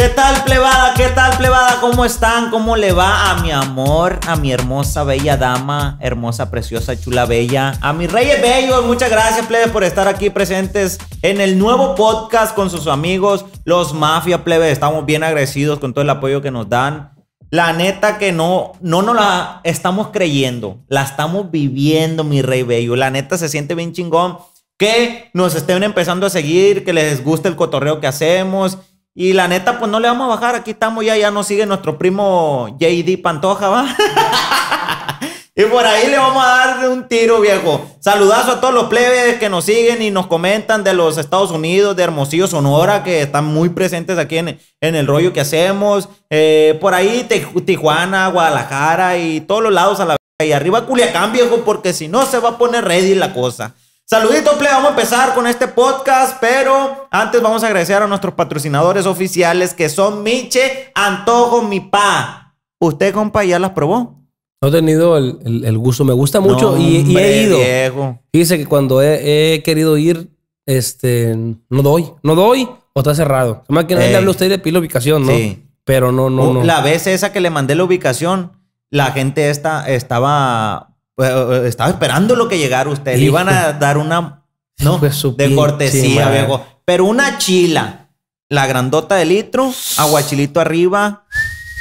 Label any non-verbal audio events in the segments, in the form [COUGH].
¿Qué tal plebada? ¿Qué tal plebada? ¿Cómo están? ¿Cómo le va a mi amor, a mi hermosa, bella dama, hermosa, preciosa, chula, bella, a mi reyes bello. Muchas gracias plebe por estar aquí presentes en el nuevo podcast con sus amigos, los Mafia plebe. Estamos bien agradecidos con todo el apoyo que nos dan. La neta que no, no nos la estamos creyendo, la estamos viviendo, mi rey bello. La neta se siente bien chingón que nos estén empezando a seguir, que les guste el cotorreo que hacemos y la neta, pues no le vamos a bajar. Aquí estamos ya, ya nos sigue nuestro primo JD Pantoja, ¿va? [LAUGHS] y por ahí le vamos a dar un tiro, viejo. Saludazo a todos los plebes que nos siguen y nos comentan de los Estados Unidos, de Hermosillo, Sonora, que están muy presentes aquí en, el rollo que hacemos. Eh, por ahí Tijuana, Guadalajara y todos los lados a la... Y arriba Culiacán, viejo, porque si no se va a poner ready la cosa. Saludito, ple, Vamos a empezar con este podcast, pero antes vamos a agradecer a nuestros patrocinadores oficiales que son Miche, Antojo, Mi Pa. ¿Usted, compa, ya las probó? No he tenido el, gusto. Me gusta mucho y, he ido. Dice que cuando he, querido ir, este, no doy. No doy o está cerrado. Más que nada le habla usted de pila ubicación, ¿no? Sí. Pero no, no, uh, no. La vez esa que le mandé la ubicación, la gente esta estaba pues, estaba esperando lo que llegara usted. Le iban a dar una, ¿no? de cortesía, viejo. Pero una chila, la grandota de litro, aguachilito arriba.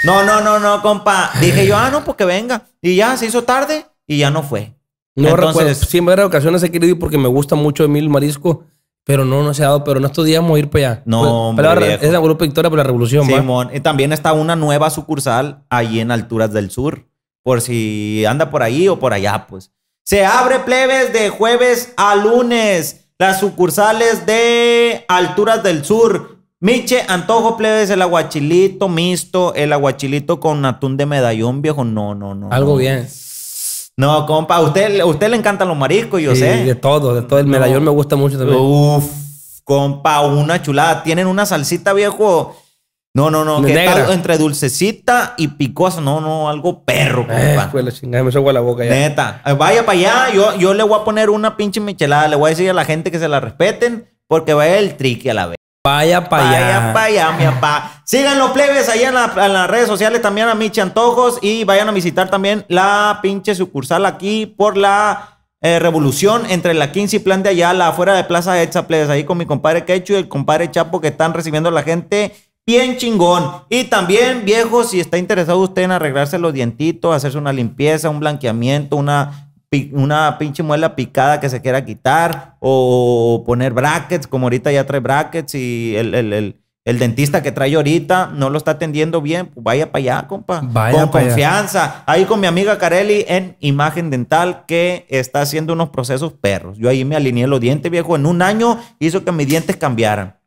No, no, no, no, compa. Dije yo, ah, no, porque pues venga. Y ya se hizo tarde y ya no fue. No Entonces, recuerdo. Sí, en ocasiones he querido ir porque me gusta mucho Emil Marisco, pero no, no se ha dado. Pero no estos días vamos a ir para allá. No, pues, Es la Grupo Victoria por la Revolución, Simón. Y también está una nueva sucursal allí en Alturas del Sur por si anda por ahí o por allá, pues. Se abre plebes de jueves a lunes. Las sucursales de Alturas del Sur. Miche, antojo plebes, el aguachilito mixto, el aguachilito con atún de medallón, viejo. No, no, no. Algo bien. No, compa, a usted, usted le encantan los mariscos, yo sé. De todo, de todo. El medallón me gusta mucho también. Uf, compa, una chulada. Tienen una salsita, viejo no, no, no. Que entre dulcecita y picosa. No, no, algo perro, eh, pues la chingada, me la boca ya. Neta. Eh, vaya para allá. Yo, yo le voy a poner una pinche michelada. Le voy a decir a la gente que se la respeten porque va el triqui a la vez. Vaya para allá. Vaya para allá, mi papá. Síganlo, plebes, allá en, las redes sociales también a Michi Antojos y vayan a visitar también la pinche sucursal aquí por la eh, Revolución entre la 15 y Plan de allá la afuera de Plaza hecha plebes. Ahí con mi compadre Quechu y el compadre Chapo que están recibiendo a la gente bien chingón. Y también, viejo, si está interesado usted en arreglarse los dientitos, hacerse una limpieza, un blanqueamiento, una, una pinche muela picada que se quiera quitar o poner brackets, como ahorita ya trae brackets y el, dentista que trae ahorita no lo está atendiendo bien, pues vaya para allá, compa. con confianza. Ahí con mi amiga Carelli en Imagen Dental que está haciendo unos procesos perros. Yo ahí me alineé los dientes, viejo. En un año hizo que mis dientes cambiaran.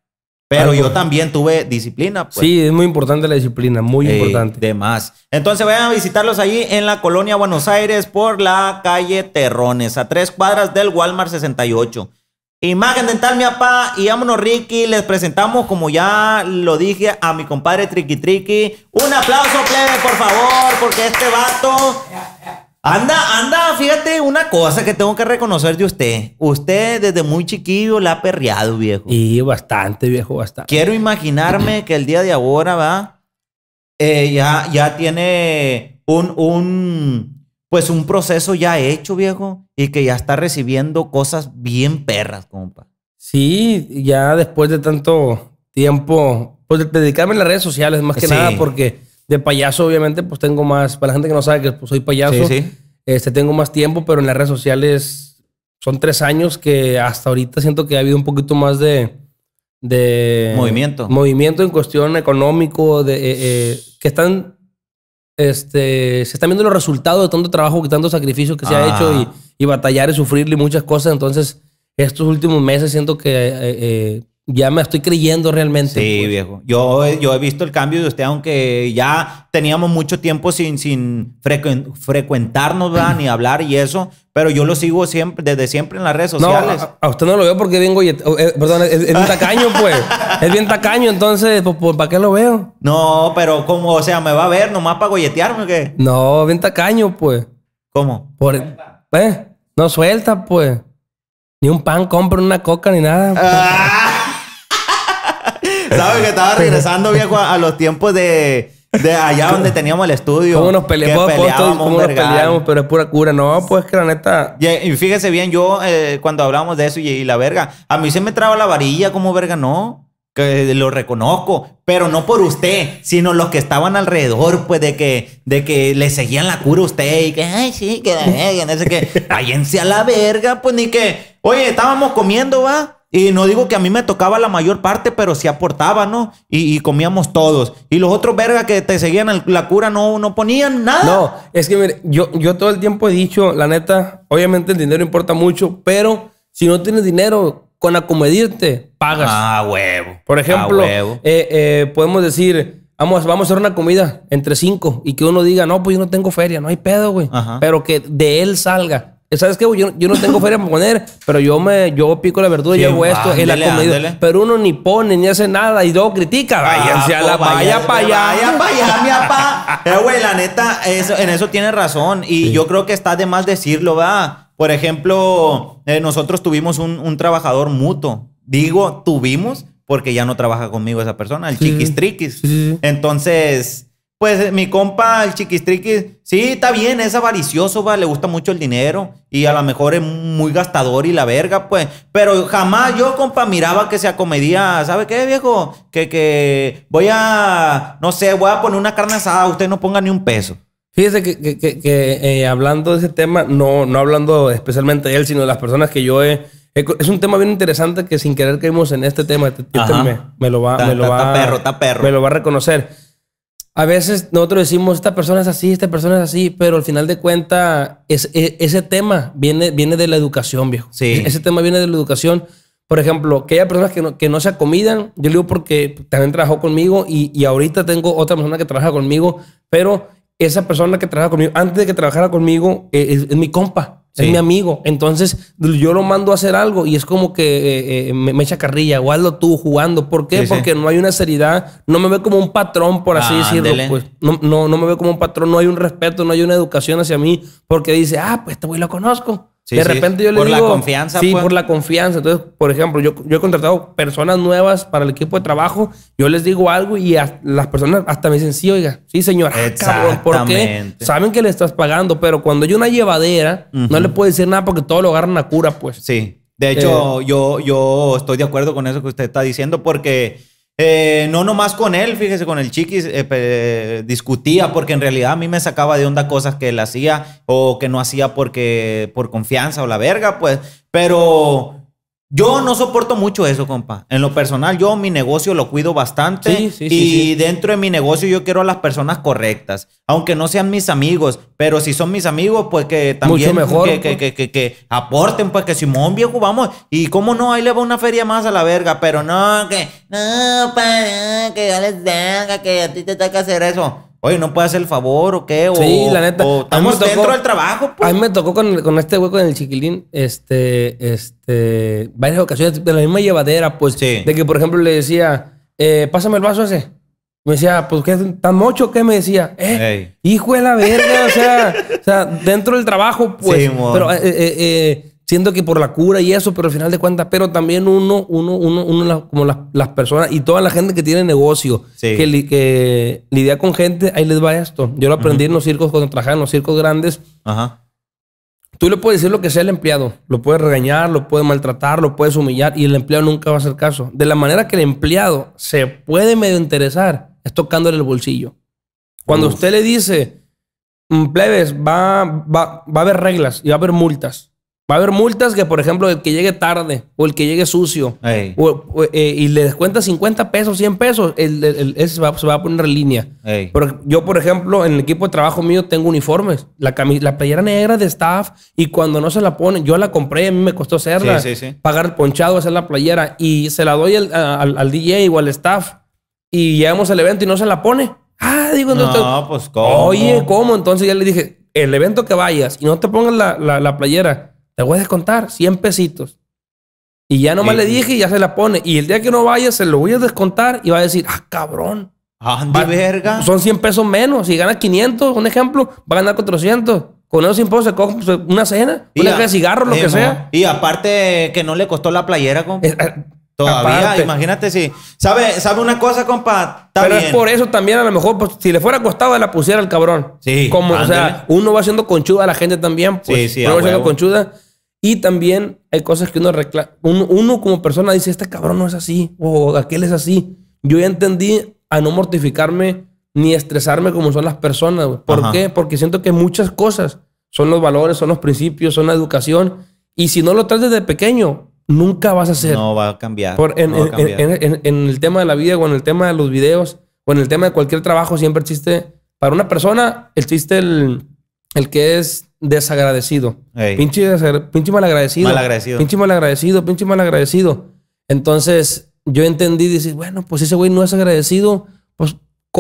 Pero yo también tuve disciplina. Pues. Sí, es muy importante la disciplina, muy eh, importante. De más. Entonces vayan a visitarlos ahí en la colonia Buenos Aires por la calle Terrones, a tres cuadras del Walmart 68. Imagen dental, mi papá. Y vámonos, Ricky. Les presentamos, como ya lo dije, a mi compadre Triqui Triqui. Un aplauso, plebe, por favor, porque este vato. Anda, anda, fíjate una cosa que tengo que reconocer de usted. Usted desde muy chiquillo la ha perreado, viejo. Y bastante, viejo, bastante. Quiero imaginarme que el día de ahora, va, eh, ya, ya tiene un, un, pues un proceso ya hecho, viejo, y que ya está recibiendo cosas bien perras, compa. Sí, ya después de tanto tiempo, pues dedicarme a las redes sociales más que nada, porque de payaso, obviamente, pues tengo más. Para la gente que no sabe que pues, soy payaso, Este, tengo más tiempo, pero en las redes sociales son tres años que hasta ahorita siento que ha habido un poquito más de. movimiento. Movimiento en cuestión económico, de, eh, eh, que están. Este, se están viendo los resultados de tanto trabajo y tanto sacrificio que se ha ah. hecho y, y batallar y sufrirle muchas cosas. Entonces, estos últimos meses siento que eh, ya me estoy creyendo realmente. Sí, pues. viejo. Yo, yo he visto el cambio de usted, aunque ya teníamos mucho tiempo sin, sin frecuentarnos, ¿verdad? ni hablar y eso, pero yo lo sigo siempre, desde siempre en las redes sociales. No, a, usted no lo veo porque bien oh, eh, perdón, es, bien tacaño, pues. es bien tacaño, entonces, pues, pues, ¿para qué lo veo? No, pero como, o sea, me va a ver nomás para golletearme o qué? No, bien tacaño, pues. ¿Cómo? Por, ¿eh? No suelta, pues. Ni un pan compra, una coca, ni nada. Ah. ¿Sabes que estaba regresando, viejo, a, los tiempos de... De allá donde teníamos el estudio. Cómo nos peleábamos, nos peleamos, pero es pura cura. No, pues que la neta. Y, fíjese bien, yo eh, cuando hablábamos de eso y, la verga, a mí se me traba la varilla como verga, no. Que lo reconozco, pero no por usted, sino los que estaban alrededor, pues de que, de que le seguían la cura a usted y que, ay, sí, que la verga, no sé [LAUGHS] a la verga, pues ni que, oye, estábamos comiendo, va y no digo que a mí me tocaba la mayor parte, pero sí aportaba, ¿no? Y, comíamos todos. Y los otros verga que te seguían a la cura no, no ponían nada. No, es que yo, yo todo el tiempo he dicho, la neta, obviamente el dinero importa mucho, pero si no tienes dinero con acomedirte, pagas. Ah, huevo. Por ah, ejemplo, eh, eh, podemos decir, vamos, vamos a hacer una comida entre cinco y que uno diga, no, pues yo no tengo feria, no hay pedo, güey. Pero que de él salga. ¿Sabes qué? Yo, yo no tengo feria para poner, pero yo me yo pico la verdura, y llevo esto, la comida. Pero uno ni pone, ni hace nada y luego critica. Ah, vaya a la vaya para allá. Vaya para allá, mi papá. Pero, [LAUGHS] eh, güey, la neta, en eso tiene razón. Y yo creo que está de más decirlo, ¿verdad? Por ejemplo, eh, nosotros tuvimos un, trabajador mutuo. Digo, tuvimos porque ya no trabaja conmigo esa persona, el chiquis triquis. Entonces pues eh, mi compa, el chiquistriqui, sí, está bien, es avaricioso, le gusta mucho el dinero y a lo mejor es muy gastador y la verga, pues. Pero jamás yo, compa, miraba que se acomedía, ¿sabe qué, viejo? Que, que voy a, no sé, voy a poner una carne asada, usted no ponga ni un peso. Fíjese que, que, eh, hablando de ese tema, no, no hablando especialmente de él, sino de las personas que yo he... Es un tema bien interesante que sin querer caímos en este tema. Este, este me, lo Me lo va a reconocer a veces nosotros decimos, esta persona es así, esta persona es así, pero al final de cuentas, e, ese tema viene, viene de la educación, viejo. Sí. Ese tema viene de la educación. Por ejemplo, que haya personas que no, que no se acomidan, yo digo porque también trabajó conmigo y, y ahorita tengo otra persona que trabaja conmigo, pero esa persona que trabaja conmigo, antes de que trabajara conmigo, eh, es mi compa. Es mi amigo. Entonces yo lo mando a hacer algo y es como que eh, eh, me, echa carrilla o tú jugando. ¿Por qué? Porque no hay una seriedad. No me ve como un patrón, por así decirlo. Pues, no, no, no, me ve como un patrón. No hay un respeto, no hay una educación hacia mí. Porque dice, ah, pues este güey lo conozco de repente yo le digo... Por la confianza. Sí, pues. por la confianza. Entonces, por ejemplo, yo, he contratado personas nuevas para el equipo de trabajo. Yo les digo algo y las personas hasta me dicen, sí, oiga, sí, señora. Ah, Exactamente. Saben que le estás pagando, pero cuando hay una llevadera, no le puedo decir nada porque todo lo agarran a cura, pues. Sí. De hecho, eh. yo, yo estoy de acuerdo con eso que usted está diciendo porque eh, no nomás con él, fíjese, con el chiquis eh, discutía porque en realidad a mí me sacaba de onda cosas que él hacía o que no hacía porque por confianza o la verga, pues. Pero yo no soporto mucho eso, compa. En lo personal, yo mi negocio lo cuido bastante. y dentro de mi negocio yo quiero a las personas correctas. Aunque no sean mis amigos, pero si son mis amigos, pues que también mejor, pues. que, aporten, pues que Simón viejo, vamos. Y cómo no, ahí le va una feria más a la verga, pero no, que no, para, que yo les venga que a ti te toca hacer eso. Oye, ¿no puedes hacer el favor o qué? sí, la neta. estamos dentro del trabajo, pues. A mí me tocó con, este hueco en el chiquilín, este, este, varias ocasiones de la misma llevadera, pues. De que, por ejemplo, le decía, eh, pásame el vaso ese. Me decía, pues, ¿qué tan mocho qué? me decía? Eh, hijo de la verga, o sea, dentro del trabajo, pues. Sí, pero, eh, eh, eh Siento que por la cura y eso, pero al final de cuentas, pero también uno, uno, uno, uno como las, las personas y toda la gente que tiene negocio, que, lidia con gente, ahí les va esto. Yo lo aprendí en los circos cuando trabajaba en los circos grandes. Ajá. Tú le puedes decir lo que sea al empleado, lo puedes regañar, lo puedes maltratar, lo puedes humillar y el empleado nunca va a hacer caso. De la manera que el empleado se puede medio interesar es tocándole el bolsillo. Cuando usted le dice, mm, plebes, va, va, va a haber reglas y va a haber multas. Va a haber multas que, por ejemplo, el que llegue tarde o el que llegue sucio eh, y le descuenta 50 pesos, 100 pesos, ese se va a poner en línea. Pero yo, por ejemplo, en el equipo de trabajo mío tengo uniformes. La, la playera negra de staff y cuando no se la pone, yo la compré, a mí me costó hacerla, pagar el ponchado, hacer la playera y se la doy al, al, DJ o al staff y llegamos al evento y no se la pone. Ah, digo, no, pues cómo. Oye, ¿cómo? Entonces ya le dije, el evento que vayas y no te pongas la, la, la playera te voy a descontar 100 pesitos. Y ya nomás le dije y ya se la pone. Y el día que no vaya, se lo voy a descontar y va a decir, ah, cabrón. ah verga. Son 100 pesos menos. Si gana 500, un ejemplo, va a ganar 400. Con esos impuestos se coge pues, una cena, una caja de cigarros, lo que sea. Y aparte que no le costó la playera. Con imagínate si. ¿Sabe, ¿Sabe una cosa, compa? Pero es por eso también, a lo mejor, pues, si le fuera costado, la pusiera el cabrón. Sí. Como, sea, uno va haciendo conchuda a la gente también. Pues, sí, sí. Uno va haciendo conchuda. Y también hay cosas que uno reclama. Uno, como persona dice: Este cabrón no es así. O aquel es así. Yo ya entendí a no mortificarme ni estresarme como son las personas. ¿Por qué? Porque siento que muchas cosas son los valores, son los principios, son la educación. Y si no lo traes desde pequeño, nunca vas a ser... No va a cambiar. en, el tema de la vida o en el tema de los videos o en el tema de cualquier trabajo siempre existe, para una persona, existe el, el que es desagradecido. Pinche, desagra, pinche malagradecido. Malagradecido. Pinche malagradecido, pinche malagradecido. Entonces yo entendí, dices, bueno, pues ese güey no es agradecido, pues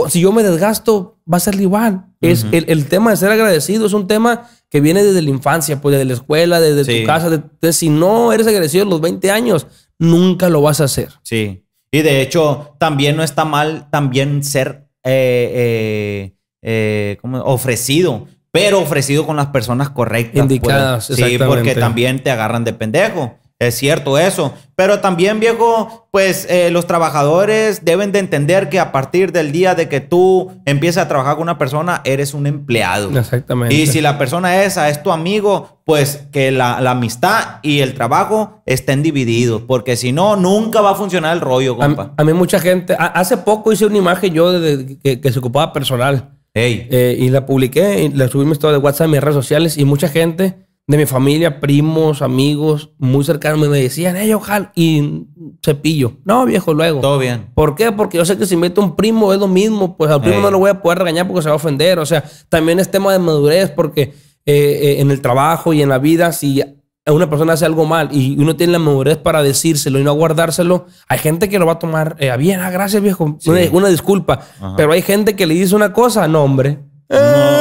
si yo me desgasto, va a ser igual. Es el, tema de ser agradecido es un tema que viene desde la infancia, pues desde la escuela, desde tu casa. De, si no eres agradecido los 20 años, nunca lo vas a hacer. Sí. Y de hecho, también no está mal también ser eh, eh, eh, ofrecido, pero ofrecido con las personas correctas. Pues. Indicadas. Sí, porque también te agarran de pendejo. Es cierto eso. Pero también, viejo, pues eh, los trabajadores deben de entender que a partir del día de que tú empiezas a trabajar con una persona, eres un empleado. Exactamente. Y si la persona esa es tu amigo, pues que la, amistad y el trabajo estén divididos. Porque si no, nunca va a funcionar el rollo, compa. A, mí mucha gente... hace poco hice una imagen yo de, que, se ocupaba personal. Eh, y la publiqué, y la subí mi historia de WhatsApp, mis redes sociales. Y mucha gente de mi familia, primos, amigos muy cercanos me decían, hey, ojal y cepillo. No, viejo, luego. Todo bien. ¿Por qué? Porque yo sé que si meto un primo es lo mismo, pues al primo no lo voy a poder regañar porque se va a ofender. O sea, también es tema de madurez porque eh, eh, en el trabajo y en la vida, si una persona hace algo mal y uno tiene la madurez para decírselo y no guardárselo, hay gente que lo va a tomar eh, bien, ah, gracias, viejo, una, disculpa. Pero hay gente que le dice una cosa, no, hombre. No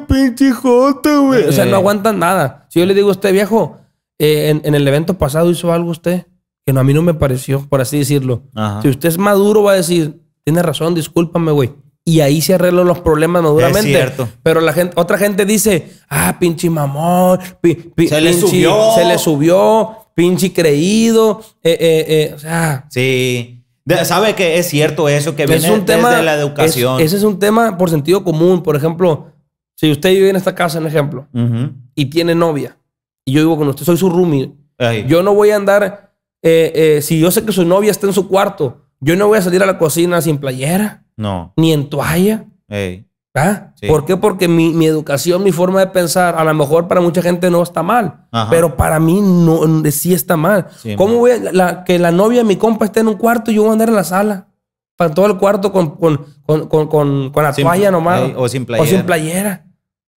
pinche jota, güey. O sea, no eh. aguantan nada. Si yo le digo a usted, viejo, eh, en, el evento pasado hizo algo usted que no, a mí no me pareció, por así decirlo. Si usted es maduro, va a decir, tiene razón, discúlpame, güey. Y ahí se arreglan los problemas maduramente. Es cierto. Pero la gente, otra gente dice, ah, pinche mamón, se le subió. Se le subió, pinche creído. Eh, o sea. Sí. sabe que es cierto eso que es un tema, de la educación. ese es un tema por sentido común. Por ejemplo, si usted vive en esta casa, en ejemplo, y tiene novia, y yo vivo con usted, soy su roomie, yo no voy a andar, eh, eh, si yo sé que su novia está en su cuarto, yo no voy a salir a la cocina sin playera, no. ni en toalla. ¿Ah? ¿Por qué? Porque mi, educación, mi forma de pensar, a lo mejor para mucha gente no está mal, pero para mí no, sí está mal. ¿Cómo voy a que la novia de mi compa esté en un cuarto y yo voy a andar en la sala? para todo el cuarto con, con, la toalla nomás. o sin playera. O sin playera.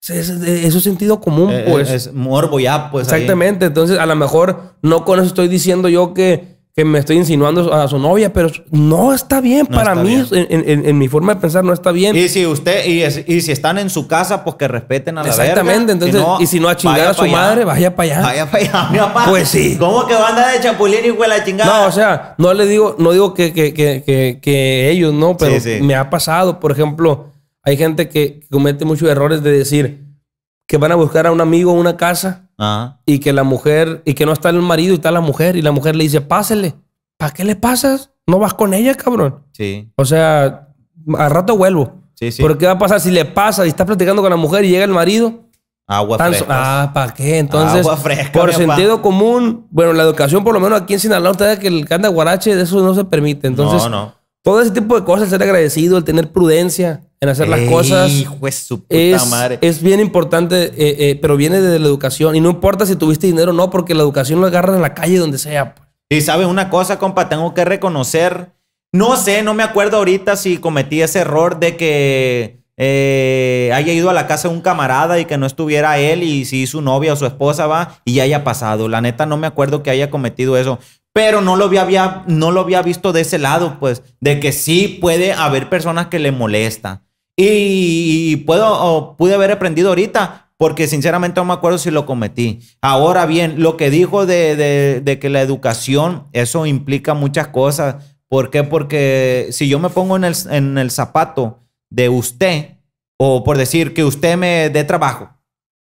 Es, eso sentido común, eh, pues. Es morbo ya, pues. Exactamente. Entonces, a lo mejor no con eso estoy diciendo yo que que me estoy insinuando a su novia, pero no está bien para mí, En, mi forma de pensar, no está bien. Y si usted, y, si están en su casa, pues que respeten a la Exactamente, entonces, y si no a chingar a su madre, vaya para allá. Vaya para allá, mi papá. Pues sí. ¿Cómo que banda de chapulín y a chingada? No, o sea, no le digo, no digo que, ellos, no, pero me ha pasado, por ejemplo, hay gente que comete muchos errores de decir, que van a buscar a un amigo a una casa y que la mujer, y que no está el marido y está la mujer, y la mujer le dice, pásele. ¿Para qué le pasas? No vas con ella, cabrón. Sí. O sea, al rato vuelvo. Sí, sí. Pero ¿qué va a pasar si le pasa y estás platicando con la mujer y llega el marido? Agua fresca. ah, ¿para qué? Entonces, por sentido común, bueno, la educación, por lo menos aquí en Sinaloa, ustedes que el canta guarache, de eso no se permite. Entonces, no, no. todo ese tipo de cosas, el ser agradecido, el tener prudencia en hacer las cosas. Hijo su puta es, madre. es bien importante, eh, eh, pero viene de la educación. Y no importa si tuviste dinero o no, porque la educación lo agarran en la calle donde sea. Pues. Y sabes una cosa, compa, tengo que reconocer. No sé, no me acuerdo ahorita si cometí ese error de que eh, haya ido a la casa de un camarada y que no estuviera él y si su novia o su esposa va y haya pasado. La neta no me acuerdo que haya cometido eso pero no lo había, no lo había visto de ese lado, pues, de que sí puede haber personas que le molesta, y puedo, pude haber aprendido ahorita, porque sinceramente no me acuerdo si lo cometí. Ahora bien, lo que dijo de, de, que la educación, eso implica muchas cosas. ¿Por qué? Porque si yo me pongo en el, en el zapato de usted, o por decir que usted me dé trabajo,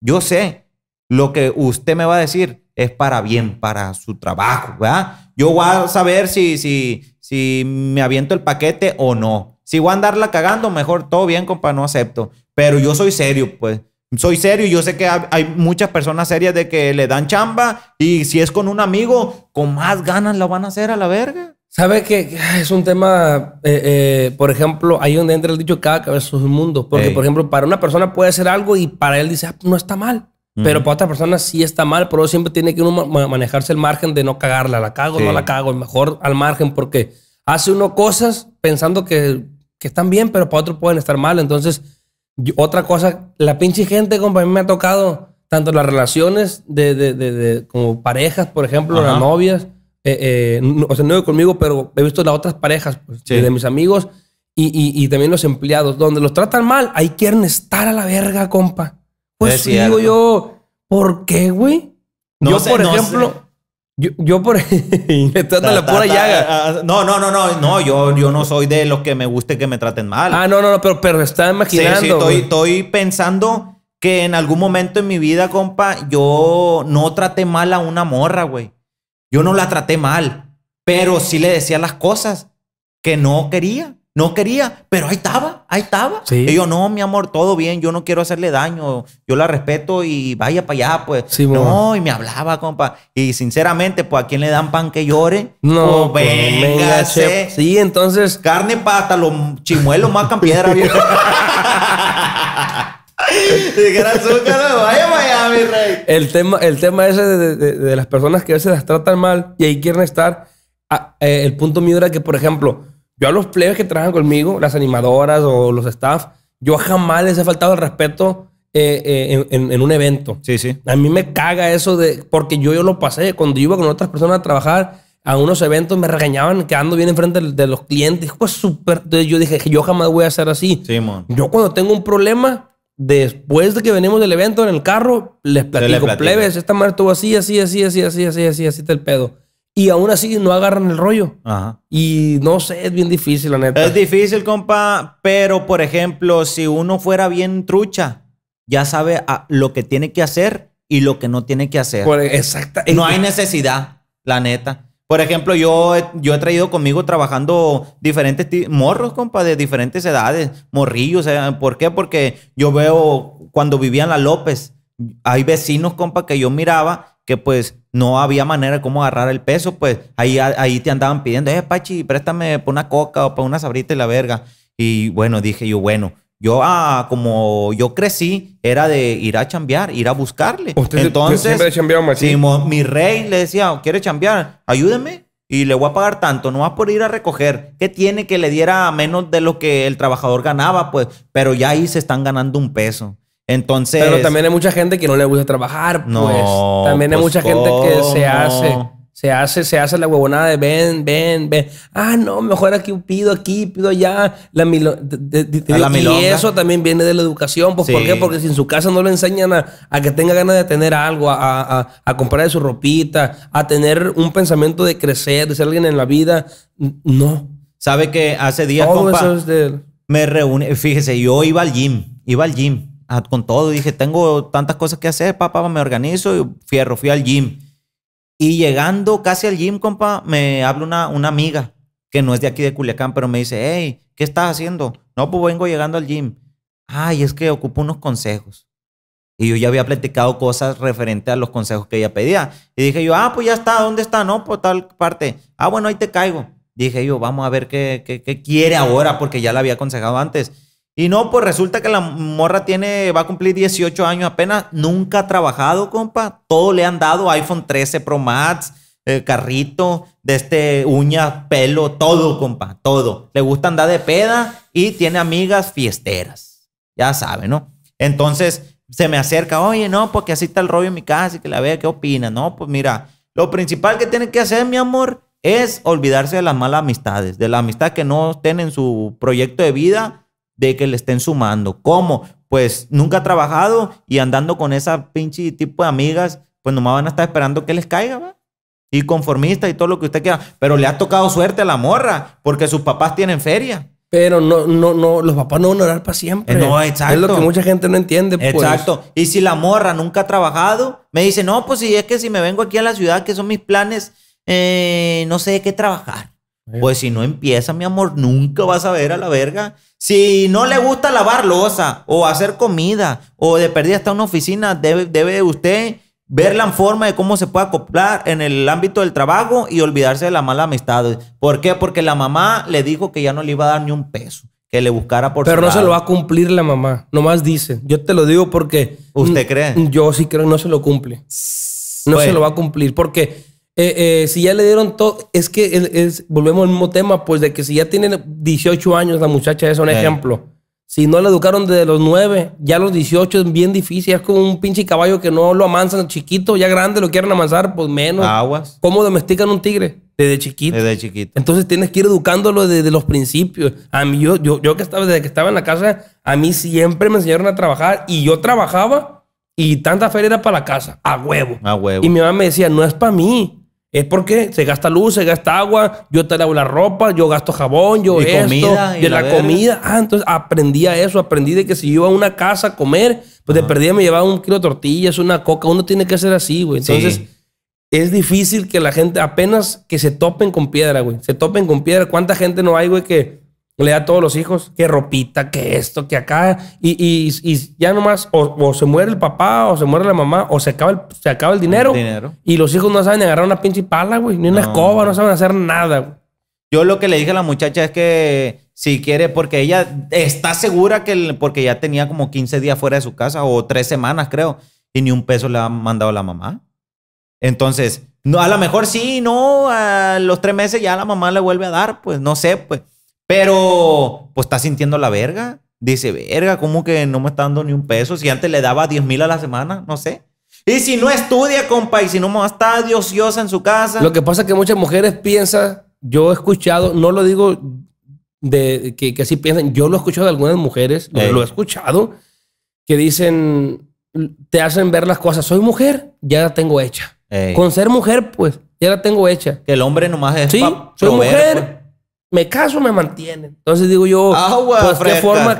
yo sé lo que usted me va a decir es para bien, para su trabajo, ¿verdad? Yo voy a saber si, si, si me aviento el paquete o no. Si voy a andarla cagando, mejor todo bien, compa, no acepto. Pero yo soy serio, pues. Soy serio y yo sé que hay muchas personas serias de que le dan chamba y si es con un amigo, con más ganas la van a hacer a la verga. sabe que [SIGHS] Es un tema, eh, eh, por ejemplo, ahí donde entra el dicho, cada cabeza es un mundo. Porque, por ejemplo, para una persona puede ser algo y para él dice, ah, pues, no está mal. Pero para otra persona sí está mal, pero siempre tiene que uno manejarse el margen de no cagarla. La cago, no la cago, mejor al margen, porque hace uno cosas pensando que que están bien, pero para otros pueden estar mal. Entonces, otra cosa, la pinche gente, compa, a mí me ha tocado tanto las relaciones de, como parejas, por ejemplo, las novias. Eh, eh, o sea, no conmigo, pero he visto las otras parejas pues, de mis amigos y, también los empleados. Donde los tratan mal, ahí quieren estar a la verga, compa. Pues digo yo, ¿por qué, güey? yo, por ejemplo... Yo, yo por. le [LAUGHS] la pura llaga. Eh, ah, no, no, no, no. No, yo, yo no soy de los que me guste que me traten mal. Ah, no, no, no, pero, pero está imaginando. estoy, estoy pensando que en algún momento en mi vida, compa, yo no traté mal a una morra, güey. Yo no la traté mal, pero sí le decía las cosas que no quería. No quería, pero ahí estaba, ahí estaba. Sí. Y yo, no, mi amor, todo bien, yo no quiero hacerle daño, yo la respeto y vaya para allá, pues. no, y me hablaba, compa. Y sinceramente, pues, ¿a quién le dan pan que llore? No, pues, pues, venga Sí, entonces... Carne para hasta los chimuelos marcan piedra, [LAUGHS] vaya rey. El tema, el tema ese de, las personas que a veces las tratan mal y ahí quieren estar. Ah, eh, el punto mío era que, por ejemplo yo a los plebes que trabajan conmigo, las animadoras o los staff, yo jamás les he faltado el respeto eh, eh, en, un evento. Sí, sí. A mí me caga eso de. Porque yo, yo lo pasé. Cuando iba con otras personas a trabajar a unos eventos, me regañaban quedando bien enfrente de, de los clientes. Pues súper. Yo dije, yo jamás voy a hacer así. Sí, man. Yo cuando tengo un problema, después de que venimos del evento en el carro, les platico, plebes, esta madre estuvo así, así, así, así, así, así, así, así, está el pedo. Y aún así no agarran el rollo. Ajá. Y no sé, es bien difícil, la neta. Es difícil, compa, pero por ejemplo, si uno fuera bien trucha, ya sabe lo que tiene que hacer y lo que no tiene que hacer. E, Exacto. no hay necesidad, la neta. Por ejemplo, yo, yo he traído conmigo trabajando diferentes morros, compa, de diferentes edades, morrillos. Eh, ¿Por qué? Porque yo veo cuando vivía en la López, hay vecinos, compa, que yo miraba que pues no había manera de cómo agarrar el peso, pues ahí, ahí te andaban pidiendo, eh, Pachi, préstame por una coca o para una sabrita y la verga. Y bueno, dije yo, bueno, yo, ah, como yo crecí, era de ir a chambear, ir a buscarle. Entonces, mi rey le decía, ¿quiere chambear? Ayúdeme. Y le voy a pagar tanto, no va por ir a recoger. ¿Qué tiene que le diera menos de lo que el trabajador ganaba? Pues, pero ya ahí se están ganando un peso. Entonces. Pero también hay mucha gente que no le gusta trabajar, pues. también hay pues, mucha gente que se hace. Se hace, se hace la huevonada de ven, ven, ven. Ah, no, mejor aquí pido aquí, pido allá. La y eso también viene de la educación. Pues, ¿Por qué? Porque si en su casa no le enseñan a, que tenga ganas de tener algo, a, a, comprar su ropita, a tener un pensamiento de crecer, de ser alguien en la vida. No. ¿Sabe que hace días, compa, me reúne, Fíjese, yo iba al gym. Iba al gym. Ah, con todo. Dije, tengo tantas cosas que hacer, papá, me organizo y fierro, fui al gym. Y llegando casi al gym, compa, me habla una, una amiga que no es de aquí de Culiacán, pero me dice, hey, ¿qué estás haciendo? No, pues vengo llegando al gym. Ay, es que ocupo unos consejos. Y yo ya había platicado cosas referente a los consejos que ella pedía. Y dije yo, ah, pues ya está, ¿dónde está? No, por pues tal parte. Ah, bueno, ahí te caigo. Dije yo, vamos a ver qué, qué, qué quiere ahora, porque ya la había aconsejado antes. Y no, pues resulta que la morra tiene, va a cumplir 18 años apenas, nunca ha trabajado, compa. Todo le han dado iPhone 13 Pro Max, eh, carrito, de este uña, pelo, todo, compa, todo. Le gusta andar de peda y tiene amigas fiesteras. Ya sabe, ¿no? Entonces se me acerca, oye, no, porque pues así está el rollo en mi casa y que la vea, ¿qué opina? No, pues mira, lo principal que tiene que hacer, mi amor, es olvidarse de las malas amistades, de la amistad que no estén en su proyecto de vida de que le estén sumando. ¿Cómo? Pues nunca ha trabajado y andando con esa pinche tipo de amigas, pues nomás van a estar esperando que les caiga, ¿verdad? Y conformista y todo lo que usted quiera. Pero le ha tocado suerte a la morra porque sus papás tienen feria. Pero no, no, no, los papás no van a orar para siempre. No, exacto. Es lo que mucha gente no entiende. Pues. Exacto. Y si la morra nunca ha trabajado, me dice, no, pues si es que si me vengo aquí a la ciudad, que son mis planes, eh, no sé de qué trabajar. Pues si no empieza, mi amor, nunca vas a ver a la verga. Si no le gusta lavar losa o hacer comida o de perder hasta una oficina, debe, debe usted ver la forma de cómo se puede acoplar en el ámbito del trabajo y olvidarse de la mala amistad. ¿Por qué? Porque la mamá le dijo que ya no le iba a dar ni un peso, que le buscara por Pero no se lo va a cumplir la mamá, nomás dice. Yo te lo digo porque... ¿Usted cree? Yo sí creo, que no se lo cumple. No se pues lo va a cumplir porque eh, eh, si ya le dieron todo, es que volvemos al mismo tema, pues de que si ya tienen 18 años, la muchacha es un ejemplo. Si no la educaron desde los 9, ya los 18 es bien difícil. Es como un pinche caballo que no lo amansan chiquito, ya grande lo quieren amansar, pues menos. Aguas. ¿Cómo domestican un tigre? Desde chiquito. Desde chiquito. Entonces tienes que ir educándolo desde los principios. A mí, yo, yo, que estaba, desde que estaba en la casa, a mí siempre me enseñaron a trabajar y yo trabajaba y tanta feria era para la casa, a huevo. A huevo. Y mi mamá me decía, no es para mí es porque se gasta luz, se gasta agua, yo te lavo la ropa, yo gasto jabón, yo de la, comida. Ah, entonces aprendí a eso, aprendí de que si yo iba a una casa a comer, pues de perdida me llevaba un kilo de tortillas, una coca, uno tiene que ser así, güey. Entonces es difícil que la gente apenas que se topen con piedra, güey, se topen con piedra. ¿Cuánta gente no hay, güey, que le da a todos los hijos, que ropita, qué esto, que acá, y, ya nomás o, se muere el papá, o se muere la mamá, o se acaba el, se acaba el dinero, y los hijos no saben agarrar una pinche pala, güey, ni una escoba, no saben hacer nada, Yo lo que le dije a la muchacha es que si quiere, porque ella está segura que, porque ya tenía como 15 días fuera de su casa, o tres semanas creo, y ni un peso le ha mandado la mamá. Entonces, a lo mejor sí, no, a los tres meses ya la mamá le vuelve a dar, pues no sé, pues. Pero, pues está sintiendo la verga. Dice, verga, ¿cómo que no me está dando ni un peso? Si antes le daba 10 mil a la semana, no sé. Y si no estudia, compa, y si no está diociosa en su casa. Lo que pasa es que muchas mujeres piensan, yo he escuchado, no lo digo de que, así piensan, yo lo he escuchado de algunas mujeres, lo, he escuchado, que dicen, te hacen ver las cosas, soy mujer, ya la tengo hecha. Con ser mujer, pues, ya la tengo hecha. Que el hombre nomás es... Sí, soy mujer. Pues me caso, me mantienen. Entonces digo yo, pues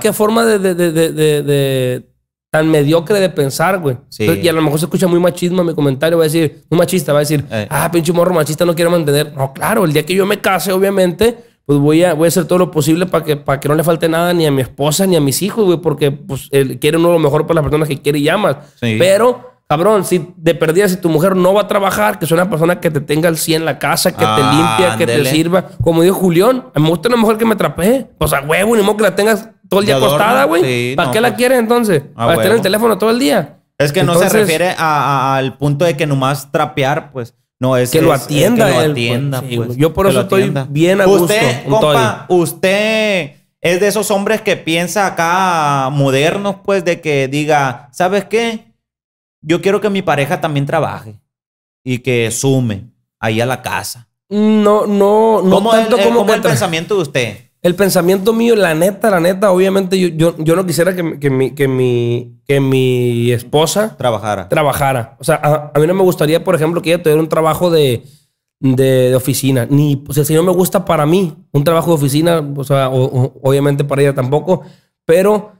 qué forma, de, tan mediocre de pensar, güey. y a lo mejor se escucha muy machismo mi comentario, va a decir, muy machista, va a decir, eh. ah, pinche morro machista no quiero mantener. No, claro, el día que yo me case, obviamente, pues voy a, a hacer todo lo posible para que, para que no le falte nada ni a mi esposa ni a mis hijos, güey, porque pues él quiere uno lo mejor para las personas que quiere y amas. Pero Cabrón, si de perdida, si tu mujer no va a trabajar, que sea una persona que te tenga el 100 en la casa, que te limpia, que te sirva. Como dijo Julián, me gusta la mujer que me trapee. O sea, huevo, ni modo que la tengas todo el día acostada, güey. ¿Para qué la pues. quieres entonces? Ah, Para estar en el teléfono todo el día. Es que no se refiere al punto de que nomás trapear, pues. No, es que lo atienda. que lo atienda, pues. Pues. Yo por eso estoy bien a gusto. Usted, compa, usted es de esos hombres que piensa acá modernos, pues, de que diga, ¿sabes qué? yo quiero que mi pareja también trabaje y que sume ahí a la casa. No, no, no tanto el, como el pensamiento de usted. El pensamiento mío, la neta, la neta, obviamente yo, yo, no quisiera que, que, mi, que, mi, esposa trabajara. Trabajara. O sea, a, mí no me gustaría, por ejemplo, que ella tuviera un trabajo de, de, oficina. Ni, o sea, si no me gusta para mí un trabajo de oficina, o sea, obviamente para ella tampoco, pero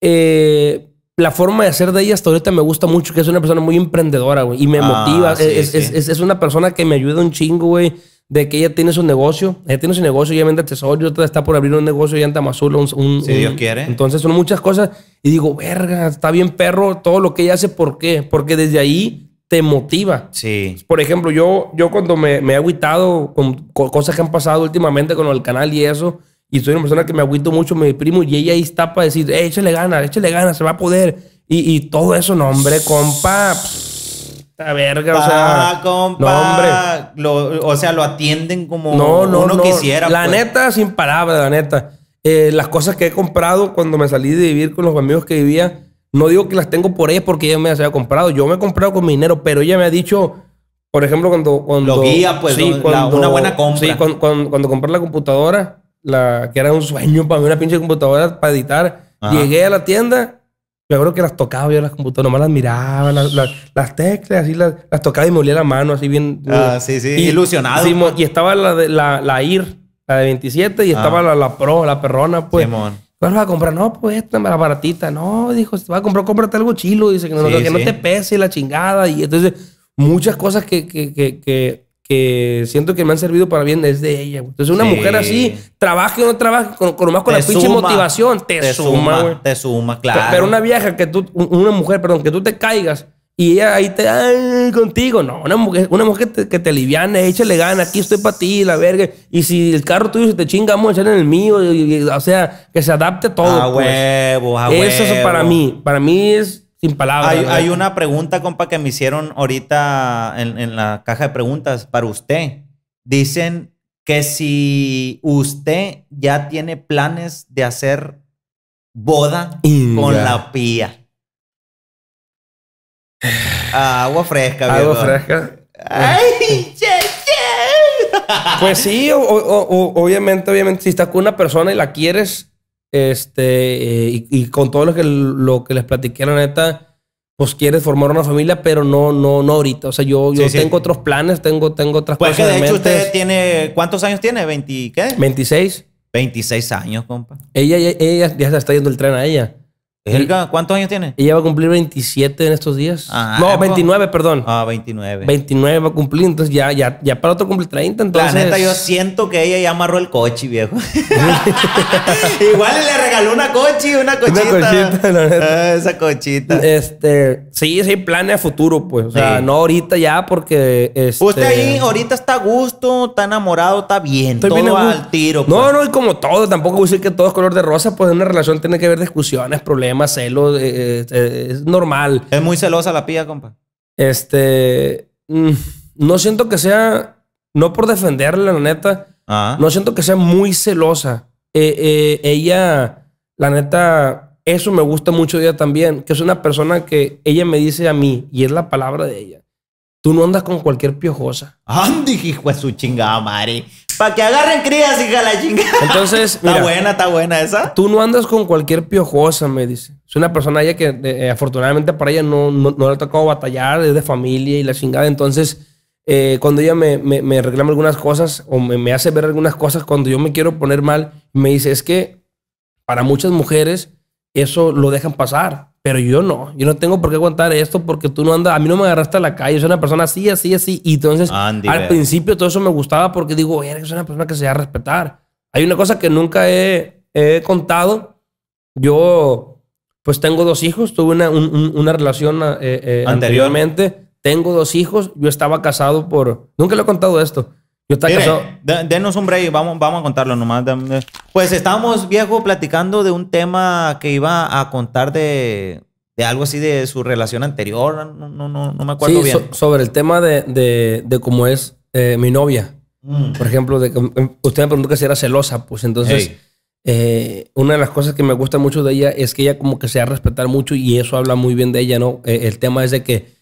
eh, la forma de hacer de ella hasta ahorita me gusta mucho, que es una persona muy emprendedora, güey. Y me ah, motiva. es, Es, es, una persona que me ayuda un chingo, güey. De que ella tiene su negocio. Ella tiene su negocio, ella vende accesorios, está por abrir un negocio ya en más Un, un, si Dios quiere. Entonces son muchas cosas. Y digo, verga, está bien perro todo lo que ella hace. ¿Por qué? Porque desde ahí te motiva. Sí. Por ejemplo, yo, yo cuando me, me he aguitado con cosas que han pasado últimamente con el canal y eso y soy una persona que me agüito mucho, mi primo. y ella ahí está para decir, eh, échale ganas, échale ganas, se va a poder. Y, y todo eso, no, hombre, compa. Esta verga, o sea. Compa, no, hombre. Lo, o sea, lo atienden como no, no, uno no. quisiera. La pues. neta, sin palabras, la neta. Eh, las cosas que he comprado cuando me salí de vivir con los amigos que vivía, no digo que las tengo por ella porque ella me las había comprado. Yo me he comprado con mi dinero, pero ella me ha dicho, por ejemplo, cuando. cuando lo guía, pues, sí, una buena compra. Sí, cuando, cuando, cuando compré la computadora la, que era un sueño para mí, una pinche computadora para editar. Llegué a la tienda, yo creo que las tocaba yo las computadoras, nomás las miraba, las, teclas, así las, tocaba y me olía la mano, así bien. Ah, ilusionado. y estaba la, de, la, IR, la de 27, y ah. estaba la, la, Pro, la perrona, pues. ¿Cuál vas a comprar? No, pues esta, la baratita. No, dijo, si vas a comprar, cómprate algo chilo. Dice que, no, te pese la chingada. Y entonces, muchas cosas que, que, que que siento que me han servido para bien desde ella. Entonces, una mujer así, trabaje o no trabaje, con, lo más con la pinche motivación, te, suma, Te suma, claro. Pero una vieja que tú, una mujer, perdón, que tú te caigas y ella ahí te, ay, contigo. No, una mujer, que te, que te liviane, échale gana, aquí estoy para ti, la verga. Y si el carro tuyo se te chinga, vamos a en el mío. o sea, que se adapte todo. A pues. huevo, a Eso huevo. Eso para mí, para mí es sin palabras. Hay, una pregunta, compa, que me hicieron ahorita en, la caja de preguntas para usted. Dicen que si usted ya tiene planes de hacer boda con la pía. [SIGHS] Agua fresca, Agua fresca. Ay, Pues sí, obviamente, obviamente, si estás con una persona y la quieres, este, eh, y, con todo lo que, lo que les platiqué, la neta, pues quieres formar una familia, pero no, no, no ahorita. O sea, yo, tengo otros planes, tengo, tengo otras pues cosas. Pues que de hecho usted tiene, ¿cuántos años tiene? ¿20 qué? 26. 26 años, compa. Ella, ella, ella ya se está yendo el tren a ella. ¿cuántos años tiene? Ella va a cumplir 27 en estos días. Ah, no, 29, eh, perdón. Ah, 29. 29 va a cumplir, entonces ya, ya, ya para otro cumple 30, La neta, yo siento que ella ya amarró el coche, viejo. [LAUGHS] [LAUGHS] Igual le regaló una coche, una cochita. Una cochita, la neta. Ah, esa cochita. Este, sí, sí, planes a futuro, pues. O sea, no ahorita ya porque... Este... Usted ahí ahorita está a gusto, está enamorado, está bien. todo al tiro. No, pues. no, y como todo, tampoco voy a decir que todo es color de rosa, pues en una relación tiene que haber discusiones, problemas eh, eh, es normal. Es muy celosa la pía, compa. Este, mm, no siento que sea, no por defenderla, la neta, ah. no siento que sea muy celosa. Eh, ella, la neta, eso me gusta mucho de ella también, que es una persona que ella me dice a mí, y es la palabra de ella. Tú no andas con cualquier piojosa. Andy, hijo de su chingada madre. Para que agarren crías, hija la chingada. Entonces, [LAUGHS] está buena, está buena esa. Tú no andas con cualquier piojosa, me dice. Es una persona ella que eh, afortunadamente para ella no, no, le ha tocado batallar, es de familia y la chingada. Entonces, eh, cuando ella me, reclama algunas cosas o me, me hace ver algunas cosas, cuando yo me quiero poner mal, me dice, es que para muchas mujeres eso lo dejan pasar. Pero yo no, yo no tengo por qué aguantar esto porque tú no andas, a mí no me agarraste a la calle, es una persona así, así, así. Y entonces al principio todo eso me gustaba porque digo, es una persona que se va a respetar. Hay una cosa que nunca he, contado. Yo, pues tengo dos hijos, tuve una, una relación eh, eh, anteriormente, tengo dos hijos, yo estaba casado por, nunca le he contado esto, yo denos un break, vamos, vamos a contarlo nomás. Pues estábamos, viejo, platicando de un tema que iba a contar de, algo así de su relación anterior. No, me acuerdo bien. sobre el tema de, cómo es eh, mi novia. Mm. Por ejemplo, em, em, usted me preguntó que si era celosa. Pues entonces, eh, una de las cosas que me gusta mucho de ella es que ella como que se ha respetar mucho y eso habla muy bien de ella, ¿no? Eh, el tema es de que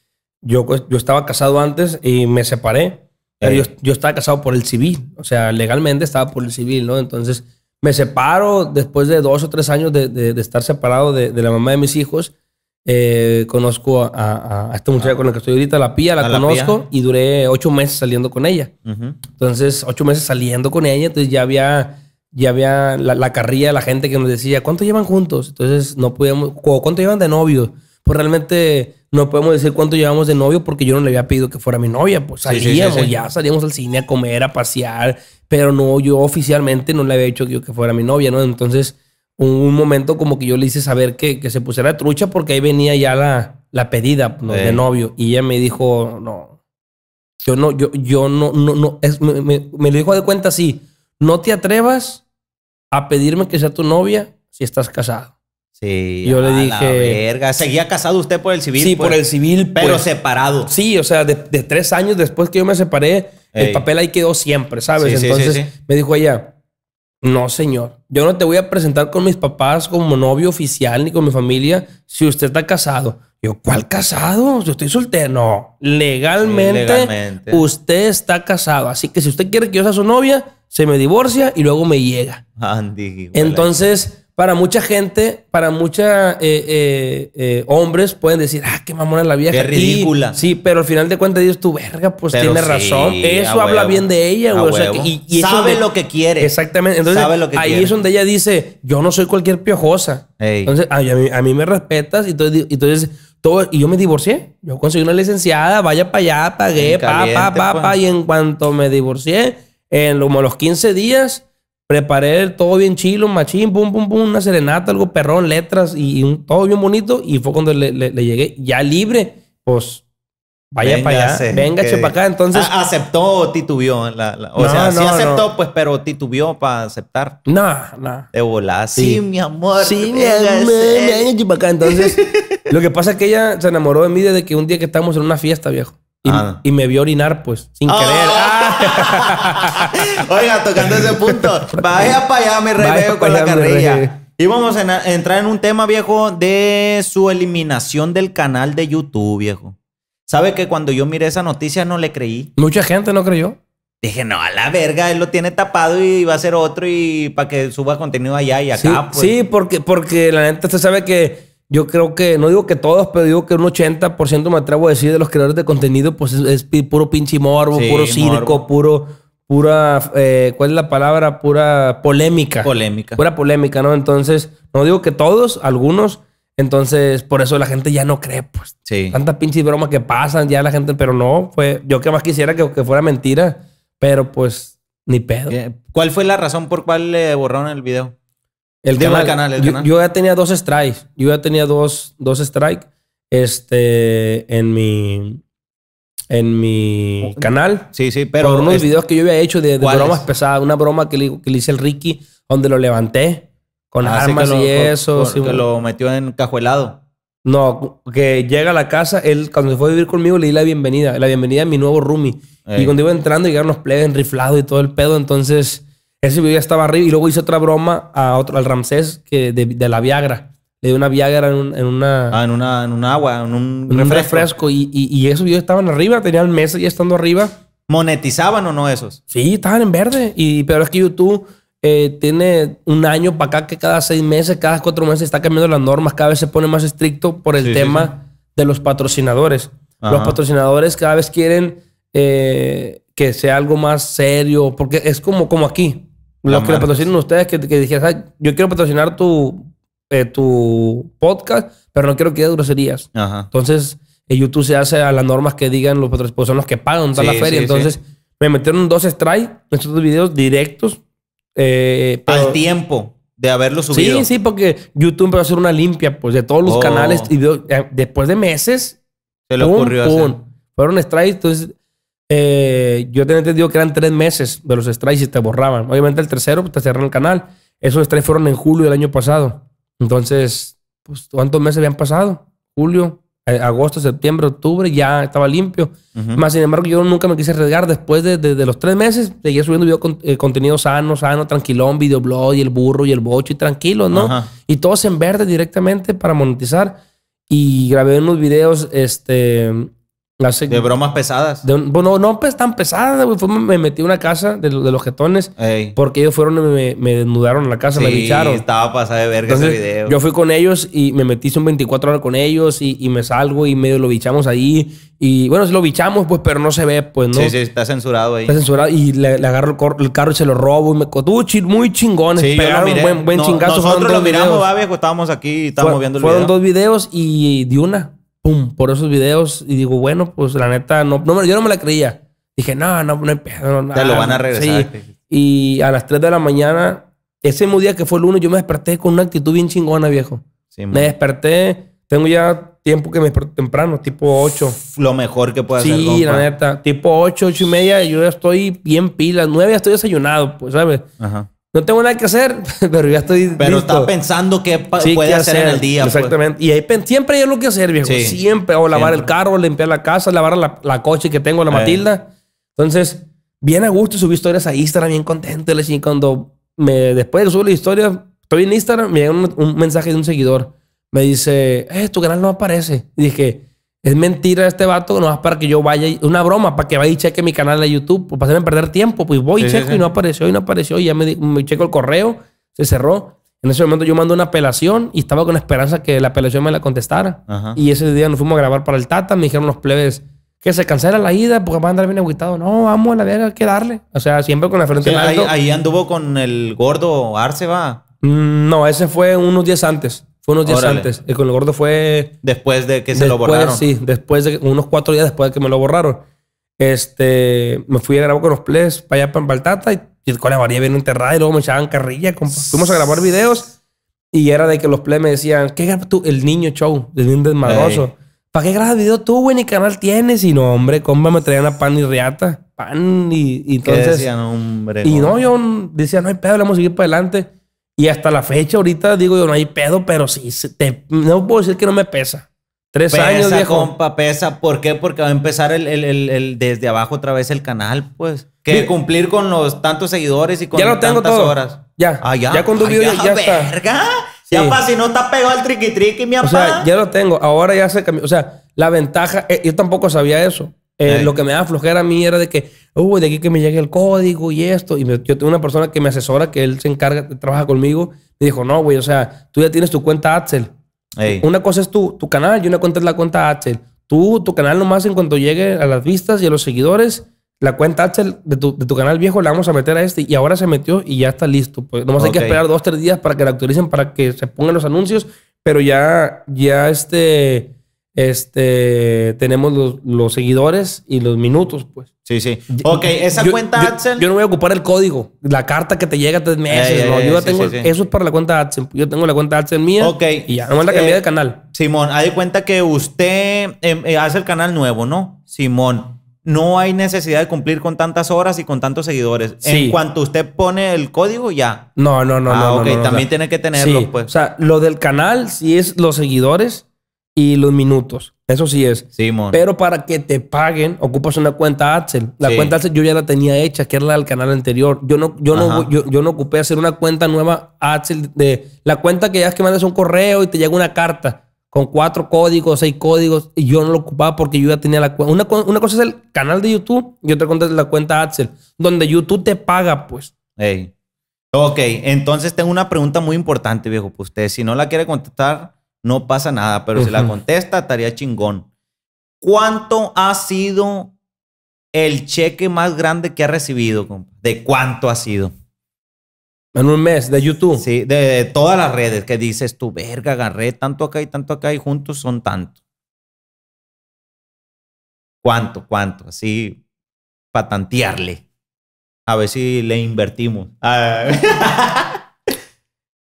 yo, pues, yo estaba casado antes y me separé eh. yo, estaba casado por el civil, o sea, legalmente estaba por el civil, ¿no? Entonces me separo después de dos o tres años de, estar separado de, la mamá de mis hijos. Eh, conozco a, a, esta muchacha ah. con la que estoy ahorita, la pía, la conozco y duré ocho meses saliendo con ella. Entonces, ocho meses saliendo con ella, entonces ya había ya había la, carrilla de la gente que nos decía, ¿cuánto llevan juntos? Entonces no podíamos, ¿cuánto llevan de novios? Pues realmente no podemos decir cuánto llevamos de novio porque yo no le había pedido que fuera mi novia. Pues salíamos, ya salíamos al cine a comer, a pasear, pero no, yo oficialmente no le había dicho que, que fuera mi novia, ¿no? Entonces, un, un, momento como que yo le hice saber que, que se pusiera trucha porque ahí venía ya la, la pedida pues, de novio. Y ella me dijo, no, yo no, yo, yo no, no, no, es, me, me lo dijo de cuenta así, no te atrevas a pedirme que sea tu novia si estás casado. Sí. Yo le dije. verga. Seguía casado usted por el civil. Sí, por pues, el civil. Pero pues. separado. Sí, o sea, de, tres años después que yo me separé, el papel ahí quedó siempre, ¿sabes? Entonces me dijo ella, no, señor, yo no te voy a presentar con mis papás como novio oficial ni con mi familia si usted está casado. Yo, ¿cuál casado? Yo estoy soltero. No, legalmente, legalmente, usted está casado. Así que si usted quiere que yo sea su novia, se me divorcia y luego me llega. Andy, Entonces para mucha gente, para muchos eh, eh, eh, hombres, pueden decir, ah, qué mamona la vieja. Qué ridícula. sí, pero al final de cuentas dices, tu verga, pues tiene razón. Eso habla bien de ella, güey. O sea, y, Sabe lo que quiere. Exactamente. Entonces, lo que ahí es donde ella dice, yo no soy cualquier piojosa. Entonces, a mí, a mí, me respetas. Y entonces, todo, y yo me divorcié. Yo conseguí una licenciada, vaya para allá, pagué, pa, pa, pa, pa. Pues. Y en cuanto me divorcié, en como los 15 días Preparé todo bien chilo, machín, pum, pum, pum, una serenata, algo perrón, letras y, un, todo bien bonito. Y fue cuando le, llegué ya libre, pues Vaya para allá, venga, que... Entonces. aceptó o titubió. o sea, sí aceptó, pues, pero titubió para aceptar. No, no. De volar. Sí. mi amor. Sí, mi amor. Venga, Entonces, [LAUGHS] lo que pasa es que ella se enamoró de mí desde que un día que estábamos en una fiesta, viejo. Ah. Y, me vio orinar, pues, sin ah. querer. [LAUGHS] Ah. Oiga, tocando ese punto. Vaya para allá, me reveo con la carrilla. Y vamos a entrar en un tema, viejo, de su eliminación del canal de YouTube, viejo. ¿Sabe que cuando yo miré esa noticia no le creí? Mucha gente no creyó. Dije, no, a la verga, él lo tiene tapado y va a ser otro y para que suba contenido allá y acá. Sí, pues". sí porque, porque la gente usted sabe que yo creo que, no digo que todos, pero digo que un 80% me atrevo a decir de los creadores de contenido, pues es, puro pinche morbo, puro circo, puro, pura, eh, ¿cuál es la palabra? Pura polémica. Polémica. Pura polémica, ¿no? Entonces, no digo que todos, algunos. Entonces, por eso la gente ya no cree, pues. Sí. Tantas pinches bromas que pasan ya la gente, pero no, fue, yo que más quisiera que, fuera mentira, pero pues ni pedo. Eh, ¿Cuál fue la razón por cual le borraron el video? El tema del canal, yo, ya tenía dos strikes. Yo ya tenía dos, dos strikes este, en mi en mi canal. Sí, sí, pero. Por unos videos que yo había hecho de, bromas pesadas. Una broma que le, que hice el Ricky, donde lo levanté con ah, armas y eso. que lo metió en cajuelado. No, que llega a la casa, él cuando se fue a vivir conmigo le di la bienvenida, la bienvenida a mi nuevo roomie. Y cuando iba entrando llegaron los plebes enriflados y todo el pedo, entonces ese video estaba arriba y luego hice otra broma a otro, al Ramsés que de, la Viagra. Le di una Viagra en, un, una. Ah, en una, un agua, en un refresco. Y, esos videos estaban arriba, tenían meses ya estando arriba. ¿Monetizaban o no esos? Sí, estaban en verde. Y pero es que YouTube eh, tiene un año para acá que cada seis meses, cada cuatro meses está cambiando las normas, cada vez se pone más estricto por el tema de los patrocinadores. Los patrocinadores cada vez quieren eh, que sea algo más serio, porque es como, como aquí. Los que lo patrocinan ustedes, que, que yo quiero patrocinar tu, eh, tu podcast, pero no quiero que haya groserías. Entonces, YouTube se hace a las normas que digan los patrocinadores, pues son los que pagan toda la feria. Entonces, me metieron dos strikes en estos dos videos directos. Eh, Al tiempo de haberlo subido. Sí, sí, porque YouTube empezó a hacer una limpia pues, de todos los oh. canales y eh, después de meses. Se le ocurrió pum, Fueron strikes, entonces eh, yo tenía entendido que eran tres meses de los strikes y te borraban. Obviamente el tercero pues, te cerraron el canal. Esos strikes fueron en julio del año pasado. Entonces, pues, ¿cuántos meses habían pasado? Julio, eh, agosto, septiembre, octubre, ya estaba limpio. Más sin embargo, yo nunca me quise arriesgar. Después de, los tres meses, seguía subiendo con, eh, contenido sano, sano, tranquilón, videoblog y el burro y el bocho y tranquilo, ¿no? Y todos en verde directamente para monetizar. Y grabé unos videos este, de bromas pesadas. De bueno, pues, no pues, tan pesadas, Me metí a una casa de, los jetones. Porque ellos fueron y me, desnudaron la casa, me bicharon. estaba pasada de verga ese video. Yo fui con ellos y me metí un 24 horas con ellos y, y, me salgo y medio lo bichamos ahí. Y bueno, si lo bichamos, pues, pero no se ve, pues, ¿no? Sí, sí, está censurado ahí. Está censurado y le, agarro el, el, carro y se lo robo. Y me muy chingón. Sí, buen, chingazo. Nosotros lo miramos, va, ah, viejo. Estábamos aquí y estábamos viendo el video. Fueron dos videos y de una pum, por esos videos. Y digo, bueno, pues la neta, no, no yo no me la creía. Dije, no, no, no hay pedo. No, Te lo ah, van a regresar. Y a las 3 de la mañana, ese mismo día que fue el lunes, yo me desperté con una actitud bien chingona, viejo. me desperté, tengo ya tiempo que me desperté temprano, tipo 8. Lo mejor que puedo sí, hacer. Sí, la neta. Tipo 8, 8 y media, yo ya estoy bien pila. 9 ya estoy desayunado, pues, ¿sabes? Ajá. No tengo nada que hacer, [LAUGHS] pero ya estoy. Pero está pensando qué puede hacer, en el día. Pues. Exactamente. Y ahí siempre hay lo que hacer, viejo. siempre. O lavar el carro, limpiar la casa, lavar la, coche que tengo, la eh. Matilda. Entonces, bien a gusto, subí historias a Instagram, bien contento. Y cuando me, después de subir la historia, estoy en Instagram, me llega un, un mensaje de un seguidor. Me dice, eh, tu canal no aparece. Y dije, es mentira este vato, no es para que yo vaya, una broma, para que vaya y cheque mi canal de YouTube, pues, para hacerme perder tiempo. Pues voy y checo y no apareció y no apareció y ya me, checo el correo, se cerró. En ese momento yo mando una apelación y estaba con esperanza que la apelación me la contestara. Y ese día nos fuimos a grabar para el Tata, me dijeron los plebes que se cancela la ida porque va a andar bien aguitado. No, vamos a la vida, hay que darle. O sea, siempre con la frente de Ahí, anduvo con el gordo Arce, va. Mm, no, ese fue unos días antes unos días antes. El con el gordo fue. Después de que se lo borraron. Sí, después de unos cuatro días después de que me lo borraron. Este, me fui a grabar con los plays para allá para Baltata y, y el la varía bien enterrada y luego me echaban carrilla. Fuimos a grabar videos y era de que los plays me decían, ¿qué grabas tú? El niño show, de Niño desmadroso. ¿Para qué grabas video tú, güey? Ni canal tienes. Y no, hombre, compa, me traían a pan y riata. Pan y, y entonces. decían, hombre, y no, yo decía, no hay pedo, le vamos a seguir para adelante. Y hasta la fecha, ahorita digo yo, no hay pedo, pero sí, te, no puedo decir que no me pesa. Tres pesa, años, viejo. compa, pesa. ¿Por qué? Porque va a empezar el, el, el, el desde abajo otra vez el canal, pues. Que cumplir con los tantos seguidores y con ya lo tantas tengo todo. horas. Ya. Ah, ya. Ya con tu video ya, verga. Ya pa, si no está pegado al triqui triqui, mi O sea, ya lo tengo. Ahora ya se cambió. O sea, la ventaja, eh, yo tampoco sabía eso. Eh, lo que me da flojera a mí era de que, uy, de aquí que me llegue el código y esto. Y yo tengo una persona que me asesora, que él se encarga, trabaja conmigo. Me dijo, no, güey, o sea, tú ya tienes tu cuenta Axel. Una cosa es tu, tu canal y una cuenta es la cuenta Axel. Tú, tu canal nomás en cuanto llegue a las vistas y a los seguidores, la cuenta Axel de tu, canal viejo la vamos a meter a este. Y ahora se metió y ya está listo. Pues nomás hay que esperar dos, tres días para que la actualicen, para que se pongan los anuncios. Pero ya, ya este este, tenemos los, seguidores y los minutos, pues. Sí, sí. Ok, esa cuenta Yo no voy a ocupar el código, la carta que te llega tres meses. eso es para la cuenta AdSense. Yo tengo la cuenta AdSense mía. Ok. Y ya, la eh, de canal. Simón, hay cuenta que usted em, eh, hace el canal nuevo, ¿no? Simón. No hay necesidad de cumplir con tantas horas y con tantos seguidores. En cuanto usted pone el código, ya. No, no, no. no, ah, ok. También tiene que tenerlo, pues. O sea, lo del canal, si es los seguidores y los minutos. Eso sí es. Pero para que te paguen, ocupas una cuenta Axel. La cuenta Axel yo ya la tenía hecha, que era la del canal anterior. Yo no, yo no, yo, no ocupé hacer una cuenta nueva Axel de la cuenta que ya es que mandas un correo y te llega una carta con cuatro códigos, seis códigos, y yo no lo ocupaba porque yo ya tenía la cuenta. Una, cosa es el canal de YouTube y otra cosa es la cuenta Axel, donde YouTube te paga, pues. Ok, entonces tengo una pregunta muy importante, viejo, pues usted. Si no la quiere contestar, no pasa nada, pero si la contesta, estaría chingón. ¿Cuánto ha sido el cheque más grande que ha recibido, ¿De cuánto ha sido? En un mes, de YouTube. Sí, de, todas las redes que dices tu verga, agarré tanto acá y tanto acá y juntos son tanto. ¿Cuánto, cuánto? Así, patantearle. A ver si le invertimos. Ah. [LAUGHS]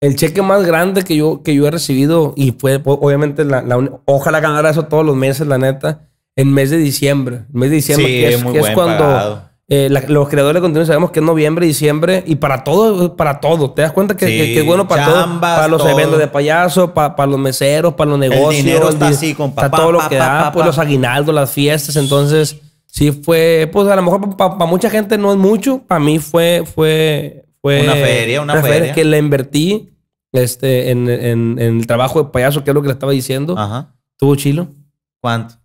El cheque más grande que yo, que yo he recibido, y fue obviamente, la, ojalá ganara eso todos los meses, la neta, en mes de diciembre. mes de diciembre, que es, cuando eh, los creadores de contenido sabemos que es noviembre, diciembre, y para todo, para todo. ¿Te das cuenta que, bueno para todo? Para los eventos de payaso, para, los meseros, para los negocios. El dinero está así, con papá, todo lo que da, pues, los aguinaldos, las fiestas, entonces sí fue, pues a lo mejor para mucha gente no es mucho, para mí fue, fue, fue una feria, una, feria. que la invertí este, en, en, en, el trabajo de payaso, que es lo que le estaba diciendo. Ajá. ¿Tuvo chilo? ¿Cuánto?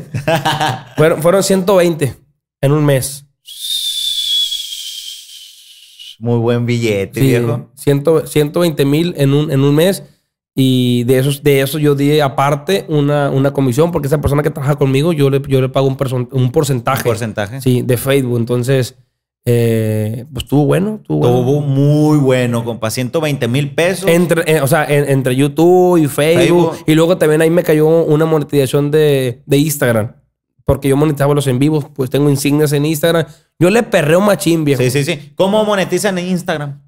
[LAUGHS] fueron, fueron 120 en un mes. Muy buen billete, viejo. 120 mil en un, en un mes. Y de, esos, de eso yo di aparte una, una comisión, porque esa persona que trabaja conmigo, yo le, yo le pago un, un porcentaje. ¿Un porcentaje? Sí, de Facebook. Entonces, eh, pues estuvo bueno, estuvo bueno. muy bueno, compa. 120 mil pesos. Entre, eh, o sea, entre YouTube y Facebook, Y luego también ahí me cayó una monetización de, Instagram. Porque yo monetizaba los en vivos, pues tengo insignias en Instagram. Yo le perreo machín, viejo. Sí, sí, sí. ¿Cómo monetizan en Instagram?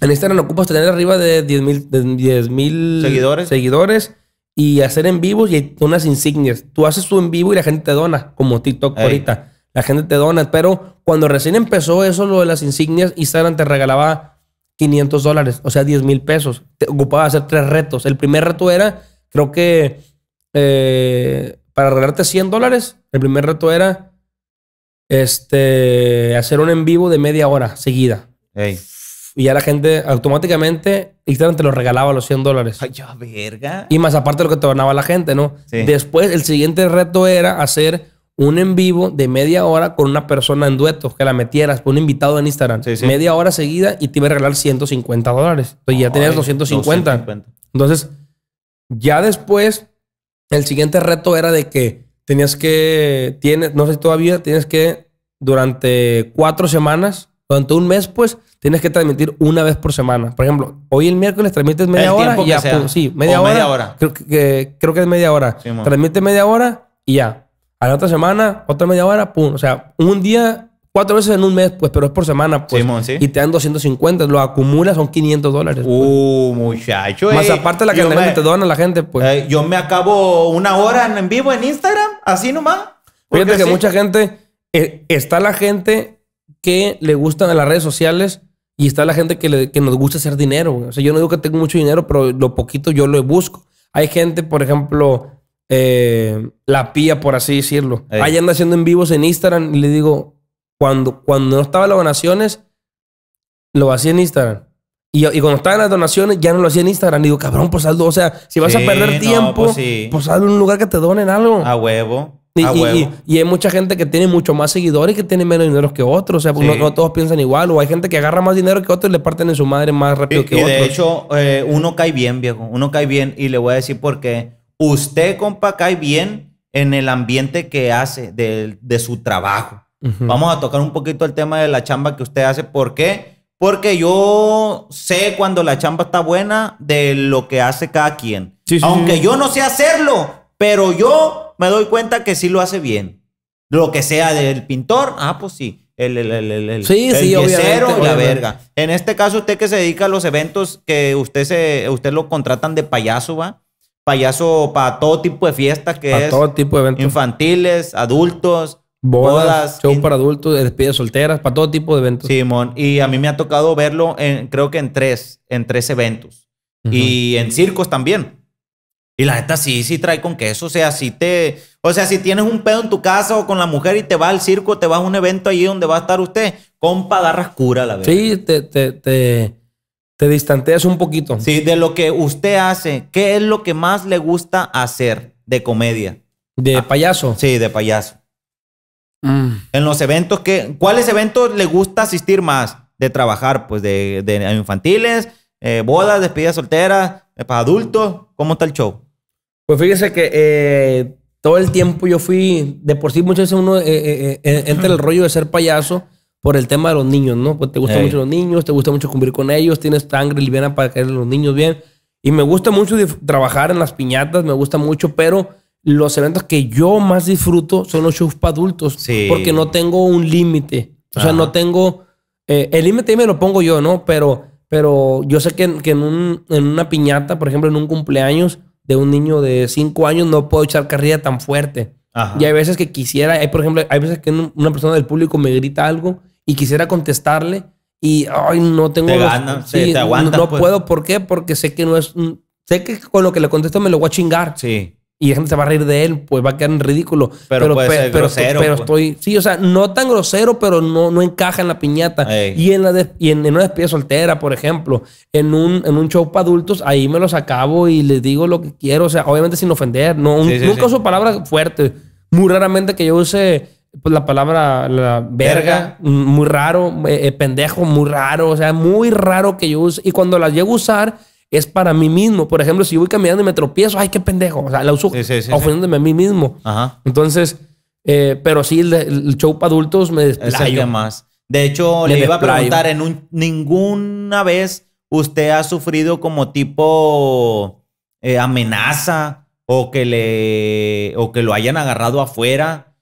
En Instagram ocupas tener arriba de 10 mil seguidores. seguidores y hacer en vivos y unas insignias. Tú haces tu en vivo y la gente te dona, como TikTok ahorita la gente te dona. Pero cuando recién empezó eso, lo de las insignias, Instagram te regalaba 500 dólares, o sea, 10 mil pesos. Te ocupaba hacer tres retos. El primer reto era, creo que eh, para regalarte 100 dólares, el primer reto era este, hacer un en vivo de media hora seguida. Y ya la gente automáticamente, Instagram te lo regalaba los 100 dólares. Ay, ya, verga. Y más aparte de lo que te donaba la gente, ¿no? Después, el siguiente reto era hacer un en vivo de media hora con una persona en dueto, que la metieras, un invitado en Instagram, media hora seguida y te iba a regalar 150 dólares. Entonces ya tenías 250. Entonces, ya después, el siguiente reto era de que tenías que, tienes, no sé todavía, tienes que durante cuatro semanas, durante un mes, pues, tienes que transmitir una vez por semana. Por ejemplo, hoy el miércoles transmites media hora y ya, sí, media hora. Creo que, creo que es media hora. Transmite media hora y ya a la otra semana, otra media hora, pum. O sea, un día, cuatro veces en un mes, pues, pero es por semana, pues. Y te dan 250, lo acumulas, son 500 dólares. Pues. Uh, muchacho. Más aparte la que te donan a la gente, pues. yo me acabo una hora en vivo en Instagram, así nomás. Fíjate que mucha gente, eh, está la gente que le gustan las redes sociales y está la gente que, nos gusta hacer dinero. O sea, yo no digo que tengo mucho dinero, pero lo poquito yo lo busco. Hay gente, por ejemplo, eh, la pía, por así decirlo. Ahí. anda haciendo en vivos en Instagram y le digo, cuando, cuando no estaba las donaciones, lo hacía en Instagram. Y, cuando cuando estaban las donaciones, ya no lo hacía en Instagram. Y digo, cabrón, pues hazlo. O sea, si vas a perder tiempo, pues, pues en un lugar que te donen algo. A huevo. Y, hay mucha gente que tiene mucho más seguidores que tiene menos dinero que otros. O sea, no, todos piensan igual. O hay gente que agarra más dinero que otros y le parten en su madre más rápido que otros. de hecho, eh, uno cae bien, viejo. Uno cae bien. Y le voy a decir por qué usted, compa, cae bien en el ambiente que hace de, su trabajo. Vamos a tocar un poquito el tema de la chamba que usted hace. ¿Por qué? Porque yo sé cuando la chamba está buena de lo que hace cada quien. Sí, Aunque yo no sé hacerlo, pero yo me doy cuenta que sí lo hace bien. Lo que sea del pintor, ah, pues sí. El, el, el, y la verga. En este caso, usted que se dedica a los eventos que usted se, usted lo contratan de payaso, ¿va? payaso para todo tipo de fiestas que es. todo tipo de eventos. Infantiles, adultos, bodas. son show para adultos, despides solteras, para todo tipo de eventos. Simón, y a mí me ha tocado verlo en, creo que en tres, en tres eventos. Y en circos también. Y la neta sí, sí trae con queso. O sea, si te. O sea, si tienes un pedo en tu casa o con la mujer y te vas al circo, te vas a un evento allí donde va a estar usted, compa, agarras cura, la verdad. Sí, te, te, te te distanteas un poquito. Sí, de lo que usted hace, ¿qué es lo que más le gusta hacer de comedia? ¿De ah, payaso? Sí, de payaso. Mm. En los eventos, que, ¿cuáles eventos le gusta asistir más de trabajar? Pues de, de infantiles, eh, bodas, despedidas solteras, eh, para adultos. ¿Cómo está el show? Pues fíjese que eh, todo el tiempo yo fui, de por sí muchas veces uno entra el rollo de ser payaso por el tema de los niños, ¿no? Porque te gustan mucho los niños, te gusta mucho cumplir con ellos, tienes sangre liviana para que los niños bien. Y me gusta mucho trabajar en las piñatas, me gusta mucho, pero los eventos que yo más disfruto son los shows para adultos. Porque no tengo un límite. O sea, no tengo. Eh, el límite me lo pongo yo, ¿no? Pero, pero yo sé que, en, una piñata, por ejemplo, en un cumpleaños de un niño de cinco años, no puedo echar carrilla tan fuerte. Y hay veces que quisiera, hay, eh, por ejemplo, hay veces que una persona del público me grita algo y quisiera contestarle y ay, no tengo. ganas, te, No, pues. puedo, ¿por qué? Porque sé que no es. Sé que con lo que le contesto me lo voy a chingar. Sí y la gente se va a reír de él, pues va a quedar en ridículo. Pero, pero, pero, grosero, pues. estoy, sí, o sea, no tan grosero, pero no, no encaja en la piñata. Y, en, la y en, una despedida soltera, por ejemplo, en un, en un show para adultos, ahí me los acabo y les digo lo que quiero, o sea, obviamente sin ofender, no, nunca uso palabras fuertes, muy raramente que yo use pues, la palabra la verga, muy raro, eh, eh, pendejo, muy raro, o sea, muy raro que yo use, y cuando las llego a usar es para mí mismo. Por ejemplo, si voy caminando y me tropiezo, ay, qué pendejo. O sea, la uso sí, a mí mismo. Ajá. Entonces, eh, pero sí, el, show para adultos me desplayo. más. De hecho, le iba a preguntar, en ninguna vez usted ha sufrido como tipo eh, amenaza o que le o que lo hayan agarrado afuera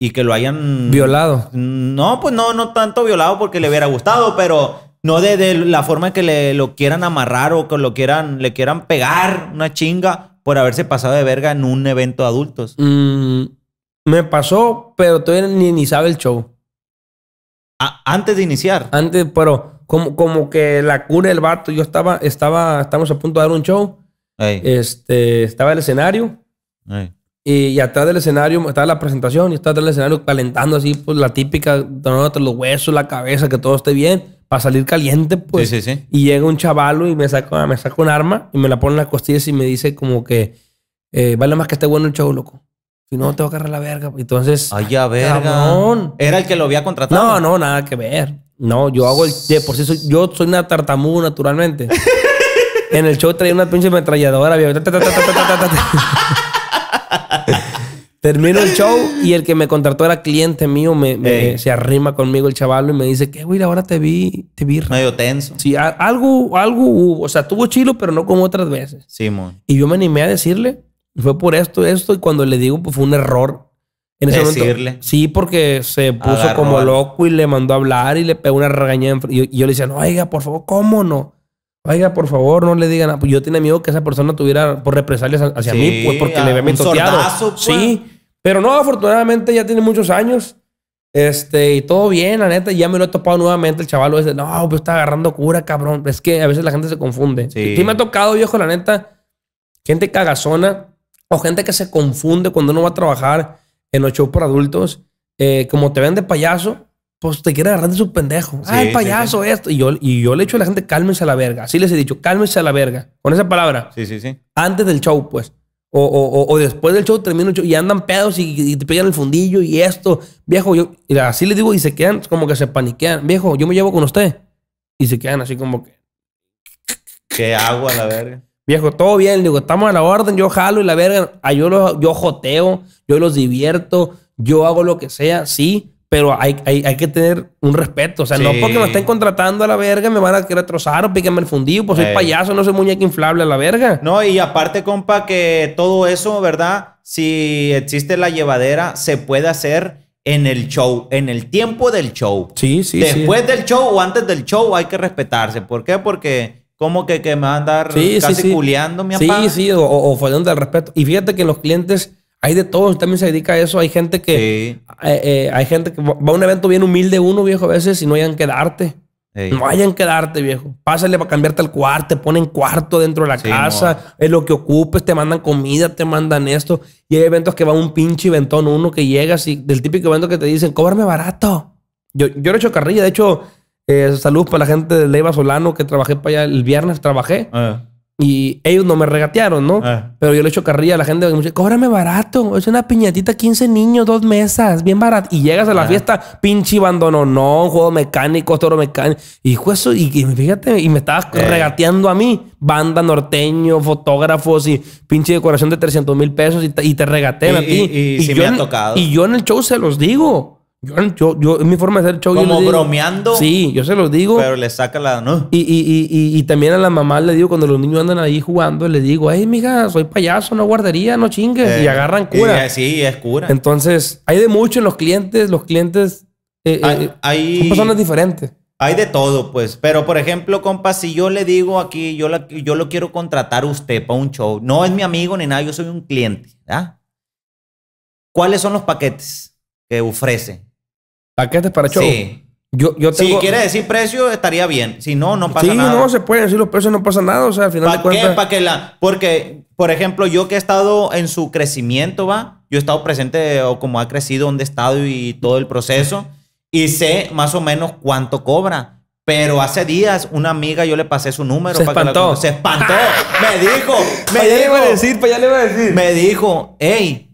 y que lo hayan violado. No, pues no, no tanto violado porque le hubiera gustado, pero no de, la forma que le lo quieran amarrar o que lo quieran, le quieran pegar una chinga por haberse pasado de verga en un evento de adultos. Mm, me pasó, pero todavía ni iniciaba el show. antes de iniciar. Antes, pero como, como que la cura el vato, yo estaba, estaba, estamos a punto de dar un show. Este, estaba el escenario. Y, atrás del escenario, estaba la presentación y estaba atrás del escenario calentando así, pues la típica, los huesos, la cabeza, que todo esté bien, para salir caliente, pues. Sí, sí, sí. Y llega un chavalo y me saca, me saca un arma y me la pone en las costillas y me dice como que eh, vale más que esté bueno el show, loco. Si no, te voy a agarrar la verga. Entonces. Ay, ya verga. Era el que lo había contratado. No, no, nada que ver. No, yo hago el. De por sí, yo soy una tartamudo naturalmente. [LAUGHS] en el show traía una pinche metralladora. [LAUGHS] Termino el show y el que me contrató era cliente mío, me, se arrima conmigo el chaval y me dice, ¿qué güey? Ahora te vi, te vi. Medio tenso. Sí, algo, algo O sea, tuvo chilo, pero no como otras veces. Sí, Y yo me animé a decirle, fue por esto, esto, y cuando le digo, pues fue un error. En ese Decirle. sí, porque se puso como loco y le mandó a hablar y le pegó una regañada. Y, yo, le decía, no, oiga, por favor, ¿cómo no? Oiga, por favor, no le digan nada. Pues yo tenía miedo que esa persona tuviera por pues, represalias hacia mí, pues, porque le había mentido. Pues. Sí. Pero no, afortunadamente ya tiene muchos años. Este, y todo bien, la neta. ya me lo he topado nuevamente el chaval. Dice, no, pero pues está agarrando cura, cabrón. Es que a veces la gente se confunde. Sí. Y me ha tocado, viejo, la neta, gente cagazona o gente que se confunde cuando uno va a trabajar en los shows por adultos. Eh, como te ven de payaso, pues te quiere agarrar de su pendejos. Ay, payaso, esto. Y yo, y yo le he dicho a la gente, cálmense a la verga. Así les he dicho, cálmense a la verga. Con esa palabra. Sí, sí, sí. Antes del show, pues. O, después del show termino y andan pedos y, te pegan el fundillo y esto. Viejo, yo así les digo y se quedan como que se paniquean. Viejo, yo me llevo con usted. Y se quedan así como que... ¿Qué hago la verga? Viejo, todo bien. Digo, estamos a la orden. Yo jalo y la verga. Ah, yo, yo joteo. Yo los divierto. Yo hago lo que sea. Sí pero hay, hay, hay, que tener un respeto. O sea, no porque me estén contratando a la verga me van a querer trozar o píquenme el fundido, pues soy eh. payaso, no soy muñeca inflable a la verga. No, y aparte, compa, que todo eso, ¿verdad? Si existe la llevadera, se puede hacer en el show, en el tiempo del show. Sí, sí. Después del show o antes del show hay que respetarse. ¿Por qué? Porque como que, me van a andar casi culeando mi Sí, sí, o, o, fallando el respeto. Y fíjate que los clientes hay de todo, también se dedica a eso. Hay gente que. Eh, eh, hay gente que va a un evento bien humilde uno, viejo, a veces, y no hayan quedarte. No hayan quedarte, viejo. Pásale para cambiarte al cuarto, te ponen cuarto dentro de la casa, es lo que ocupes, te mandan comida, te mandan esto. Y hay eventos que va un pinche ventón, uno que llegas y del típico evento que te dicen, cóbrame barato. Yo, yo he hecho carrilla, de hecho, eh, salud para la gente de Leiva Solano que trabajé para allá el viernes, trabajé. Ah. Y ellos no me regatearon, ¿no? Ah. Pero yo le echo carrilla a la gente. Me dice, cóbrame barato. Es una piñatita, 15 niños, dos mesas, bien barato. Y llegas a la ah. fiesta, pinche abandono, no, juego mecánico, toro mecánico. Y eso, y, fíjate, y me estabas eh. regateando a mí. Banda norteño, fotógrafos y pinche decoración de 300 mil pesos y te, y a ti. Y, Y yo en el show se los digo. Yo, yo, mi forma de hacer show. Como bromeando. Sí, yo se los digo. Pero le saca la. ¿no? Y, también a la mamá le digo, cuando los niños andan ahí jugando, le digo, ay, mija, soy payaso, no guardería, no chingues. y eh, agarran cura. sí, es cura. Entonces, hay de mucho en los clientes. Los clientes eh, eh, hay, personas diferentes. Hay de todo, pues. Pero, por ejemplo, compa, si yo le digo aquí, yo, la, yo lo quiero contratar usted para un show. No es mi amigo ni nada, yo soy un cliente. ¿Cuáles son los paquetes que ofrece? para show. Sí. Yo, yo tengo... Si quiere decir precio, estaría bien. Si no, no pasa nada. Sí, no, se puede decir los precios, no pasa nada. O sea, al final ¿Para Qué? ¿Para que la... Porque, por ejemplo, yo que he estado en su crecimiento, ¿va? Yo he estado presente o como ha crecido, donde he estado y todo el proceso. Y sé más o menos cuánto cobra. Pero hace días una amiga yo le pasé su número. Se espantó. se espantó. me dijo. [LAUGHS] Me dijo. a decir, para pues, ya le iba a decir. Me dijo, hey,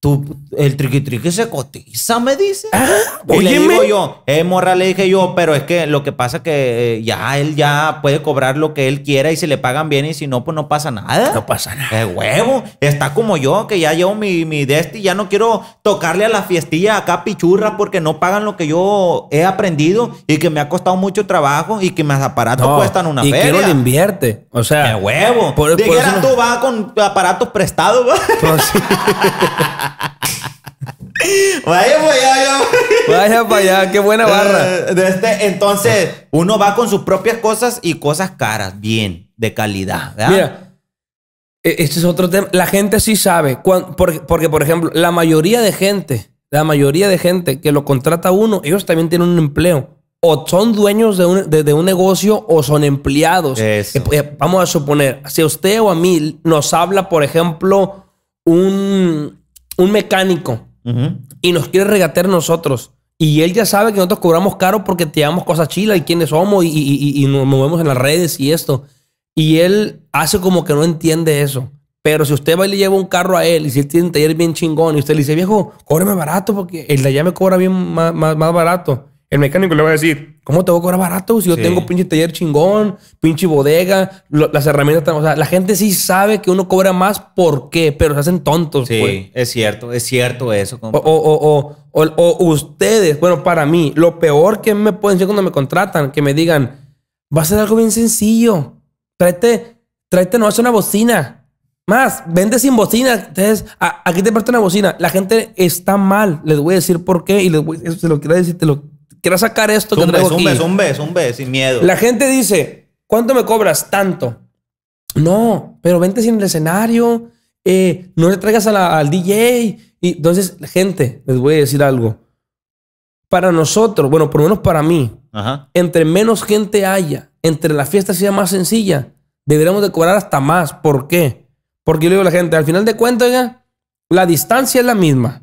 Tú, el triqui triqui se cotiza, me dice. Ah, y le digo yo, eh, morra, le dije yo, pero es que lo que pasa que eh, ya él ya puede cobrar lo que él quiera y si le pagan bien y si no, pues no pasa nada. No pasa nada. Es eh, huevo. Está como yo, que ya llevo mi, mi desti, ya no quiero tocarle a la fiestilla acá pichurra porque no pagan lo que yo he aprendido y que me ha costado mucho trabajo y que mis aparatos cuestan una y feria. Y quiero le invierte. O sea. De eh, huevo. Por, tú vas con aparatos prestados. Pues, [LAUGHS] Vaya para allá, yo. Vaya para allá, qué buena barra. Eh, este, entonces, uno va con sus propias cosas y cosas caras, bien, de calidad. Mira, e, este es otro tema. La gente sí sabe, porque, porque, por ejemplo, la mayoría de gente, la mayoría de gente que lo contrata uno, ellos también tienen un empleo. O son dueños de un, negocio o son empleados. Eh, eh, vamos a suponer, si a usted o a mí nos habla, por ejemplo, un, un mecánico y nos quiere regatear nosotros. Y él ya sabe que nosotros cobramos caro porque te llamamos cosas chilas y quiénes somos y, nos movemos en las redes y esto. Y él hace como que no entiende eso. Pero si usted va y le lleva un carro a él y si él tiene un taller bien chingón y usted le dice, viejo, cóbreme barato porque el de allá me cobra bien más barato, el mecánico le va a decir, ¿Cómo te voy a cobrar barato? Si yo tengo pinche taller chingón, pinche bodega, las herramientas. O sea, la gente sí sabe que uno cobra más. ¿Por qué? Pero se hacen tontos. Sí, pues. es cierto, es cierto eso. O, ustedes, bueno, para mí, lo peor que me pueden decir cuando me contratan, que me digan, va a ser algo bien sencillo. Tráete, tráete, no hace una bocina. Más, vende sin bocina. Entonces, aquí te presto una bocina. La gente está mal. Les voy a decir por qué y les voy, eso se lo quiero decir, te lo quiero sacar esto un traigo un beso, un sin miedo. La gente dice, ¿cuánto me cobras? Tanto. No, pero vente sin el escenario. Eh, no le traigas al DJ. Y entonces, gente, les voy a decir algo. Para nosotros, bueno, por lo menos para mí, entre menos gente haya, entre la fiesta sea más sencilla, deberíamos de cobrar hasta más. ¿Por qué? Porque yo le digo a la gente, al final de cuentas, la distancia es la misma.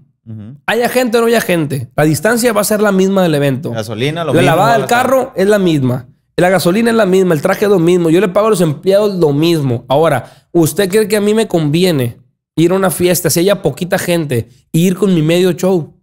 Haya gente o no haya gente. La distancia va a ser la misma del evento. La Gasolina, lo la lavada del carro es la misma. La gasolina es la misma, el traje es lo mismo. Yo le pago a los empleados lo mismo. Ahora, ¿usted cree que a mí me conviene ir a una fiesta si haya poquita gente ir con mi medio show?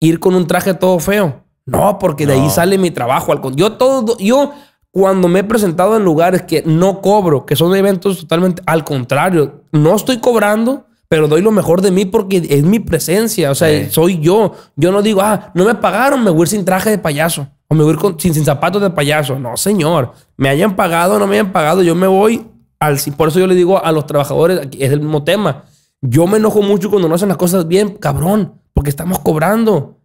Ir con un traje todo feo. No, porque de ahí sale mi trabajo. Yo todo, yo cuando me he presentado en lugares que no cobro, que son eventos totalmente al contrario, no estoy cobrando pero doy lo mejor de mí porque es mi presencia, o sea, soy yo. Yo no digo, ah, no me pagaron, me voy sin traje de payaso o me voy sin, zapatos de payaso. No, señor, me hayan pagado o no me hayan pagado, yo me voy al... Por eso yo le digo a los trabajadores, es el mismo tema. Yo me enojo mucho cuando no hacen las cosas bien, cabrón, porque estamos cobrando.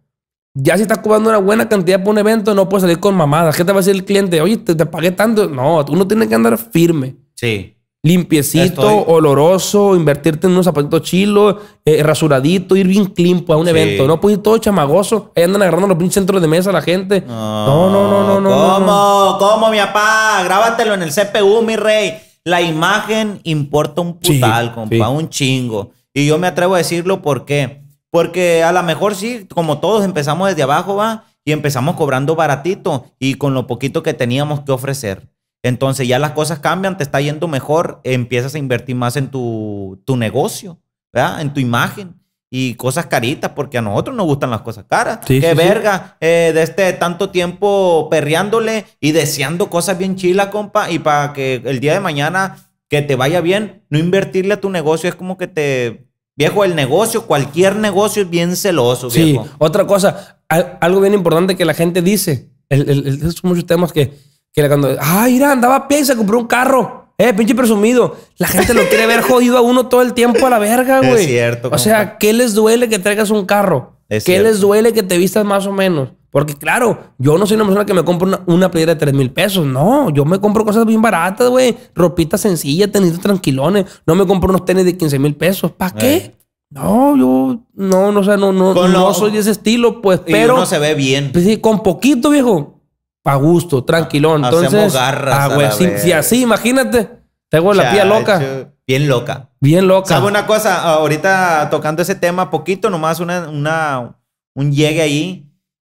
Ya si estás cobrando una buena cantidad por un evento, no puedes salir con mamadas. ¿Qué te va a decir el cliente? Oye, te, te pagué tanto. No, uno tiene que andar firme. Sí limpiecito, oloroso, invertirte en unos zapatitos chilos, eh, rasuradito, ir bien climpo a un evento. No puedes ir todo chamagoso. Ahí andan agarrando los pinches centros de mesa la gente. No, no, no, no, no. ¿Cómo? ¿Cómo, mi papá? Grábatelo en el CPU, mi rey. La imagen importa un putal, compa, un chingo. Y yo me atrevo a decirlo ¿por qué? Porque a lo mejor sí, como todos empezamos desde abajo, va, y empezamos cobrando baratito y con lo poquito que teníamos que ofrecer. Entonces ya las cosas cambian, te está yendo mejor, empiezas a invertir más en tu, negocio, ¿verdad? En tu imagen y cosas caritas, porque a nosotros nos gustan las cosas caras. Sí, Qué verga, eh, de este tanto tiempo perreándole y deseando cosas bien chilas, compa, y para que el día de mañana que te vaya bien, no invertirle a tu negocio es como que te... Viejo, el negocio, cualquier negocio es bien celoso, viejo. Sí, otra cosa, algo bien importante que la gente dice, el, el, el, son muchos temas que que cuando, ah, mira, andaba pie y se compró un carro. Eh, pinche presumido. La gente lo quiere ver jodido a uno todo el tiempo a la verga, güey. Es cierto. O sea, ¿qué les duele que traigas un carro? ¿Qué les duele que te vistas más o menos? Porque claro, yo no soy una persona que me compre una, una playera de 3 mil pesos. No, yo me compro cosas bien baratas, güey. Ropita sencilla, tenis tranquilones. No me compro unos tenis de 15 mil pesos. ¿Para qué? Eh. No, yo no, no, o sea, no, no, no soy de ese estilo, pues, pero. uno se ve bien. Pues, sí, con poquito, viejo a gusto, tranquilón. Entonces, garras. Ah, güey, si, así, imagínate. Tengo la tía loca. Bien loca. Bien loca. ¿Sabe una cosa? Ahorita tocando ese tema poquito, nomás una, un llegue ahí.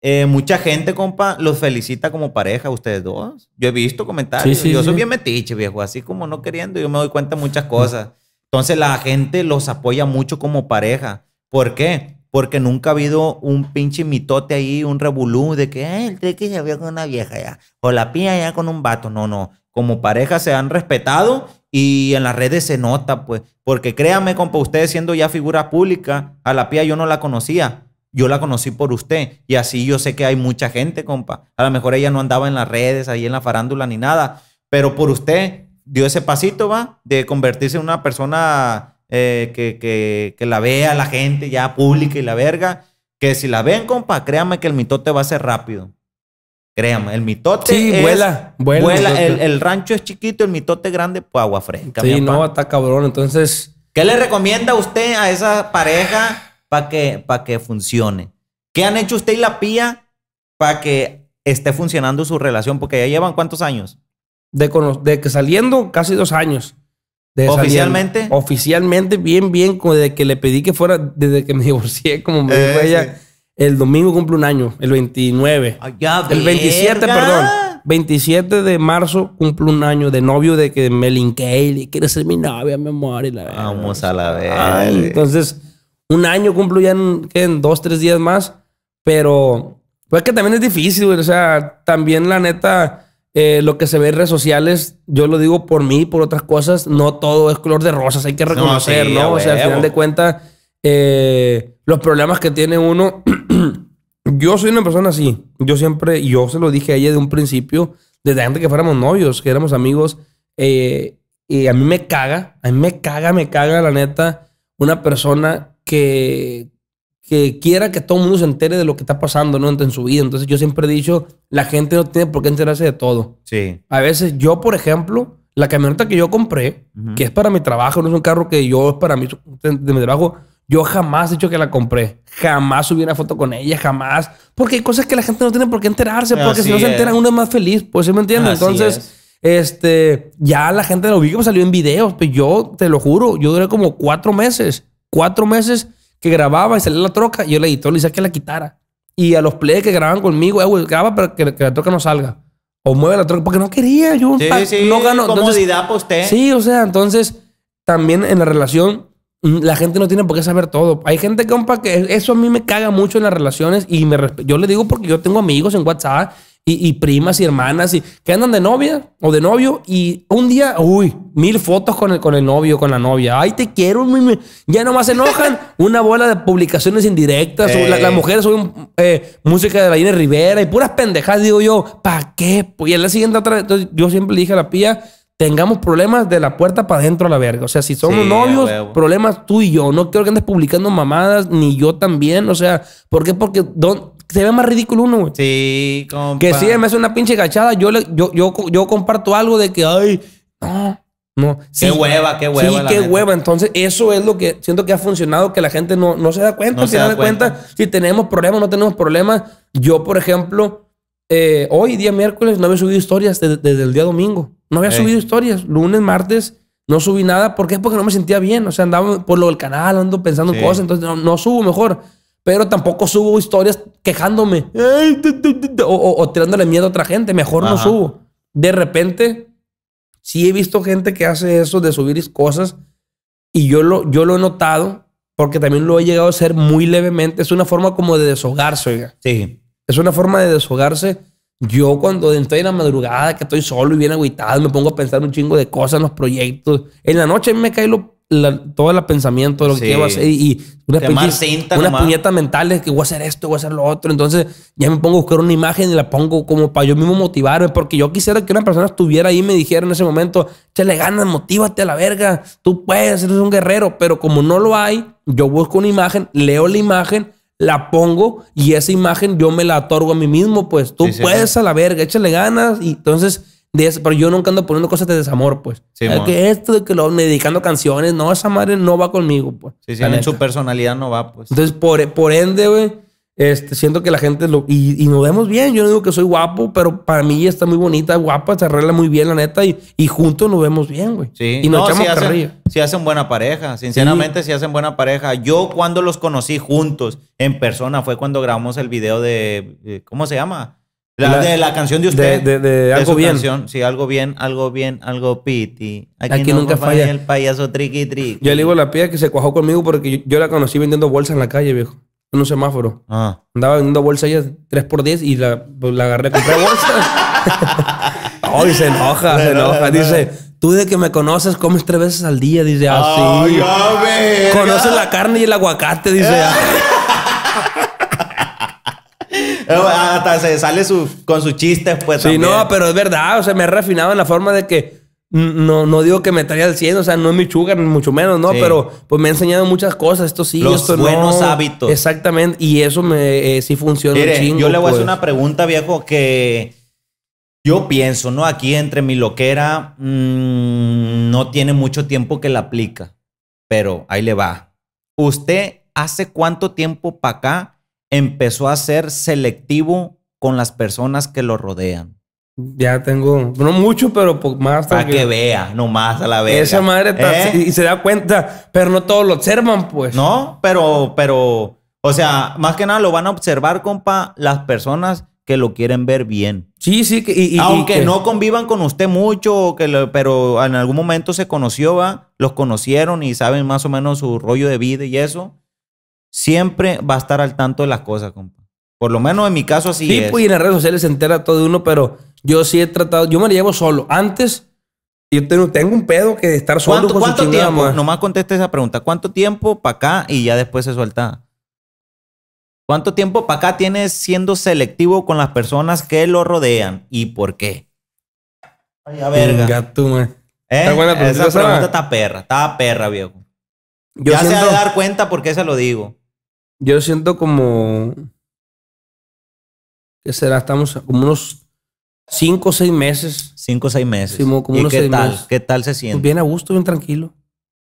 Eh, mucha gente, compa, los felicita como pareja, ustedes dos. Yo he visto comentarios. yo soy bien metiche, viejo. Así como no queriendo, yo me doy cuenta de muchas cosas. Entonces la gente los apoya mucho como pareja. ¿Por qué? Porque nunca ha habido un pinche mitote ahí, un revolú de que eh, el que se vio con una vieja ya, o la pía ya con un vato. No, no. Como pareja se han respetado y en las redes se nota, pues. Porque créame, compa, ustedes siendo ya figura pública, a la pía yo no la conocía. Yo la conocí por usted. Y así yo sé que hay mucha gente, compa. A lo mejor ella no andaba en las redes, ahí en la farándula ni nada. Pero por usted dio ese pasito, va, de convertirse en una persona eh, que, la vea la gente ya pública y la verga. Que si la ven, compa, créame que el mitote va a ser rápido. Créame, el mitote. Sí, vuela, vuela. el, rancho es chiquito, el mitote grande, pues agua fresca. Sí, no, está cabrón. Entonces. ¿Qué le recomienda usted a esa pareja para que, que funcione? ¿Qué han hecho usted y la pía para que esté funcionando su relación? Porque ya llevan cuántos años. de que saliendo casi dos años. ¿Oficialmente? Oficialmente, bien, bien, como desde que le pedí que fuera, desde que me [LAUGHS] divorcié, como me eh, dijo ella, el domingo cumple un año, el 29. Ah, el 27, perdón. 27 de marzo cumple un año de novio de que me linké y quiere ser mi novia, mi amor. Y la Vamos a la vez entonces, un año cumplo ya en, dos, tres días más, pero pues que también es difícil, O sea, también la neta eh, lo que se ve en redes sociales, yo lo digo por mí, por otras cosas, no todo es color de rosas, hay que reconocer, ¿no? O sea, al final de cuentas, eh, los problemas que tiene uno. [CLEARS THROAT] yo soy una persona así. Yo siempre, yo se lo dije a ella de un principio, desde antes que fuéramos novios, que éramos amigos. Eh, y a mí me caga, a mí me caga, me caga, la neta, una persona que, que quiera que todo el mundo se entere de lo que está pasando ¿no? en su vida. Entonces yo siempre he dicho, la gente no tiene por qué enterarse de todo. Sí. A veces yo, por ejemplo, la camioneta que yo compré, que es para mi trabajo, no es un carro que yo es para mí, de mi trabajo, yo jamás he dicho que la compré. Jamás subí una foto con ella, jamás. Porque hay cosas que la gente no tiene por qué enterarse, porque si no se enteran uno es más feliz, pues ¿sí me entiende Entonces... este, ya la gente lo vio que pues, salió en videos. Pero pues, yo, te lo juro, yo duré como cuatro meses, cuatro meses que grababa y salía la troca, y yo le editor le decía que la quitara. Y a los plebes que grababan conmigo, eh, graba para que, la troca no salga. O mueve la troca, porque no quería. Yo sí, sí, no Comodidad para usted. Sí, o sea, entonces también en la relación mm, la gente no tiene por qué saber todo. Hay gente, compa, que eso a mí me caga mucho en las relaciones y me yo le digo porque yo tengo amigos en WhatsApp y, primas y hermanas y que andan de novia o de novio y un día, uy, mil fotos con el, con el novio, con la novia. Ay, te quiero. Ya nomás se enojan. [LAUGHS] Una bola de publicaciones indirectas. Las eh. mujeres suben eh, música de la INE Rivera y puras pendejas, Digo yo, ¿para qué? y en la siguiente otra vez, yo siempre le dije a la pía, tengamos problemas de la puerta para adentro a la verga. O sea, si somos novios, problemas tú y yo. No quiero que andes publicando mamadas, ni yo también. O sea, ¿por qué? Porque se ve más ridículo uno, güey. Sí, compa. Que sí, me hace una pinche gachada, yo, le, yo, yo, yo comparto algo de que, ay, no, no. qué hueva, qué hueva. Sí, qué hueva. Entonces, eso es lo que siento que ha funcionado, que la gente no, no se da cuenta. No se da, cuenta. si tenemos problemas, no tenemos problemas. Yo, por ejemplo, eh, hoy, día miércoles, no había subido historias desde, el día domingo. No había subido historias. Lunes, martes, no subí nada. ¿Por qué? Porque no me sentía bien. O sea, andaba por lo del canal, ando pensando cosas. Entonces, no, no subo mejor pero tampoco subo historias quejándome o, tirándole miedo a otra gente. Mejor no subo. De repente, sí he visto gente que hace eso de subir cosas y yo lo, yo lo he notado porque también lo he llegado a hacer muy levemente. Es una forma como de deshogarse, Sí. Es una forma de deshogarse. Yo cuando estoy en la madrugada, que estoy solo y bien aguitado, me pongo a pensar un chingo de cosas los proyectos. En la noche me cae lo todo el pensamiento de lo que que a hacer y, una unas, puñetas mentales que voy a hacer esto, voy a hacer lo otro. Entonces ya me pongo a buscar una imagen y la pongo como para yo mismo motivarme, porque yo quisiera que una persona estuviera ahí y me dijera en ese momento, échale le ganas, motívate a la verga, tú puedes, eres un guerrero, pero como no lo hay, yo busco una imagen, leo la imagen. La pongo y esa imagen yo me la otorgo a mí mismo, pues tú puedes a la verga, échale ganas. Y entonces pero yo nunca ando poniendo cosas de desamor, pues. que esto de que lo me dedicando canciones, no, esa madre no va conmigo, pues. Sí, sí, en su personalidad no va, pues. Entonces, por, por ende, güey, este, siento que la gente lo. Y, nos vemos bien. Yo no digo que soy guapo, pero para mí está muy bonita, guapa, se arregla muy bien, la neta, y, y juntos nos vemos bien, güey. Sí, y nos no, echamos si hacen, si hacen buena pareja, sinceramente, si hacen buena pareja. Yo cuando los conocí juntos, en persona, fue cuando grabamos el video de. Eh, ¿Cómo se llama? La, de la canción de usted. De, algo bien. Canción. Sí, algo bien, algo bien, algo piti. Aquí, nunca falla. El payaso triqui triqui. Yo le digo a la pía que se cuajó conmigo porque yo, la conocí vendiendo bolsas en la calle, viejo. En un semáforo. Ah. Andaba vendiendo bolsas ella 3x10 y la, pues, la agarré compré bolsas. [LAUGHS] Ay, se enoja, se enoja. Dice, Tú de que me conoces comes tres veces al día, dice así. Ah, Conoces la carne y el aguacate, dice. [LAUGHS] Ah, hasta se sale su, con su chiste pues. Sí, no, pero es verdad. O sea, me ha refinado en la forma de que no, no digo que me traiga el 100, o sea, no es mi ni mucho menos, ¿no? Pero pues me ha enseñado muchas cosas, esto sí, Los buenos hábitos. Exactamente, y eso me eh, sí funciona Yo le voy a hacer pues. una pregunta, viejo, que yo pienso, ¿no? Aquí entre mi loquera, mm, no tiene mucho tiempo que la aplica, pero ahí le va. ¿Usted hace cuánto tiempo para acá empezó a ser selectivo con las personas que lo rodean. Ya tengo, no mucho, pero más. Para que, que vea, nomás a la vez. Esa madre ¿Eh? y, se da cuenta, pero no todos lo observan, pues. No, pero, pero, o sea, más que nada lo van a observar, compa, las personas que lo quieren ver bien. Sí, sí, y, aunque no convivan con usted mucho, que pero en algún momento se conoció, va, los conocieron y saben más o menos su rollo de vida y eso siempre va a estar al tanto de las cosas, compa. Por lo menos en mi caso así sí, pues, y en las redes sociales se entera todo de uno, pero yo sí he tratado, yo me lo llevo solo. Antes, yo tengo, un pedo que estar solo ¿Cuánto, con su tiempo? Nomás conteste esa pregunta. ¿Cuánto tiempo para acá y ya después se suelta? ¿Cuánto tiempo para acá tienes siendo selectivo con las personas que lo rodean y por qué? Ay, a verga. man. ¿Eh? esa pregunta está perra, está perra, viejo. ya se ha de dar cuenta por qué se lo digo. Yo siento como. ¿Qué será? Estamos como unos cinco o seis meses. Cinco o seis meses. ¿Y qué tal? ¿Qué tal se siente? Pues bien a gusto, bien tranquilo.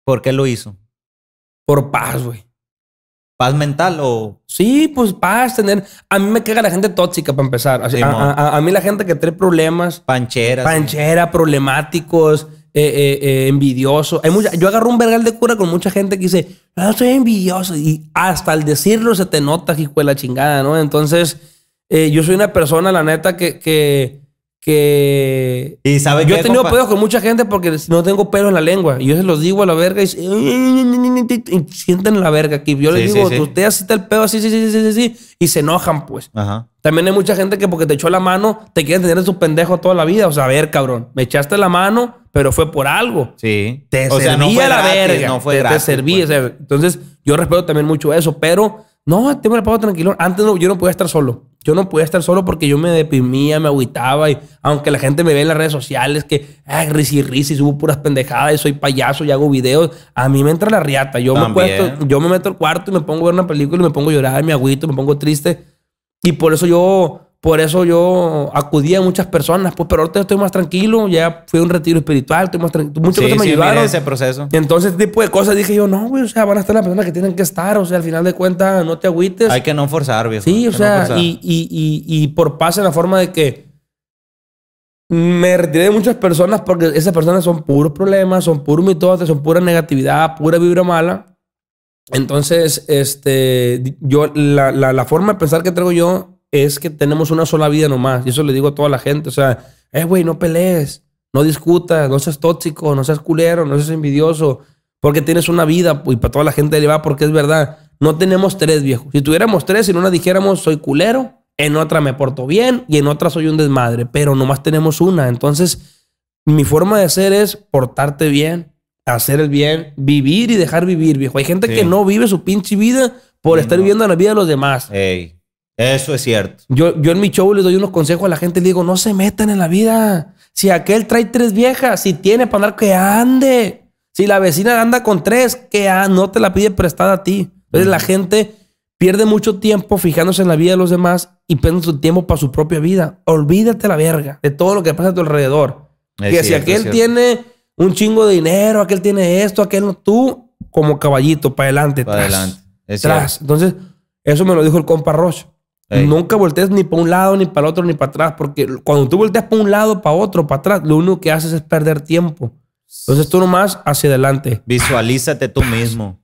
¿Por qué lo hizo? Por paz, güey. ¿Paz mental o...? Sí, pues paz, tener... A mí me caga la gente tóxica, para empezar. a, mí la gente que trae problemas... Pancheras. Panchera, problemáticos. Eh, eh, eh, envidioso. Hay mucha, yo agarro un vergal de cura con mucha gente que dice, no, ah, soy envidioso. Y hasta al decirlo se te nota, hijo de la chingada, ¿no? Entonces, yo soy una persona, la neta, que... que, que ¿Y sabe yo he tenido pedos con mucha gente porque no tengo pelos en la lengua. Y yo se los digo a la verga y, sienten la verga aquí. Yo les digo, sí, usted así está el pedo, así, sí, sí, sí, sí, sí. Y se enojan, pues. Ajá. También hay mucha gente que porque te echó la mano, te quieren tener en su pendejo toda la vida. O sea, a ver, cabrón, me echaste la mano, pero fue por algo. Sí. Te o sea, no la No fue te, gratis, pues. entonces, yo respeto también mucho eso, pero no, tengo la pago tranquilo. Antes no, yo no podía estar solo. Yo no podía estar solo porque yo me deprimía, me agüitaba. Y aunque la gente me ve en las redes sociales que, ah, risi, risi, subo puras pendejadas y soy payaso y hago videos, a mí me entra la riata. Yo me, yo me meto al cuarto y me pongo a ver una película y me pongo a llorar, me agüito, me pongo triste. Y por eso yo por eso yo acudí a muchas personas, pues, pero ahorita estoy más tranquilo, ya fui a un retiro espiritual, estoy más tranquilo, muchas cosas me sí, ayudaron. ese proceso. Y Entonces, tipo de cosas dije yo, no, güey, o sea, van a estar las personas que tienen que estar, o sea, al final de cuentas, no te agüites. Hay que no forzar, viejo. Sí, o sea, y, y, y, y, por pase la forma de que me retiré de muchas personas porque esas personas son puros problemas, son puros mitotes, son pura negatividad, pura vibra mala. Entonces, este, yo, la, la, la forma de pensar que traigo yo es que tenemos una sola vida nomás. Y eso le digo a toda la gente. O sea, eh, güey, no pelees, no discutas, no seas tóxico, no seas culero, no seas envidioso, porque tienes una vida y para toda la gente le va porque es verdad. No tenemos tres, viejo. Si tuviéramos tres, y en una dijéramos soy culero, en otra me porto bien y en otra soy un desmadre, pero nomás tenemos una. Entonces, mi forma de ser es portarte bien, hacer el bien, vivir y dejar vivir, viejo. Hay gente que no vive su pinche vida por estar viendo viviendo la vida de los demás. Ey. Eso es cierto. Yo, yo en mi show les doy unos consejos a la gente, les digo, no se metan en la vida. Si aquel trae tres viejas, si tiene para andar, que ande. Si la vecina anda con tres, que ah, no te la pide prestada a ti. Entonces la gente pierde mucho tiempo fijándose en la vida de los demás y pierde su tiempo para su propia vida. Olvídate la verga de todo lo que pasa a tu alrededor. que si aquel tiene un chingo de dinero, aquel tiene esto, aquel no, tú como caballito, para adelante, Entonces, eso me lo dijo el compa Roche. Nunca voltees ni para un lado, ni para el otro, ni para atrás, porque cuando tú volteas para un lado, para otro, para atrás, lo único que haces es perder tiempo. Entonces tú nomás hacia adelante. Visualízate tú mismo.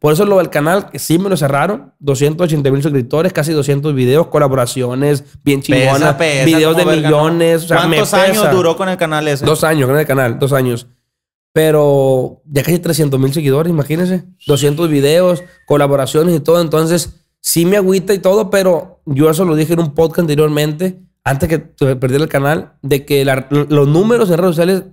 por eso lo del canal, que sí me lo cerraron. 280 mil suscriptores, casi 200 videos, colaboraciones, bien chingonas. videos de millones. O ¿Cuántos años duró con el canal ese? Dos años con el canal, dos años. Pero ya casi 300 mil seguidores, imagínense. 200 videos, colaboraciones y todo. Entonces, sí me agüita y todo, pero yo eso lo dije en un podcast anteriormente, antes que perdiera el canal, de que los números en redes sociales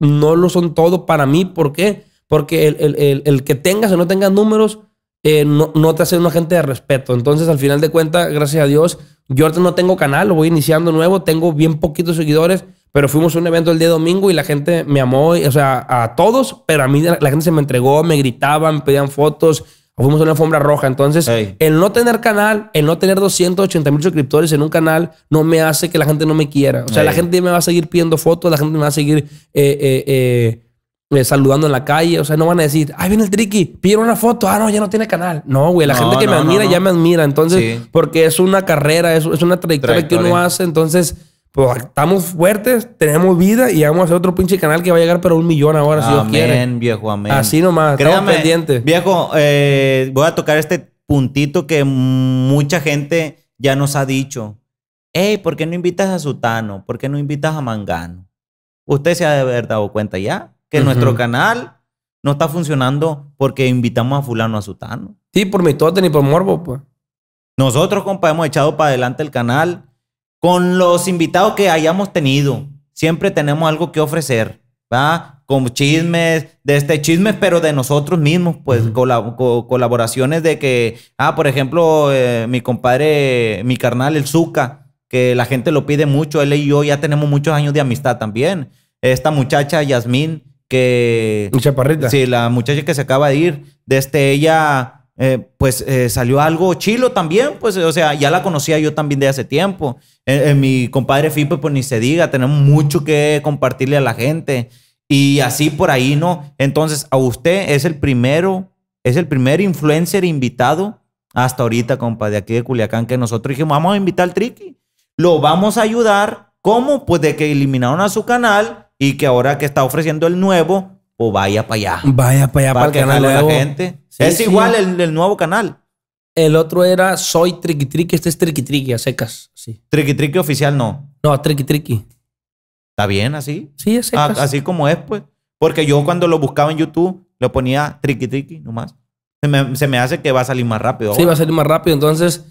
no lo son todo para mí. ¿Por qué? Porque el, que tengas o no tengas números eh, no, te hace una gente de respeto. Entonces, al final de cuentas, gracias a Dios, yo ahorita no tengo canal, lo voy iniciando nuevo, tengo bien poquitos seguidores, pero fuimos a un evento el día domingo y la gente me amó, o sea, a todos, pero a mí la gente se me entregó, me gritaban, me pedían fotos fuimos a una alfombra roja. Entonces, el no tener canal, el no tener 280 mil suscriptores en un canal, no me hace que la gente no me quiera. O sea, la gente me va a seguir pidiendo fotos, la gente me va a seguir eh, eh, eh, saludando en la calle. O sea, no van a decir, ay, viene el tricky, pidieron una foto. Ah, no, ya no tiene canal. No, güey, la gente que me admira ya me admira. Entonces, porque es una carrera, es, es una trayectoria que uno hace. Entonces, pues estamos fuertes, tenemos vida y vamos a hacer otro pinche canal que va a llegar para un millón ahora, si Dios quiere. Amén, viejo, amén. Así nomás, Créame, pendientes. Viejo, eh, voy a tocar este puntito que mucha gente ya nos ha dicho. Hey, ¿por qué no invitas a Sutano? ¿Por qué no invitas a Mangano? Usted se ha de haber dado cuenta ya que nuestro canal no está funcionando porque invitamos a fulano a Sutano. Sí, por mi tote ni por morbo, pues. Nosotros, compa, hemos echado para adelante el canal con los invitados que hayamos tenido. Siempre tenemos algo que ofrecer, ¿va? Con chismes, de este chismes, pero de nosotros mismos, pues colaboraciones de que, ah, por ejemplo, eh, mi compadre, mi carnal, el Zuka, que la gente lo pide mucho, él y yo ya tenemos muchos años de amistad también. Esta muchacha, Yasmín, que... Chaparrita. Sí, la muchacha que se acaba de ir, desde este, ella eh, pues eh, salió algo chilo también, pues, o sea, ya la conocía yo también de hace tiempo. Eh, mi compadre Fipe, pues ni se diga, tenemos mucho que compartirle a la gente. Y así por ahí, ¿no? Entonces, a usted es el primero, es el primer influencer invitado hasta ahorita, compadre de aquí de Culiacán, que nosotros dijimos, vamos a invitar al Triqui, lo vamos a ayudar. ¿Cómo? Pues de que eliminaron a su canal y que ahora que está ofreciendo el nuevo, o vaya para allá. Vaya para allá para, que el nuevo. La gente. es igual el, nuevo canal. El otro era Soy Triqui Triqui, este es Triqui Triqui, a secas. Sí. Triqui oficial no. No, Triqui Triqui. ¿Está bien así? Sí, a así como es, pues. Porque yo cuando lo buscaba en YouTube, lo ponía Triqui Triki nomás. Se me, hace que va a salir más rápido. Sí, va a salir más rápido. Entonces,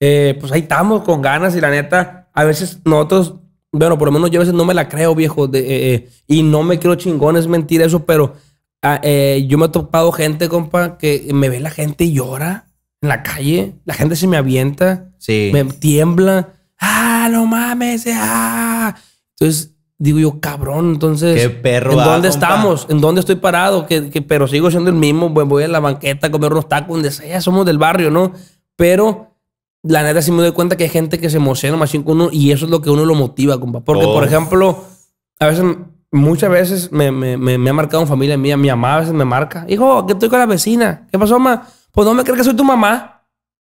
eh, pues ahí estamos con ganas y la neta, a veces nosotros bueno, por lo menos yo a veces no me la creo, viejo. De, eh, eh, y no me creo chingón, es mentira eso, pero ah, eh, yo me he topado gente, compa, que me ve la gente y llora en la calle. La gente se me avienta. Sí. Me tiembla. ¡Ah, no mames! ¡Ah! Entonces, digo yo, cabrón, entonces. ¿Qué perro ¿En dónde estamos? ¿En dónde estoy parado? Que, que, pero sigo siendo el mismo. Voy a la banqueta a comer unos tacos, donde sea. Somos del barrio, ¿no? Pero la neta sí me doy cuenta que hay gente que se emociona más bien uno y eso es lo que uno lo motiva, compa. Porque, por ejemplo, a veces, muchas veces me, ha marcado en familia mía, mi mamá a veces me marca, hijo, que estoy con la vecina, ¿qué pasó, mamá? Pues no me crees que soy tu mamá.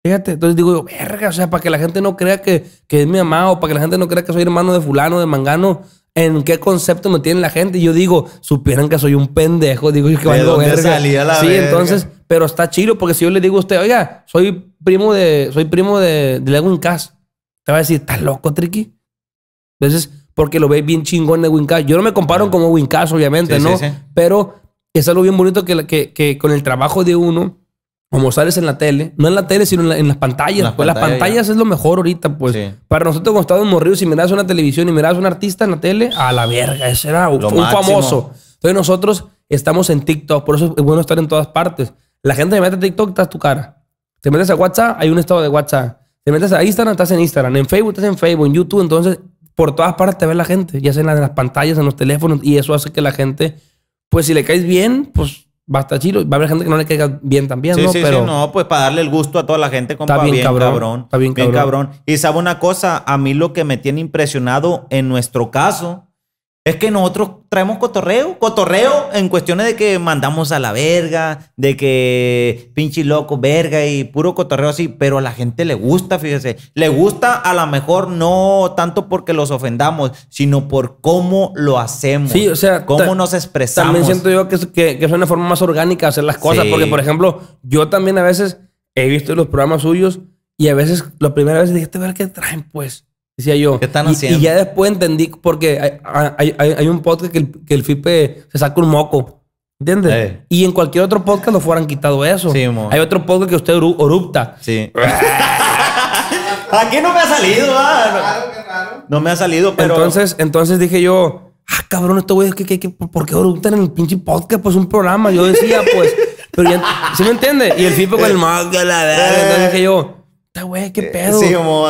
Fíjate, entonces digo yo, verga, o sea, para que la gente no crea que, que es mi mamá o para que la gente no crea que soy hermano de fulano, de mangano, en qué concepto me tiene la gente. Yo digo, supieran que soy un pendejo, digo yo que valgo verga. sí, entonces, pero está chido porque si yo le digo a usted, oiga, soy primo de, soy primo de, de te va a decir, ¿estás loco, Tricky? Entonces, porque lo ve bien chingón de Wincas. Yo no me comparo con como obviamente, ¿no? Sí, sí. Pero es algo bien bonito que, que, que con el trabajo de uno como sales en la tele, no en la tele, sino en, las pantallas. Pues, las pues pantallas, las pantallas es lo mejor ahorita, pues. Para nosotros, cuando estábamos morridos, si miras una televisión y miras un artista en la tele, a la verga, ese era un famoso. Entonces nosotros estamos en TikTok, por eso es bueno estar en todas partes. La gente que mete a TikTok, estás tu cara. Te metes a WhatsApp, hay un estado de WhatsApp. Te metes a Instagram, estás en Instagram. En Facebook, estás en Facebook. En YouTube, entonces, por todas partes te ve la gente. Ya sea en las pantallas, en los teléfonos. Y eso hace que la gente, pues si le caes bien, pues va a Va a haber gente que no le caiga bien también, ¿no? Sí, Pero sí, no, pues para darle el gusto a toda la gente, está bien, cabrón, Está bien, cabrón. Y sabe una cosa, a mí lo que me tiene impresionado en nuestro caso es que nosotros traemos cotorreo, cotorreo en cuestiones de que mandamos a la verga, de que pinche loco, verga y puro cotorreo así, pero a la gente le gusta, fíjese, le gusta a lo mejor no tanto porque los ofendamos, sino por cómo lo hacemos, sí, o sea, cómo nos expresamos. También siento yo que, es una forma más orgánica hacer las cosas, porque por ejemplo, yo también a veces he visto los programas suyos y a veces, la primera vez dije, este ver qué traen, pues. Decía yo. están Y, ya después entendí, porque hay, hay, un podcast que el, FIPE se saca un moco. ¿Entiendes? Y en cualquier otro podcast lo fueran quitado eso. Sí, hay otro podcast que usted orupta. Sí. [LAUGHS] Aquí no me ha salido, no, ah. no me ha salido, pero. Entonces, entonces dije yo, ah, cabrón, estos güeyes, ¿qué, qué, por qué oruptan en el pinche podcast? Pues un programa. Yo decía, pues. Pero ¿sí me entiende? Y el FIPE con el [LAUGHS] moco, la verdad. Entonces dije yo qué eh, pedo.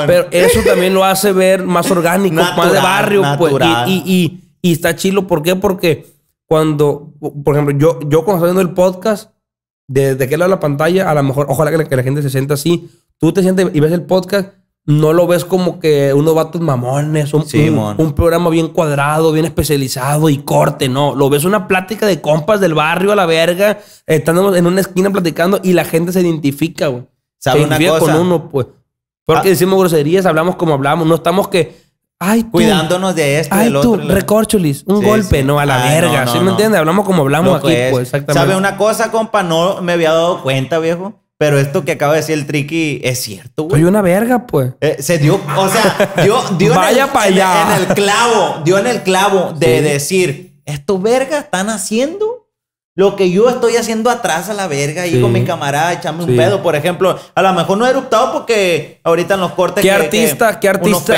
Pero eso también lo hace ver más orgánico, más de barrio, pues. Y, está chilo. ¿Por qué? Porque cuando, por ejemplo, yo, yo cuando estoy viendo el podcast, desde que lado de la pantalla, a lo mejor, ojalá que la, gente se sienta así. Tú te sientes y ves el podcast no lo ves como que unos va mamones, un, un, un, programa bien cuadrado, bien especializado y corte, no. Lo ves una plática de compas del barrio a la verga, estando en una esquina platicando y la gente se identifica, güey. ¿Sabe una cosa? con uno, pues. Porque ah. decimos groserías, hablamos como hablamos, no estamos que. Ay, Cuidándonos de esto. Ay, del otro, tú, recorchulis, un golpe, no, a la verga. ¿Sí me entiendes? Hablamos como hablamos aquí, pues, ¿Sabe una cosa, compa? No me había dado cuenta, viejo. Pero esto que acaba de decir el Tricky es cierto, güey. Soy una verga, pues. Eh, se dio, o sea, dio, en, el, clavo, dio en el clavo de decir, estos vergas están haciendo lo que yo estoy haciendo atrás a la verga, ahí con mi camarada, echarme un pedo, por ejemplo. A lo mejor no he eruptado porque ahorita en los cortes. ¿Qué que, artista, qué artista,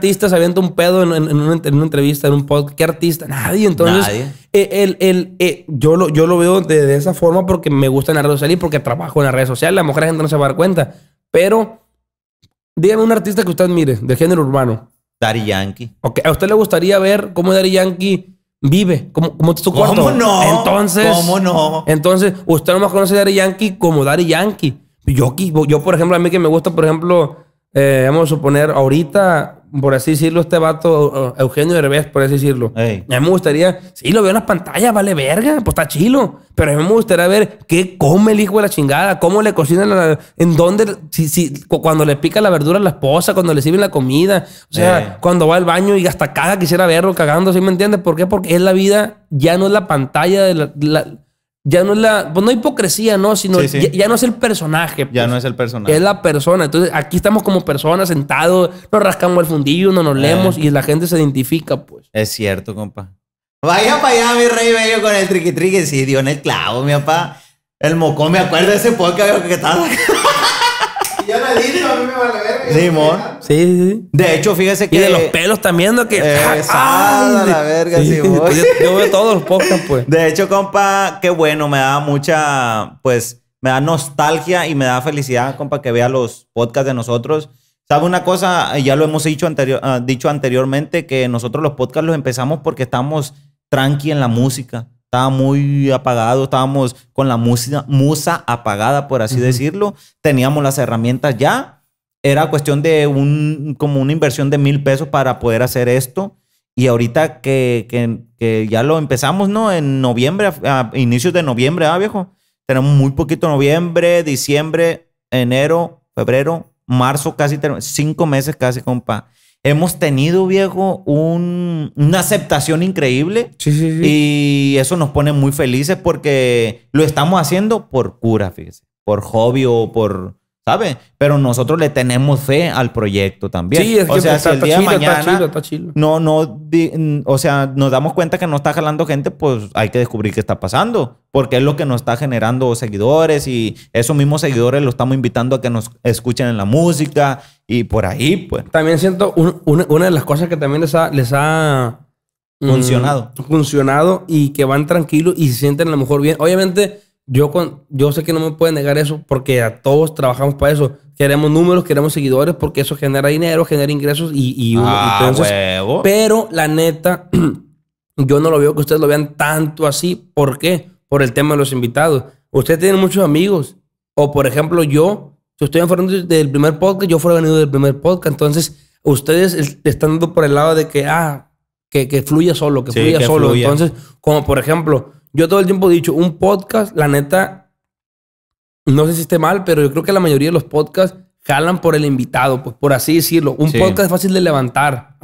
qué, se avienta un pedo en, una, entrevista, en un podcast? ¿Qué artista? Nadie, entonces. Nadie. Eh, el, eh, yo, lo, yo lo veo de, esa forma porque me gusta en las redes sociales y porque trabajo en las redes sociales. La mujer la gente no se va a dar cuenta. Pero, dígame un artista que usted mire de género urbano. Dari Yankee. ¿A usted le gustaría ver cómo Dari Yankee vive, como, como tu cuarto. ¿Cómo no? Entonces. ¿Cómo no? Entonces, usted más conoce a Daddy Yankee como Daddy Yankee. Yo, yo, por ejemplo, a mí que me gusta, por ejemplo, eh, vamos a suponer, ahorita, por así decirlo, este vato, eh, Eugenio Derbez, por así decirlo. A mí me gustaría, sí, lo veo en las pantallas, vale verga, pues está chilo. Pero a mí me gustaría ver qué come el hijo de la chingada, cómo le cocinan, en dónde, cuando le pica la verdura a la esposa, cuando le sirven la comida. O sea, cuando va al baño y hasta caga, quisiera verlo cagando, ¿sí me entiendes? ¿Por qué? Porque es la vida, ya no es la pantalla de la ya no es la, pues no hipocresía, ¿no? Sino Ya, no es el personaje. ya no pues. es el personaje. Es la persona. Entonces aquí estamos como personas sentados, nos rascamos el fundillo, no nos leemos eh. y la gente se identifica, pues. Es cierto, compa. Vaya para allá, mi rey bello, con el triqui triqui. Sí, dio en el clavo, mi papá. El moco me acuerdo de ese podcast que jajaja [LAUGHS] yo no a mí me vale verga. Sí, sí, De hecho, fíjese que. de los pelos también, ¿no? Que. Eh, la verga, sí, yo, veo todos los podcasts, pues. De hecho, compa, qué bueno, me da mucha. Pues me da nostalgia y me da felicidad, compa, que vea los podcasts de nosotros. ¿Sabe una cosa? Eh, ya lo hemos dicho, anterior, ah, dicho anteriormente, que nosotros los podcasts los empezamos porque estamos tranqui en la música estaba muy apagado, estábamos con la musa, musa apagada, por así decirlo, teníamos las herramientas ya, era cuestión de un, como una inversión de mil pesos para poder hacer esto. Y ahorita que, ya lo empezamos, ¿no? En noviembre, a, inicios de noviembre, ¿ah, viejo? Tenemos muy poquito noviembre, diciembre, enero, febrero, marzo, casi cinco meses casi, compa hemos tenido, viejo, una aceptación increíble. Y eso nos pone muy felices porque lo estamos haciendo por cura, fíjese. Por hobby o por, ¿sabe? Pero nosotros le tenemos fe al proyecto también. Sí, es que sea, está, chido, está chido. no no o sea, nos damos cuenta que no está jalando gente, pues hay que descubrir qué está pasando, porque es lo que nos está generando seguidores y esos mismos seguidores lo estamos invitando a que nos escuchen en la música y por ahí, pues. También siento una, una, de las cosas que también les ha, les ha mm, funcionado. funcionado y que van tranquilos y se sienten a lo mejor bien. Obviamente yo, con, yo sé que no me puede negar eso porque a todos trabajamos para eso. Queremos números, queremos seguidores porque eso genera dinero, genera ingresos y, y, ah, Pero la neta, [CLEARS THROAT] yo no lo veo que ustedes lo vean tanto así. ¿Por qué? Por el tema de los invitados. Ustedes tienen muchos amigos. O por ejemplo, yo, si estoy enfermo del primer podcast, yo fuera venido del primer podcast. Entonces, ustedes están por el lado de que, ah, que, que fluya solo, que fluya solo. Entonces, como por ejemplo, yo todo el tiempo he dicho, un podcast, la neta, no sé si esté mal, pero yo creo que la mayoría de los podcasts jalan por el invitado, pues por así decirlo. Un podcast es fácil de levantar.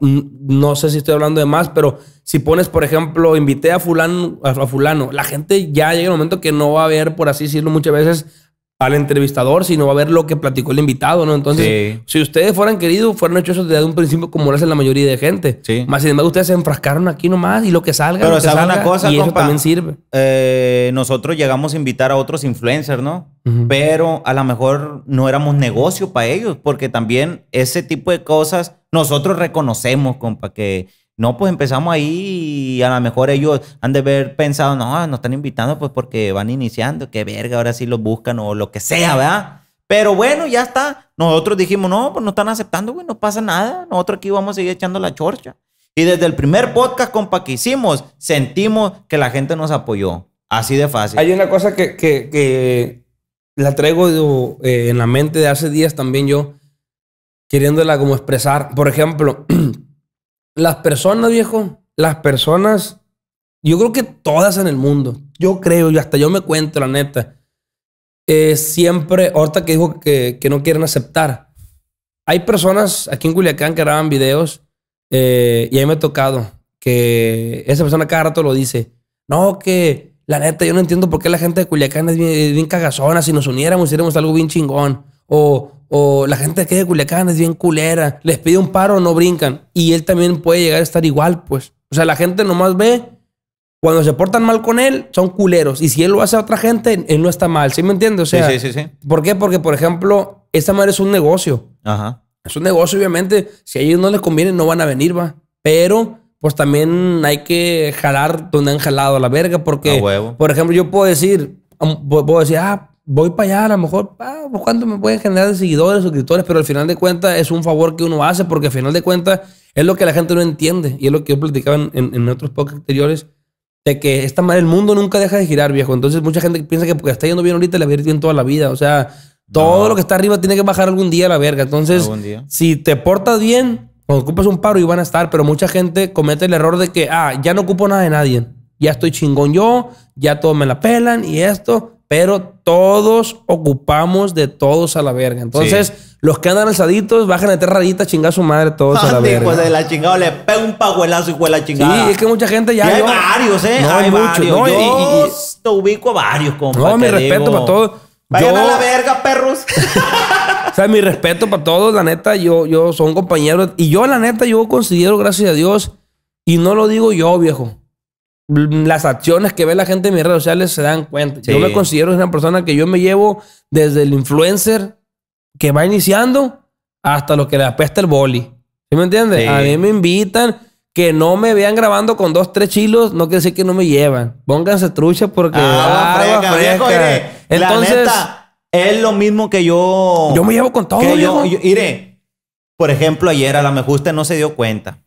no sé si estoy hablando de más, pero si pones, por ejemplo, invité a fulano, a fulano, la gente ya llega el momento que no va a ver, por así decirlo, muchas veces al entrevistador, sino va a ver lo que platicó el invitado, ¿no? Entonces, si ustedes fueran queridos, fueran hechos desde un principio como lo hacen la mayoría de gente. Sí. Más sin embargo, ustedes se enfrascaron aquí nomás y lo que salga. Pero lo que cosa, y eso también sirve. Eh, nosotros llegamos a invitar a otros influencers, ¿no? Pero a lo mejor no éramos negocio para ellos, porque también ese tipo de cosas nosotros reconocemos, compa, que no, pues empezamos ahí y a lo mejor ellos han de haber pensado, no, nos están invitando pues porque van iniciando, qué verga, ahora sí los buscan o lo que sea, ¿verdad? Pero bueno, ya está. Nosotros dijimos, no, pues no están aceptando, güey, no pasa nada. Nosotros aquí vamos a seguir echando la chorcha. Y desde el primer podcast, compa, que hicimos, sentimos que la gente nos apoyó. Así de fácil. Hay una cosa que, la traigo eh, en la mente de hace días también yo, queriéndola como expresar. Por ejemplo, [CLEARS THROAT] Las personas, viejo, las personas, yo creo que todas en el mundo, yo creo, y hasta yo me cuento, la neta, eh, siempre, ahorita que dijo que, no quieren aceptar, hay personas aquí en Culiacán que graban videos eh, y y mí me ha tocado que esa persona cada rato lo dice, no, que la neta, yo no entiendo por qué la gente de Culiacán es bien, bien cagazona, si nos uniéramos, hiciéramos algo bien chingón. O, o la gente que de Culiacán es bien culera, les pide un paro, no brincan. Y él también puede llegar a estar igual, pues. O sea, la gente nomás ve, cuando se portan mal con él, son culeros. Y si él lo hace a otra gente, él no está mal. ¿Sí me entiendes? sí, sí, sí, sí. ¿Por qué? Porque, por ejemplo, esta madre es un negocio. Ajá. Es un negocio, obviamente. Si a ellos no les conviene, no van a venir, va. Pero, pues también hay que jalar donde han jalado a la verga. Porque, huevo. por ejemplo, yo puedo decir, puedo decir, ah, voy para allá, a lo mejor, pues, cuánto me pueden generar de seguidores, suscriptores, pero al final de cuentas es un favor que uno hace, porque al final de cuentas es lo que la gente no entiende. Y es lo que yo platicaba en, otros podcasts anteriores, de que está mal el mundo nunca deja de girar, viejo. Entonces mucha gente piensa que porque está yendo bien ahorita, le va a ir bien toda la vida. O sea, todo lo que está arriba tiene que bajar algún día a la verga. Entonces, si te portas bien, ocupas un paro y van a estar, pero mucha gente comete el error de que, ah, ya no ocupo nada de nadie. Ya estoy chingón yo, ya todos me la pelan y esto pero todos ocupamos de todos a la verga. Entonces, los que andan alzaditos, bajan a tres raditas, a su madre todos a la verga. Pues de la chingada, le pega un pahuelazo y juega la chingada. Sí, es que mucha gente ya. hay varios, ¿eh? hay, muchos. yo te ubico a varios, compa. No, mi respeto para todos. Vayan a la verga, perros. [LAUGHS] o sea, mi respeto para todos, la neta, yo, yo soy un Y yo, la neta, yo considero, gracias a Dios, y no lo digo yo, viejo. Mm, las acciones que ve la gente en mis redes sociales se dan cuenta. Yo me considero una persona que yo me llevo desde el influencer que va iniciando hasta lo que le apesta el boli. ¿Sí me entiendes? A mí me invitan que no me vean grabando con dos, tres chilos, no quiere decir que no me llevan. Pónganse trucha porque... Ah, Entonces... es lo mismo que yo... Yo me llevo con todo, yo, iré. Por ejemplo, ayer a la me no se dio cuenta.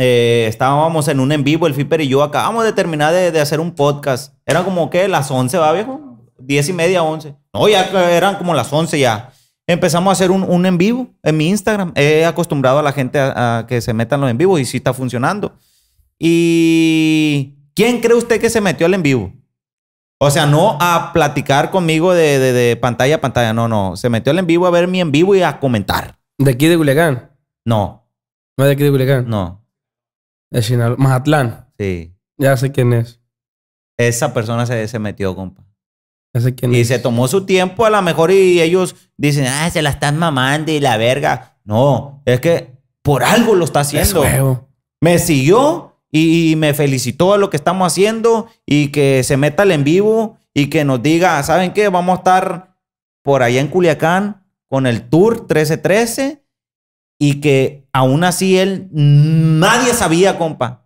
Eh, estábamos en un en vivo, el Fiper y yo acabamos de terminar de, hacer un podcast. era como que las 11, ¿va viejo? 10 y media, 11. No, ya eran como las 11 ya. Empezamos a hacer un, en vivo en mi Instagram. He acostumbrado a la gente a, que se metan los en vivo y si está funcionando. ¿Y quién cree usted que se metió al en vivo? O sea, no a platicar conmigo de, de, pantalla a pantalla. No, no. Se metió al en vivo a ver mi en vivo y a comentar. ¿De aquí de Culiacán? No. ¿No de aquí de Culiacán? No. De Mazatlán. Sí. Ya sé quién es. Esa persona se, se metió, compa. Ya sé quién es. y se tomó su tiempo a lo mejor y ellos dicen, ah, se la están mamando y la verga. No, es que por algo lo está haciendo. Me siguió y, me felicitó a lo que estamos haciendo y que se meta en vivo y que nos diga, ¿saben qué? Vamos a estar por allá en Culiacán con el Tour 1313 y que aún así él, nadie sabía, compa.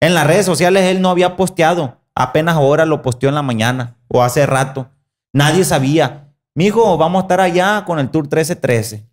En las redes sociales él no había posteado, apenas ahora lo posteó en la mañana o hace rato. Nadie sabía. hijo vamos a estar allá con el Tour 1313.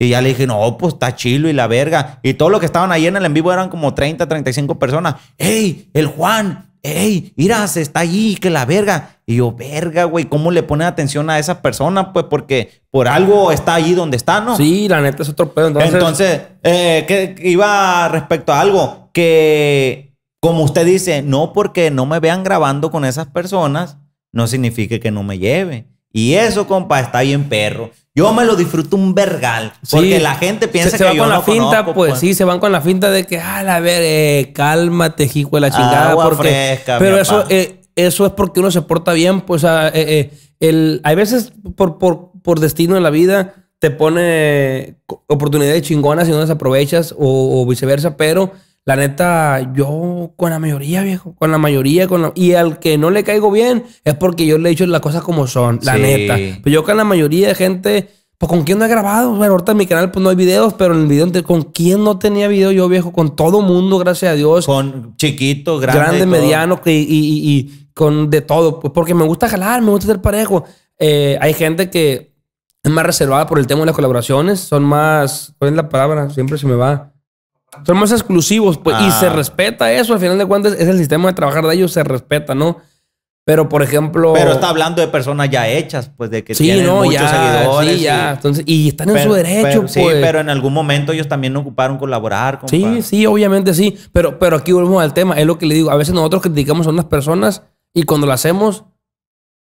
Y ya le dije, no, pues está chilo y la verga. Y todos los que estaban ahí en el en vivo eran como 30, 35 personas. ¡Ey, el Juan! hey, mira, se está allí, que la verga. Y yo, verga, güey, ¿cómo le ponen atención a esa persona? Pues porque por algo está allí donde está, ¿no? Sí, la neta es otro pedo. Entonces, entonces eh, iba respecto a algo que, como usted dice, no porque no me vean grabando con esas personas, no significa que no me lleve. Y eso, compa, está bien perro. Yo me lo disfruto un vergal. Porque la gente piensa se que van yo con la finta, pues, pues, sí, se van con la finta de que, ah, a ver, eh, cálmate, hijo de la chingada. Agua porque, pero eso, eh, eso es porque uno se porta bien, pues, ah, eh, el, hay veces por, por, por destino en la vida te pone oportunidades chingonas y no las aprovechas o, o viceversa, pero la neta, yo con la mayoría, viejo, con la mayoría, con y al que no le caigo bien es porque yo le he dicho las cosas como son, la neta. Pero yo con la mayoría de gente, pues con quién no he grabado. Bueno, ahorita en mi canal pues no hay videos, pero en el video con quién no tenía video yo, viejo, con todo mundo, gracias a Dios. Con chiquitos, grandes, medianos y, y, y, con de todo. Pues, porque me gusta jalar, me gusta ser parejo. Eh, hay gente que es más reservada por el tema de las colaboraciones, son más, ¿cuál la palabra? Siempre se me va son más exclusivos pues, y se ah. respeta eso. Al final de cuentas, es el sistema de trabajar de ellos, se respeta, ¿no? Pero, por ejemplo. Pero está hablando de personas ya hechas, pues de que tienen muchos seguidores. Sí, ya. Entonces, y están en su derecho, pues. Sí, pero en algún momento ellos también ocuparon colaborar. Sí, sí, obviamente sí. Pero, pero aquí volvemos al tema. Es lo que le digo. A veces nosotros criticamos a unas personas y cuando lo hacemos,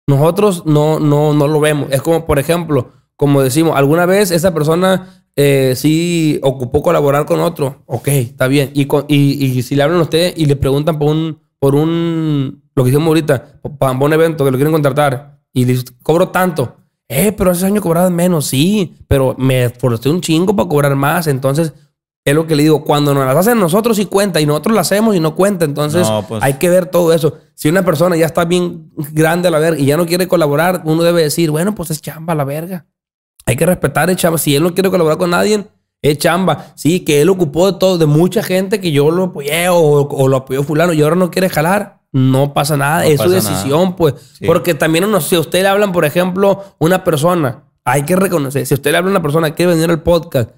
nosotros no, no, no lo vemos. Es como, por ejemplo, como decimos, alguna vez esa persona si eh, sí ocupó colaborar con otro, ok, está bien. Y, con, y, si le hablan a usted y le preguntan por un, por un, lo que hicimos ahorita, para un evento que lo quieren contratar y le cobro tanto. Eh, pero hace años cobraba menos, sí, pero me forcé un chingo para cobrar más. Entonces, es lo que le digo, cuando nos las hacen nosotros y cuenta y nosotros las hacemos y no cuenta. Entonces, pues. hay que ver todo eso. Si una persona ya está bien grande a la verga y ya no quiere colaborar, uno debe decir, bueno, pues es chamba la verga. Hay que respetar el chamba. Si él no quiere colaborar con nadie, es chamba. Sí, que él ocupó de todo, de mucha gente que yo lo apoyé o, lo apoyó fulano y ahora no quiere jalar. No pasa nada, es su decisión, pues. Porque también, uno, si a usted le hablan, por ejemplo, una persona, hay que reconocer, si a usted le habla a una persona que quiere venir al podcast,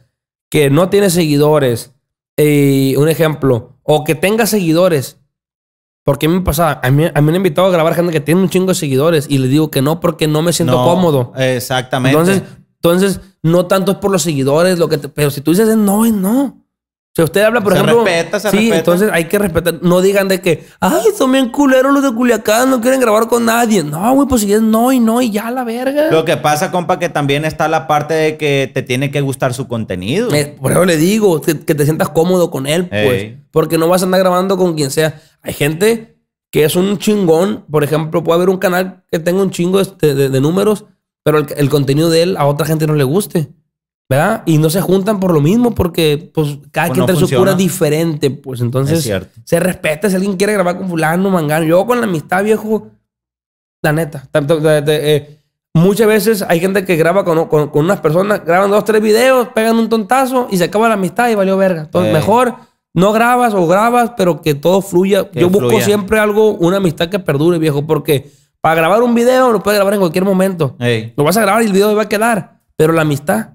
que no tiene seguidores, eh, un ejemplo, o que tenga seguidores, porque a mí me pasa? a mí, me han invitado a grabar gente que tiene un chingo de seguidores y le digo que no porque no me siento cómodo. Exactamente. Entonces, entonces, no tanto es por los seguidores, lo que pero si tú dices no, es no. Si usted habla, por se ejemplo. Respeta, sí, entonces hay que respetar. No digan de que, ay, son bien culeros los de Culiacán, no quieren grabar con nadie. No, güey, pues si es no y no y ya la verga. Lo que pasa, compa, que también está la parte de que te tiene que gustar su contenido. Eh, por eso le digo, que, te sientas cómodo con él, pues. Porque no vas a andar grabando con quien sea. Hay gente que es un chingón. Por ejemplo, puede haber un canal que tenga un chingo de números pero el, contenido de él a otra gente no le guste. ¿Verdad? Y no se juntan por lo mismo porque pues cada pues quien trae su cura diferente. Pues entonces se respeta si alguien quiere grabar con fulano, mangano. Yo con la amistad, viejo, la neta. Eh, muchas veces hay gente que graba con, con, unas personas, graban dos, tres videos, pegan un tontazo y se acaba la amistad y valió verga. Entonces, eh. mejor no grabas o grabas, pero que todo fluya. Yo busco siempre algo, una amistad que perdure, viejo, porque para grabar un video lo puedes grabar en cualquier momento. Lo vas a grabar y el video va a quedar. Pero la amistad,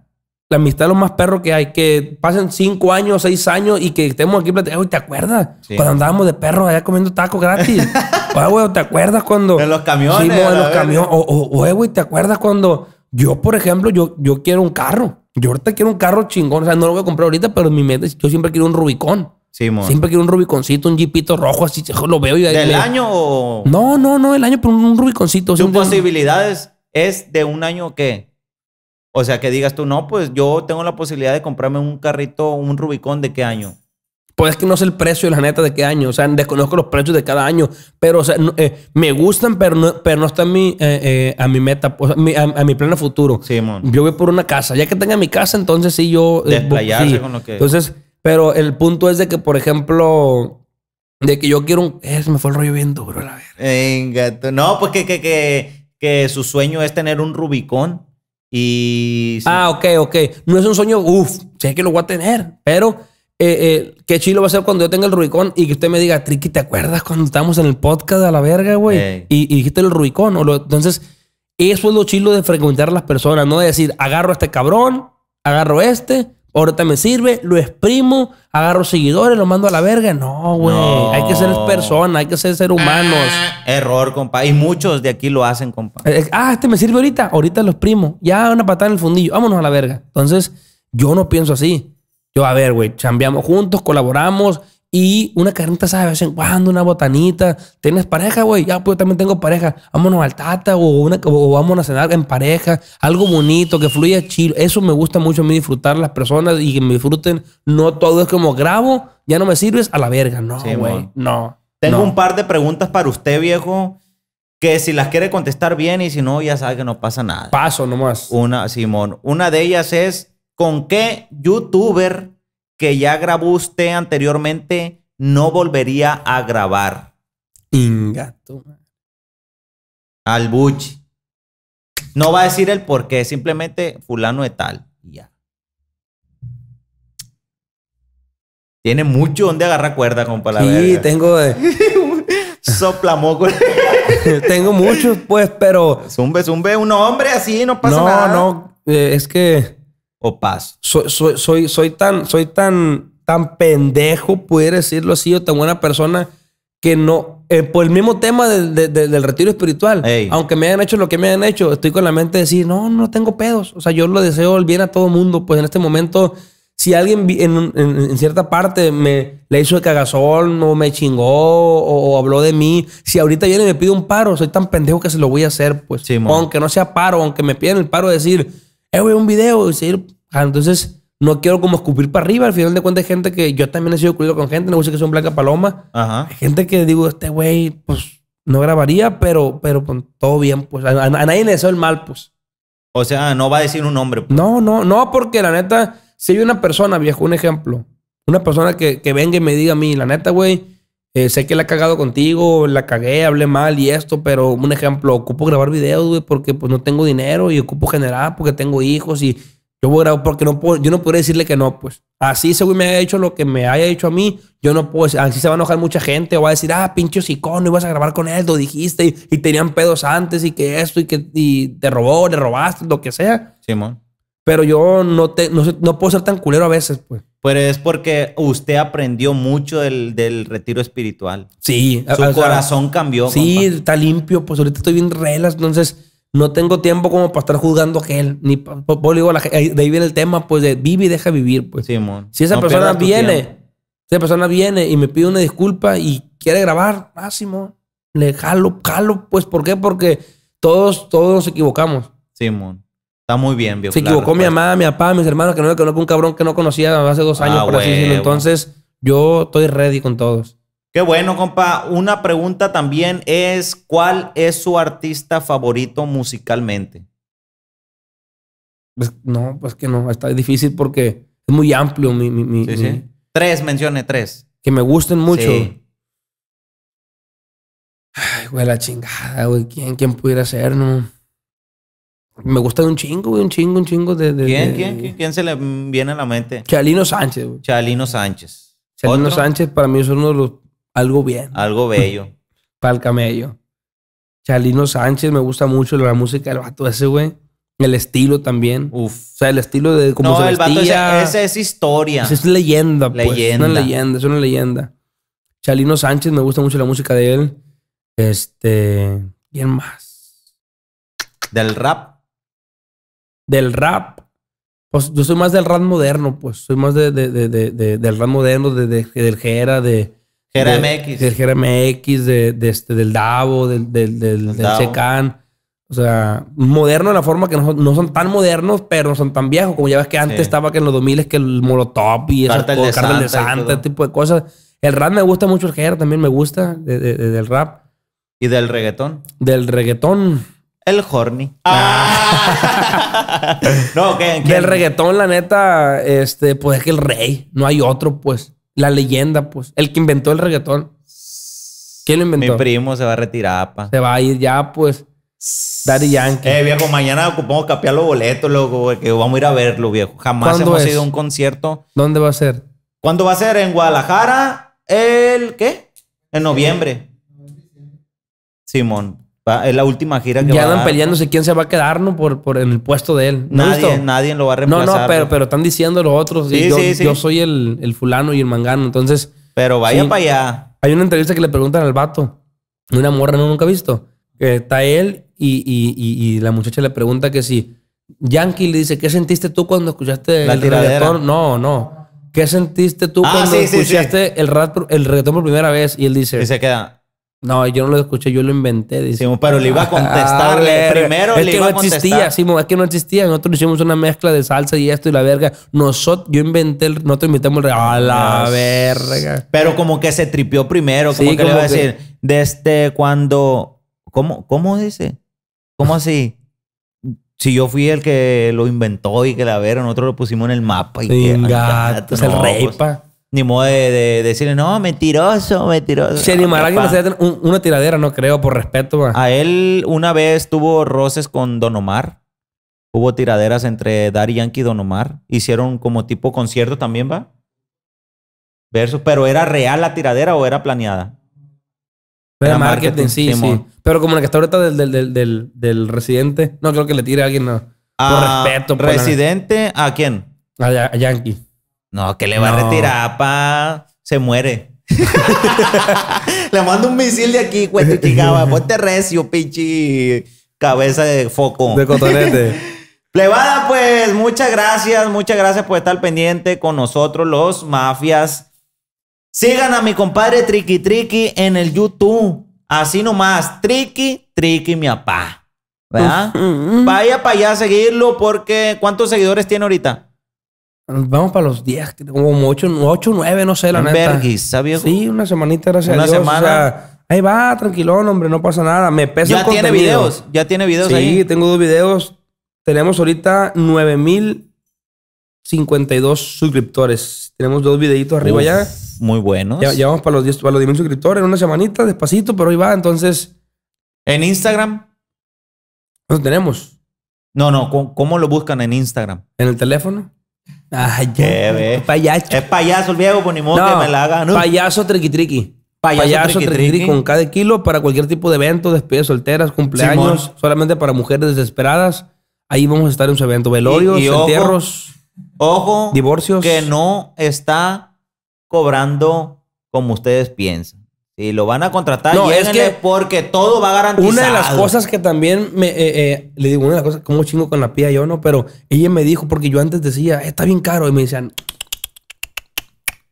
la amistad es lo más perros que hay. Que pasen cinco años, seis años y que estemos aquí platicando. ¿te acuerdas? Cuando andábamos de perro allá comiendo tacos gratis. [LAUGHS] Oye, güey, ¿te acuerdas cuando... En los camiones. Sí, en los camiones. Oye, ¿te acuerdas cuando... Yo, por ejemplo, yo, yo quiero un carro. Yo ahorita quiero un carro chingón. O sea, no lo voy a comprar ahorita, pero en mi mente yo siempre quiero un Rubicón. Sí, Siempre quiero un rubiconcito, un jeepito rojo, así lo veo y ahí ¿Del año o...? No, no, no, el año, pero un rubiconcito. ¿Tus posibilidades es de un año o qué? O sea, que digas tú, no, pues yo tengo la posibilidad de comprarme un carrito, un Rubicon, ¿de qué año? Pues es que no sé el precio, de la neta, de qué año. O sea, desconozco los precios de cada año. Pero, o sea, eh, me gustan, pero no, pero no eh, eh, a mi meta, a mi, a, a, mi plano futuro. Sí, Yo voy por una casa. Ya que tenga mi casa, entonces sí yo... Desplayarse con lo que... Entonces, pero el punto es de que, por ejemplo, de que yo quiero un... Eh, me fue el rollo bien duro, la verdad. Venga, no, pues que, su sueño es tener un Rubicón. Y. Ah, ok, ok. No es un sueño, uff, sé que lo voy a tener, pero eh, eh, qué chilo va a ser cuando yo tenga el Rubicón y que usted me diga, Triqui, ¿te acuerdas cuando estábamos en el podcast a la verga, güey? Y, dijiste el Rubicón. O entonces, eso es lo chilo de frecuentar a las personas, no de decir, agarro a este cabrón, agarro a este Ahorita me sirve, lo exprimo, agarro seguidores, lo mando a la verga. No, güey. Hay que ser personas, hay que ser ser humanos. Ah, error, compa. Y muchos de aquí lo hacen, compa. Eh, eh, ah, este me sirve ahorita. Ahorita lo exprimo. Ya una patada en el fundillo. Vámonos a la verga. Entonces, yo no pienso así. Yo, a ver, güey, chambeamos juntos, colaboramos, y una carnita sabe de vez en cuando, una botanita. ¿Tienes pareja, güey? Ya, pues yo también tengo pareja. Vámonos al tata o, una, o vámonos a cenar en pareja. Algo bonito, que fluya chido. Eso me gusta mucho a mí disfrutar las personas y que me disfruten. No todo es como grabo, ya no me sirves, a la verga. No, güey. no. Tengo un par de preguntas para usted, viejo. Que si las quiere contestar bien y si no, ya sabe que no pasa nada. Paso nomás. Una, Simón. Una de ellas es: ¿con qué youtuber que ya grabó usted anteriormente no volvería a grabar. Ingato. Al Buchi. No va a decir el por qué, simplemente fulano de tal. Ya. Tiene mucho donde agarrar cuerda, eh, [LAUGHS] con palabras. [LAUGHS] Sí, tengo... Soplamoco. tengo muchos, pues, pero... Zumbe, zumbe, un hombre así, no pasa nada. No, no, eh, es que o paz. Soy, soy, tan, soy tan, tan pendejo, pudiera decirlo así, o tan buena persona que no, eh, por el mismo tema del retiro espiritual, aunque me hayan hecho lo que me hayan hecho, estoy con la mente de decir, no, no tengo pedos. O sea, yo lo deseo el bien a todo mundo. Pues en este momento, si alguien en, cierta parte me le hizo el cagazón o me chingó o, habló de mí, si ahorita viene y me pide un paro, soy tan pendejo que se lo voy a hacer. Pues aunque no sea paro, aunque me piden el paro, decir, eh, a un video, y decir, entonces, no quiero como escupir para arriba. Al final de cuentas, hay gente que yo también he sido culido con gente, no sé que un Blanca Paloma. Ajá. Hay gente que digo, este güey, pues no grabaría, pero, pero pues, todo bien, pues. A, nadie le deseo el mal, pues. O sea, ah, no va a decir un nombre. Pues. No, no, no, porque la neta, si hay una persona, viejo, un ejemplo, una persona que, que venga y me diga a mí, la neta, güey, eh, sé que la he cagado contigo, la cagué, hablé mal y esto, pero un ejemplo, ocupo grabar videos, güey, porque pues no tengo dinero y ocupo generar porque tengo hijos y yo voy a porque no puedo, yo no podría decirle que no, pues. Así según me haya hecho lo que me haya hecho a mí, yo no puedo así se va a enojar mucha gente o va a decir, ah, pinche y ibas a grabar con él, lo dijiste y, tenían pedos antes y que esto y que te robó, le robaste, lo que sea. Simón. Pero yo no, te, no, puedo ser tan culero a veces, pues. Pero es porque usted aprendió mucho del, del retiro espiritual. Sí. Su corazón cambió. Sí, está limpio. Pues ahorita estoy bien relas. Entonces, no tengo tiempo como para estar juzgando a él Ni de ahí viene el tema, pues, de vive y deja vivir, pues. si esa persona viene, esa persona viene y me pide una disculpa y quiere grabar, máximo ah, le jalo, jalo, pues, ¿por qué? Porque todos, todos nos equivocamos. Simón. Está muy bien, Se equivocó mi mamá, mi papá, mis hermanos, que no me conozco un cabrón que no conocía hace dos ah, años, Entonces, yo estoy ready con todos. Qué bueno, compa. Una pregunta también es, ¿cuál es su artista favorito musicalmente? Pues no, pues que no, está difícil porque es muy amplio mi... Tres, mencione tres. Que me gusten mucho. Ay, güey, la chingada, güey. ¿Quién, quién pudiera ser, no? Me gusta un chingo, güey, un chingo, un chingo de... ¿Quién, ¿Quién, quién, se le viene a la mente? Chalino Sánchez, güey. Chalino Sánchez. Chalino Sánchez para mí es uno de los algo bien. Algo bello. [LAUGHS] Para el camello. Chalino Sánchez, me gusta mucho la música del vato ese, güey. El estilo también. Uf. O sea, el estilo de cómo no, el Vato ese, es historia. es leyenda, pues. Leyenda. Es una leyenda, es una leyenda. Chalino Sánchez, me gusta mucho la música de él. Este. ¿Quién más? ¿Del rap? Del rap. Pues yo soy más del rap moderno, pues. Soy más de, del rap moderno, del Jera, de GRMX. El Del de, este, del Davo, del, del, del, O sea, moderno en la forma que no son, tan modernos, pero no son tan viejos. Como ya ves que antes estaba que en los 2000 es que el Molotov y el de Santa, ese tipo de cosas. El rap me gusta mucho, el GR también me gusta, del rap. ¿Y del reggaetón? Del reggaetón. El horny. Ah. [LAUGHS] no, Del reggaetón, la neta, este, pues es que el rey, no hay otro, pues. La leyenda, pues. El que inventó el reggaetón. ¿Quién lo inventó? Mi primo se va a retirar, pa. Se va a ir ya, pues. Daddy Yankee. Eh, viejo, mañana ocupamos capear los boletos, loco, que vamos a ir a verlo, viejo. Jamás hemos ido a un concierto. ¿Dónde va a ser? ¿Cuándo va a ser? En Guadalajara, el qué? En noviembre. Simón, es la última gira que ya va peleándose quién se va a quedar, Por, por en el puesto de él. nadie, nadie lo va a reemplazar. No, no, pero, están diciendo los otros. yo, soy el, fulano y el mangano, entonces... Pero vaya para allá. Hay una entrevista que le preguntan al vato. Una morra no nunca he visto. está él y, y, la muchacha le pregunta que si... Yankee le dice, ¿qué sentiste tú cuando escuchaste el reggaetón? No, no. ¿Qué sentiste tú ah, cuando escuchaste El, el reggaetón por primera vez? Y él dice... Y se queda... No, yo no lo escuché, yo lo inventé. pero le iba a contestarle. [LAUGHS] Ah, primero es que no existía, sí, es que no existía. Nosotros hicimos una mezcla de salsa y esto y la verga. Nosotros, yo inventé, nosotros inventamos el A la verga. Pero como que se tripió primero, como que le iba a decir, desde cuando. ¿Cómo, cómo dice? ¿Cómo así? si yo fui el que lo inventó y que la verga, nosotros lo pusimos en el mapa. Y Venga, pues el rey, pues ni modo de, decirle, no, mentiroso, mentiroso. Se animará una tiradera, no creo, por respeto. A él una vez tuvo roces con Don Omar. Hubo tiraderas entre Daddy Yankee y Don Omar. Hicieron como tipo concierto también, ¿va? Versus, pero ¿era real la tiradera o era planeada? Era, marketing, sí, sí, Pero como la que está ahorita del, del, del, del, residente, no creo que le tire a alguien, no. Por ah, respeto. Pues, ¿Residente a quién? a Yankee. No, que le va a retirar, pa. Se muere. [LAUGHS] le mando un misil de aquí, güey, chicaba. [LAUGHS] recio, pinche cabeza de foco. De cotonete. [LAUGHS] Plebada, pues, muchas gracias, muchas gracias por estar pendiente con nosotros, los mafias. Sigan a mi compadre Triqui Triqui en el YouTube. Así nomás, Triqui Triqui, mi papá. ¿Verdad? Vaya para allá a seguirlo porque ¿cuántos seguidores tiene ahorita? Vamos para los 10, como 8, 8 9, no sé, la en neta. ¿sabes? Sí, una semanita, gracias una a Semana. ahí va, tranquilón, hombre, no pasa nada. Me pesa Ya tiene videos, ya tiene videos sí, ahí. Sí, tengo dos videos. Tenemos ahorita 9052 suscriptores. Tenemos dos videitos arriba ya. Muy buenos. Ya, vamos para los 10, los suscriptores en una semanita, despacito, pero ahí va, entonces. ¿En Instagram? No tenemos. No, no, ¿cómo lo buscan en Instagram? ¿En el teléfono? Ay, payaso Es payaso el viejo, con pues, que me la haga. No. Payaso triqui triqui. Payaso, payaso triqui, con cada kilo para cualquier tipo de evento, despedidas solteras, cumpleaños, solamente para mujeres desesperadas. Ahí vamos a estar en su evento. Velorios, entierros, ojo, divorcios. Que no está cobrando como ustedes piensan. Si lo van a contratar, no, es que porque todo va a garantizado. Una de las cosas que también me, eh, eh, le digo, una de las cosas, como chingo con la pía yo, ¿no? Pero ella me dijo, porque yo antes decía, eh, está bien caro. Y me decían,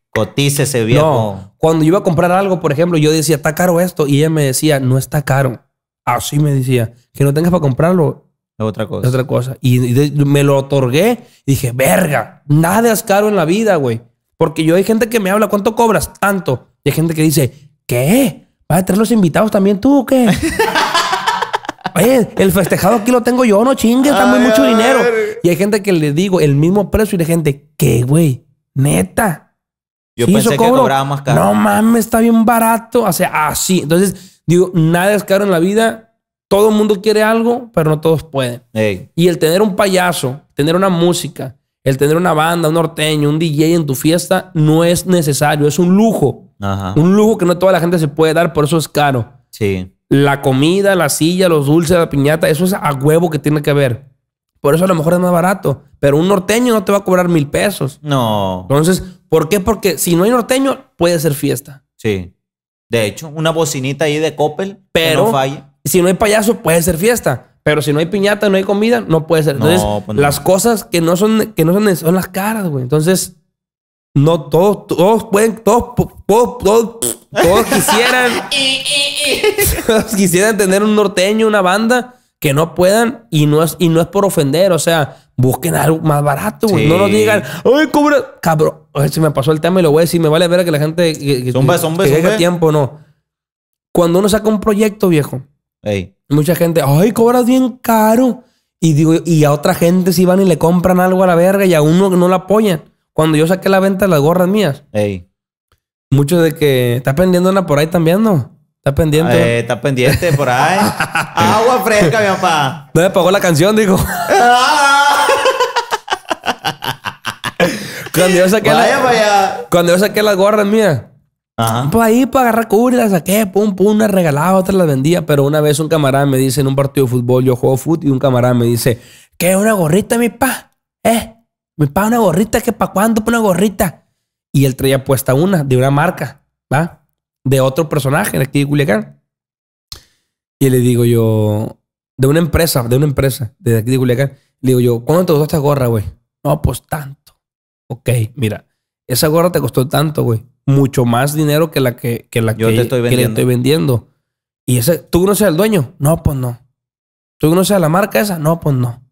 Cotice ese viejo. No, cuando iba a comprar algo, por ejemplo, yo decía, está caro esto. Y ella me decía, no está caro. Así me decía, que no tengas para comprarlo. Es otra cosa. otra cosa. Y, me lo otorgué. Y dije, verga, nada es caro en la vida, güey. Porque yo hay gente que me habla, ¿cuánto cobras? Tanto. Y hay gente que dice, ¿Qué? ¿Vas a traer los invitados también tú qué? [LAUGHS] Oye, el festejado aquí lo tengo yo, no chingue, está muy mucho dinero. Y hay gente que le digo el mismo precio y la gente, ¿qué, güey? Neta. Yo pensé que cobraba más caro. No mames, está bien barato. O sea, así. Ah, Entonces, digo, nada es caro en la vida. Todo el mundo quiere algo, pero no todos pueden. Y el tener un payaso, tener una música, el tener una banda, un norteño, un DJ en tu fiesta, no es necesario, es un lujo. Un lujo que no toda la gente se puede dar, por eso es caro. Sí. La comida, la silla, los dulces, la piñata, eso es a huevo que tiene que ver. Por eso a lo mejor es más barato. Pero un norteño no te va a cobrar mil pesos. No. Entonces, ¿por qué? Porque si no hay norteño, puede ser fiesta. Sí. De hecho, una bocinita ahí de Coppel. Pero si no hay payaso, puede ser fiesta. Pero si no hay piñata, no hay comida, no puede ser. Entonces, pues las cosas que no son, que no son, son las caras, güey. Entonces, no, todos, todos pueden, todos, todos, todos, todos quisieran. [LAUGHS] quisieran tener un norteño, una banda que no puedan y no es, y no es por ofender. O sea, busquen algo más barato, No nos digan, ¡ay, cobra! Cabrón, se me pasó el tema y lo voy a decir. Me vale ver que la gente. Que, zumba, zumba, tiempo, no. Cuando uno saca un proyecto, viejo, mucha gente, ¡ay, cobras bien caro! Y, digo, y a otra gente si van y le compran algo a la verga y a uno no la apoyan. Cuando yo saqué la venta de las gorras mías, Ey. mucho de que está pendiente una por ahí también, ¿no? Está pendiente. Eh, está pendiente por ahí. [LAUGHS] Agua fresca, mi papá. No me pagó la canción, digo. [LAUGHS] cuando, yo saqué cuando yo saqué las gorras mías, Ajá. pues ahí para pues, agarrar cubre las saqué, pum, pum, una regalaba, otra las vendía. Pero una vez un camarada me dice en un partido de fútbol, yo juego fútbol, y un camarada me dice, ¿qué es una gorrita, mi papá? ¿Eh? Me paga una gorrita, que para cuándo, una gorrita. Y él traía puesta una de una marca, ¿va? De otro personaje de aquí de Culiacán. Y le digo yo, de una empresa, de una empresa, de aquí de Culiacán. Le digo yo, ¿cuánto te costó esta gorra, güey? No, pues tanto. Ok, mira, esa gorra te costó tanto, güey. Mucho más dinero que la que, la estoy le estoy vendiendo. Y ese, ¿tú no conoces el dueño? No, pues no. ¿Tú no seas la marca esa? No, pues no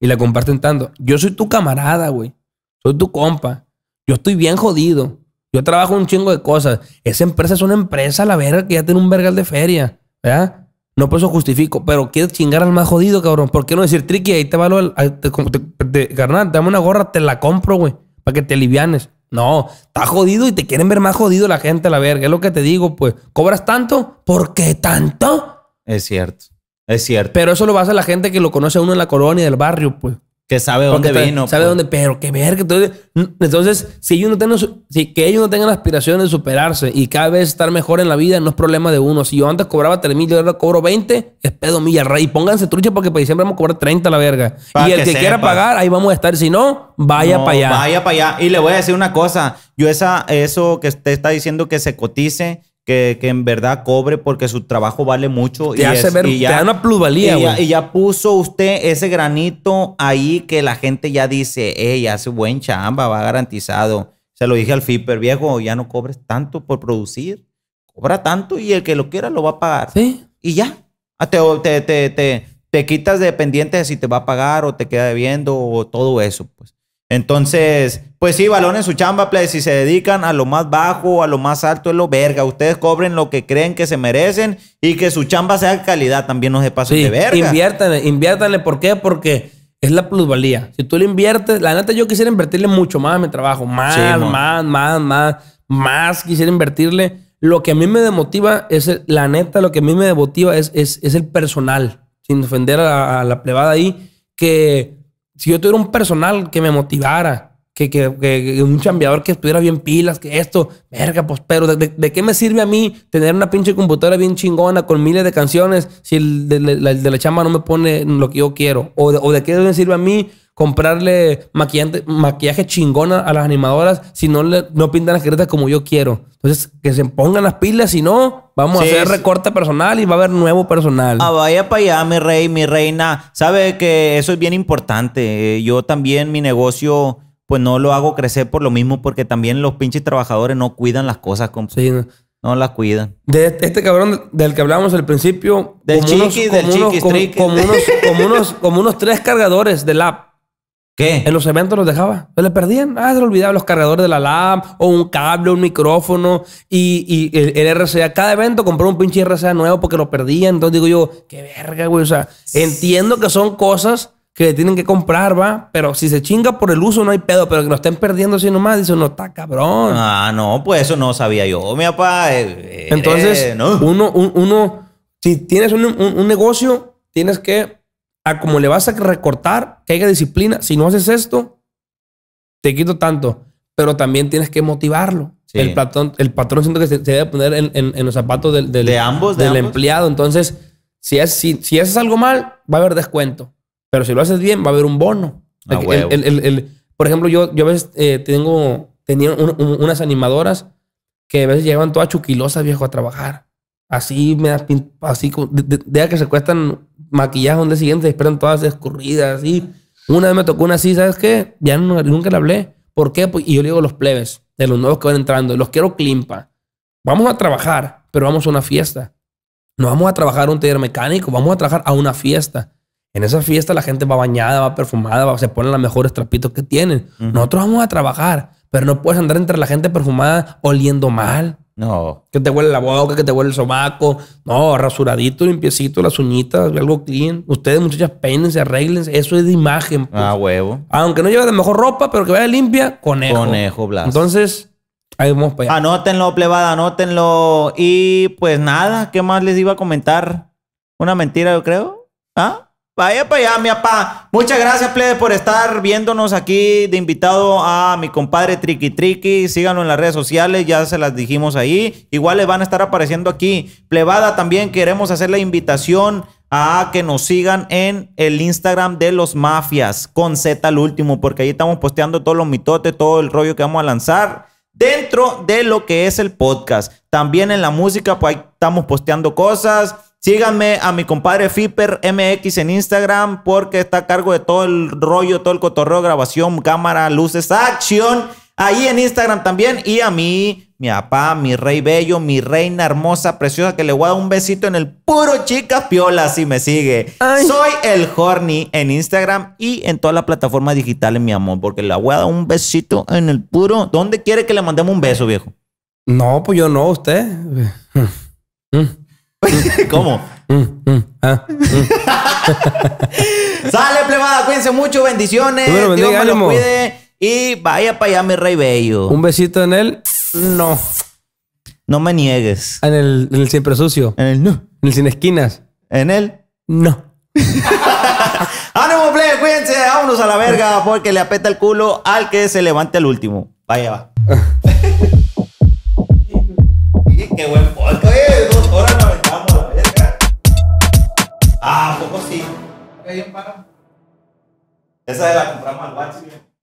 y la comparten tanto. Yo soy tu camarada, güey. Soy tu compa. Yo estoy bien jodido. Yo trabajo un chingo de cosas. Esa empresa es una empresa, la verga, que ya tiene un vergal de feria. ¿Verdad? No por pues, eso justifico, pero quieres chingar al más jodido, cabrón. ¿Por qué no decir, Triqui, ahí te valo lo... te, carnal, dame una gorra, te la compro, güey. Para que te alivianes. No, está jodido y te quieren ver más jodido la gente, la verga. Es lo que te digo, pues. ¿Cobras tanto? ¿Por qué tanto? Es cierto. Es cierto. Pero eso lo va a la gente que lo conoce uno en la colonia del barrio, pues. Que sabe dónde vino. Sabe pues. dónde, pero qué verga. Entonces, entonces si, ellos no tienen si que ellos no tengan aspiraciones de superarse y cada vez estar mejor en la vida, no es problema de uno. Si yo antes cobraba 3 mil, yo ahora cobro 20, es pedo milla, rey. Pónganse trucha porque para diciembre vamos a cobrar 30 la verga. y el que, quiera pagar, ahí vamos a estar. Si no, vaya para allá. Vaya para allá. Y le voy a decir una cosa. Yo esa, eso que usted está diciendo que se cotice, que, en verdad cobre porque su trabajo vale mucho. y hace te da una plusvalía, y ya, puso usted ese granito ahí que la gente ya dice, hey, hace buen chamba, va garantizado. Se lo dije al FIPER, viejo, ya no cobres tanto por producir. Cobra tanto y el que lo quiera lo va a pagar. Sí. Y ya. Ah, te, te, te quitas de pendientes si te va a pagar o te queda debiendo o todo eso, pues. Entonces, pues sí, balones su chamba, play. Si se dedican a lo más bajo, a lo más alto, es lo verga. Ustedes cobren lo que creen que se merecen y que su chamba sea de calidad también, no se pasen de verga. Inviértanle, inviertanle. ¿Por qué? Porque es la plusvalía. Si tú le inviertes, la neta, yo quisiera invertirle mucho más a mi trabajo. Más, más, más, más, más quisiera invertirle. Lo que a mí me demotiva es, la neta, lo que a mí me demotiva es, es, es el personal, sin ofender a, a la plebada ahí, que si yo tuviera un personal que me motivara, que, un chambeador que estuviera bien pilas, que esto, verga, pues, pero ¿de, qué me sirve a mí tener una pinche computadora bien chingona con miles de canciones si el de, la, chamba no me pone lo que yo quiero? ¿O de, qué me sirve a mí comprarle maquillaje, maquillaje chingona a las animadoras si no, no pintan las caretas como yo quiero? Entonces, que se pongan las pilas, si no, vamos a hacer recorte personal y va a haber nuevo personal. Ah, vaya para allá, mi rey, mi reina. Sabe que eso es bien importante. Eh, yo también, mi negocio pues no lo hago crecer por lo mismo, porque también los pinches trabajadores no cuidan las cosas. sí, no. las cuidan. De este, cabrón del que hablamos al principio. Del como chiqui, del como [LAUGHS] unos, Como, unos, tres cargadores de app. ¿Qué? En los eventos los dejaba. Se pues le perdían. Ah, se olvidaban olvidaba los cargadores de la lab o un cable, un micrófono y, el, el, RCA. Cada evento compró un pinche RCA nuevo porque lo perdían. Entonces digo yo, qué verga, güey. O sea, entiendo que son cosas que tienen que comprar, va. Pero si se chinga por el uso, no hay pedo. Pero que lo estén perdiendo así nomás, dice, no está cabrón. Ah, no, pues eso no sabía yo, mi papá. Eh, eh, Entonces, eh, uno, uno, si tienes un, negocio, tienes que, a como le vas a recortar, que haya disciplina. Si no haces esto, te quito tanto. Pero también tienes que motivarlo. El, patrón, el patrón siento que se, debe poner en, los zapatos del, ¿De ambos, del empleado. Entonces, si, es, si, si haces algo mal, va a haber descuento. Pero si lo haces bien, va a haber un bono. Ah, el, por ejemplo, yo, yo a veces eh, tengo, tenía unas animadoras que a veces llevan todas chuquilosas, viejo, a trabajar. Así, me das así, de, de, que se cuestan maquillaje un día siguiente, esperan todas escurridas, y Una vez me tocó una así, ¿sabes qué? Ya nunca le hablé. ¿Por qué? Pues, y yo le digo a los plebes, de los nuevos que van entrando, los quiero climpa. Vamos a trabajar, pero vamos a una fiesta. No vamos a trabajar a un taller mecánico, vamos a trabajar a una fiesta. En esa fiesta la gente va bañada, va perfumada, se ponen los mejores trapitos que tienen. Nosotros vamos a trabajar, pero no puedes andar entre la gente perfumada oliendo mal. No. Que te huele la boca, que te huele el somaco. No, rasuradito, limpiecito, las uñitas, algo clean. Ustedes, muchachas, peínense, arreglense. Eso es de imagen. Pues. Ah, huevo. Aunque no lleve la mejor ropa, pero que vaya limpia, conejo. Conejo, Blas. Entonces, ahí vamos para allá. Anótenlo, plebada, anótenlo. Y pues nada, ¿qué más les iba a comentar? Una mentira, yo creo. ¿Ah? Vaya para allá, mi papá. Muchas gracias, Plebe, por estar viéndonos aquí de invitado a mi compadre Triqui Triqui. Síganlo en las redes sociales, ya se las dijimos ahí. Igual les van a estar apareciendo aquí. Plebada, también queremos hacer la invitación a que nos sigan en el Instagram de los mafias, con Z al último, porque ahí estamos posteando todos los mitotes, todo el rollo que vamos a lanzar dentro de lo que es el podcast. También en la música, pues ahí estamos posteando cosas Síganme a mi compadre Fiper MX en Instagram porque está a cargo de todo el rollo, todo el cotorreo, grabación, cámara, luces, acción. Ahí en Instagram también. Y a mí, mi papá, mi rey bello, mi reina hermosa, preciosa, que le voy a dar un besito en el puro chica piola si me sigue. Soy el Horny en Instagram y en todas las plataformas digitales, mi amor, porque le voy a dar un besito en el puro. ¿Dónde quiere que le mandemos un beso, viejo? No, pues yo no, usted. [LAUGHS] Mm, mm. [LAUGHS] ¿Cómo? Mm, mm, ah, mm. [LAUGHS] Sale, plebada. Cuídense mucho. Bendiciones. Dios me cuide. Y vaya para allá, mi rey bello. Un besito en él. No. No me niegues. Ah, en el, el siempre sucio. En el no. En el sin esquinas. En él. No. [LAUGHS] Ánimo, plebe. Cuídense. Vámonos a la verga porque le apeta el culo al que se levante el último. Vaya, va. Ah. Qué buen podcast. tocó sí. Ok, un paro. Esa de la compramos al guachi.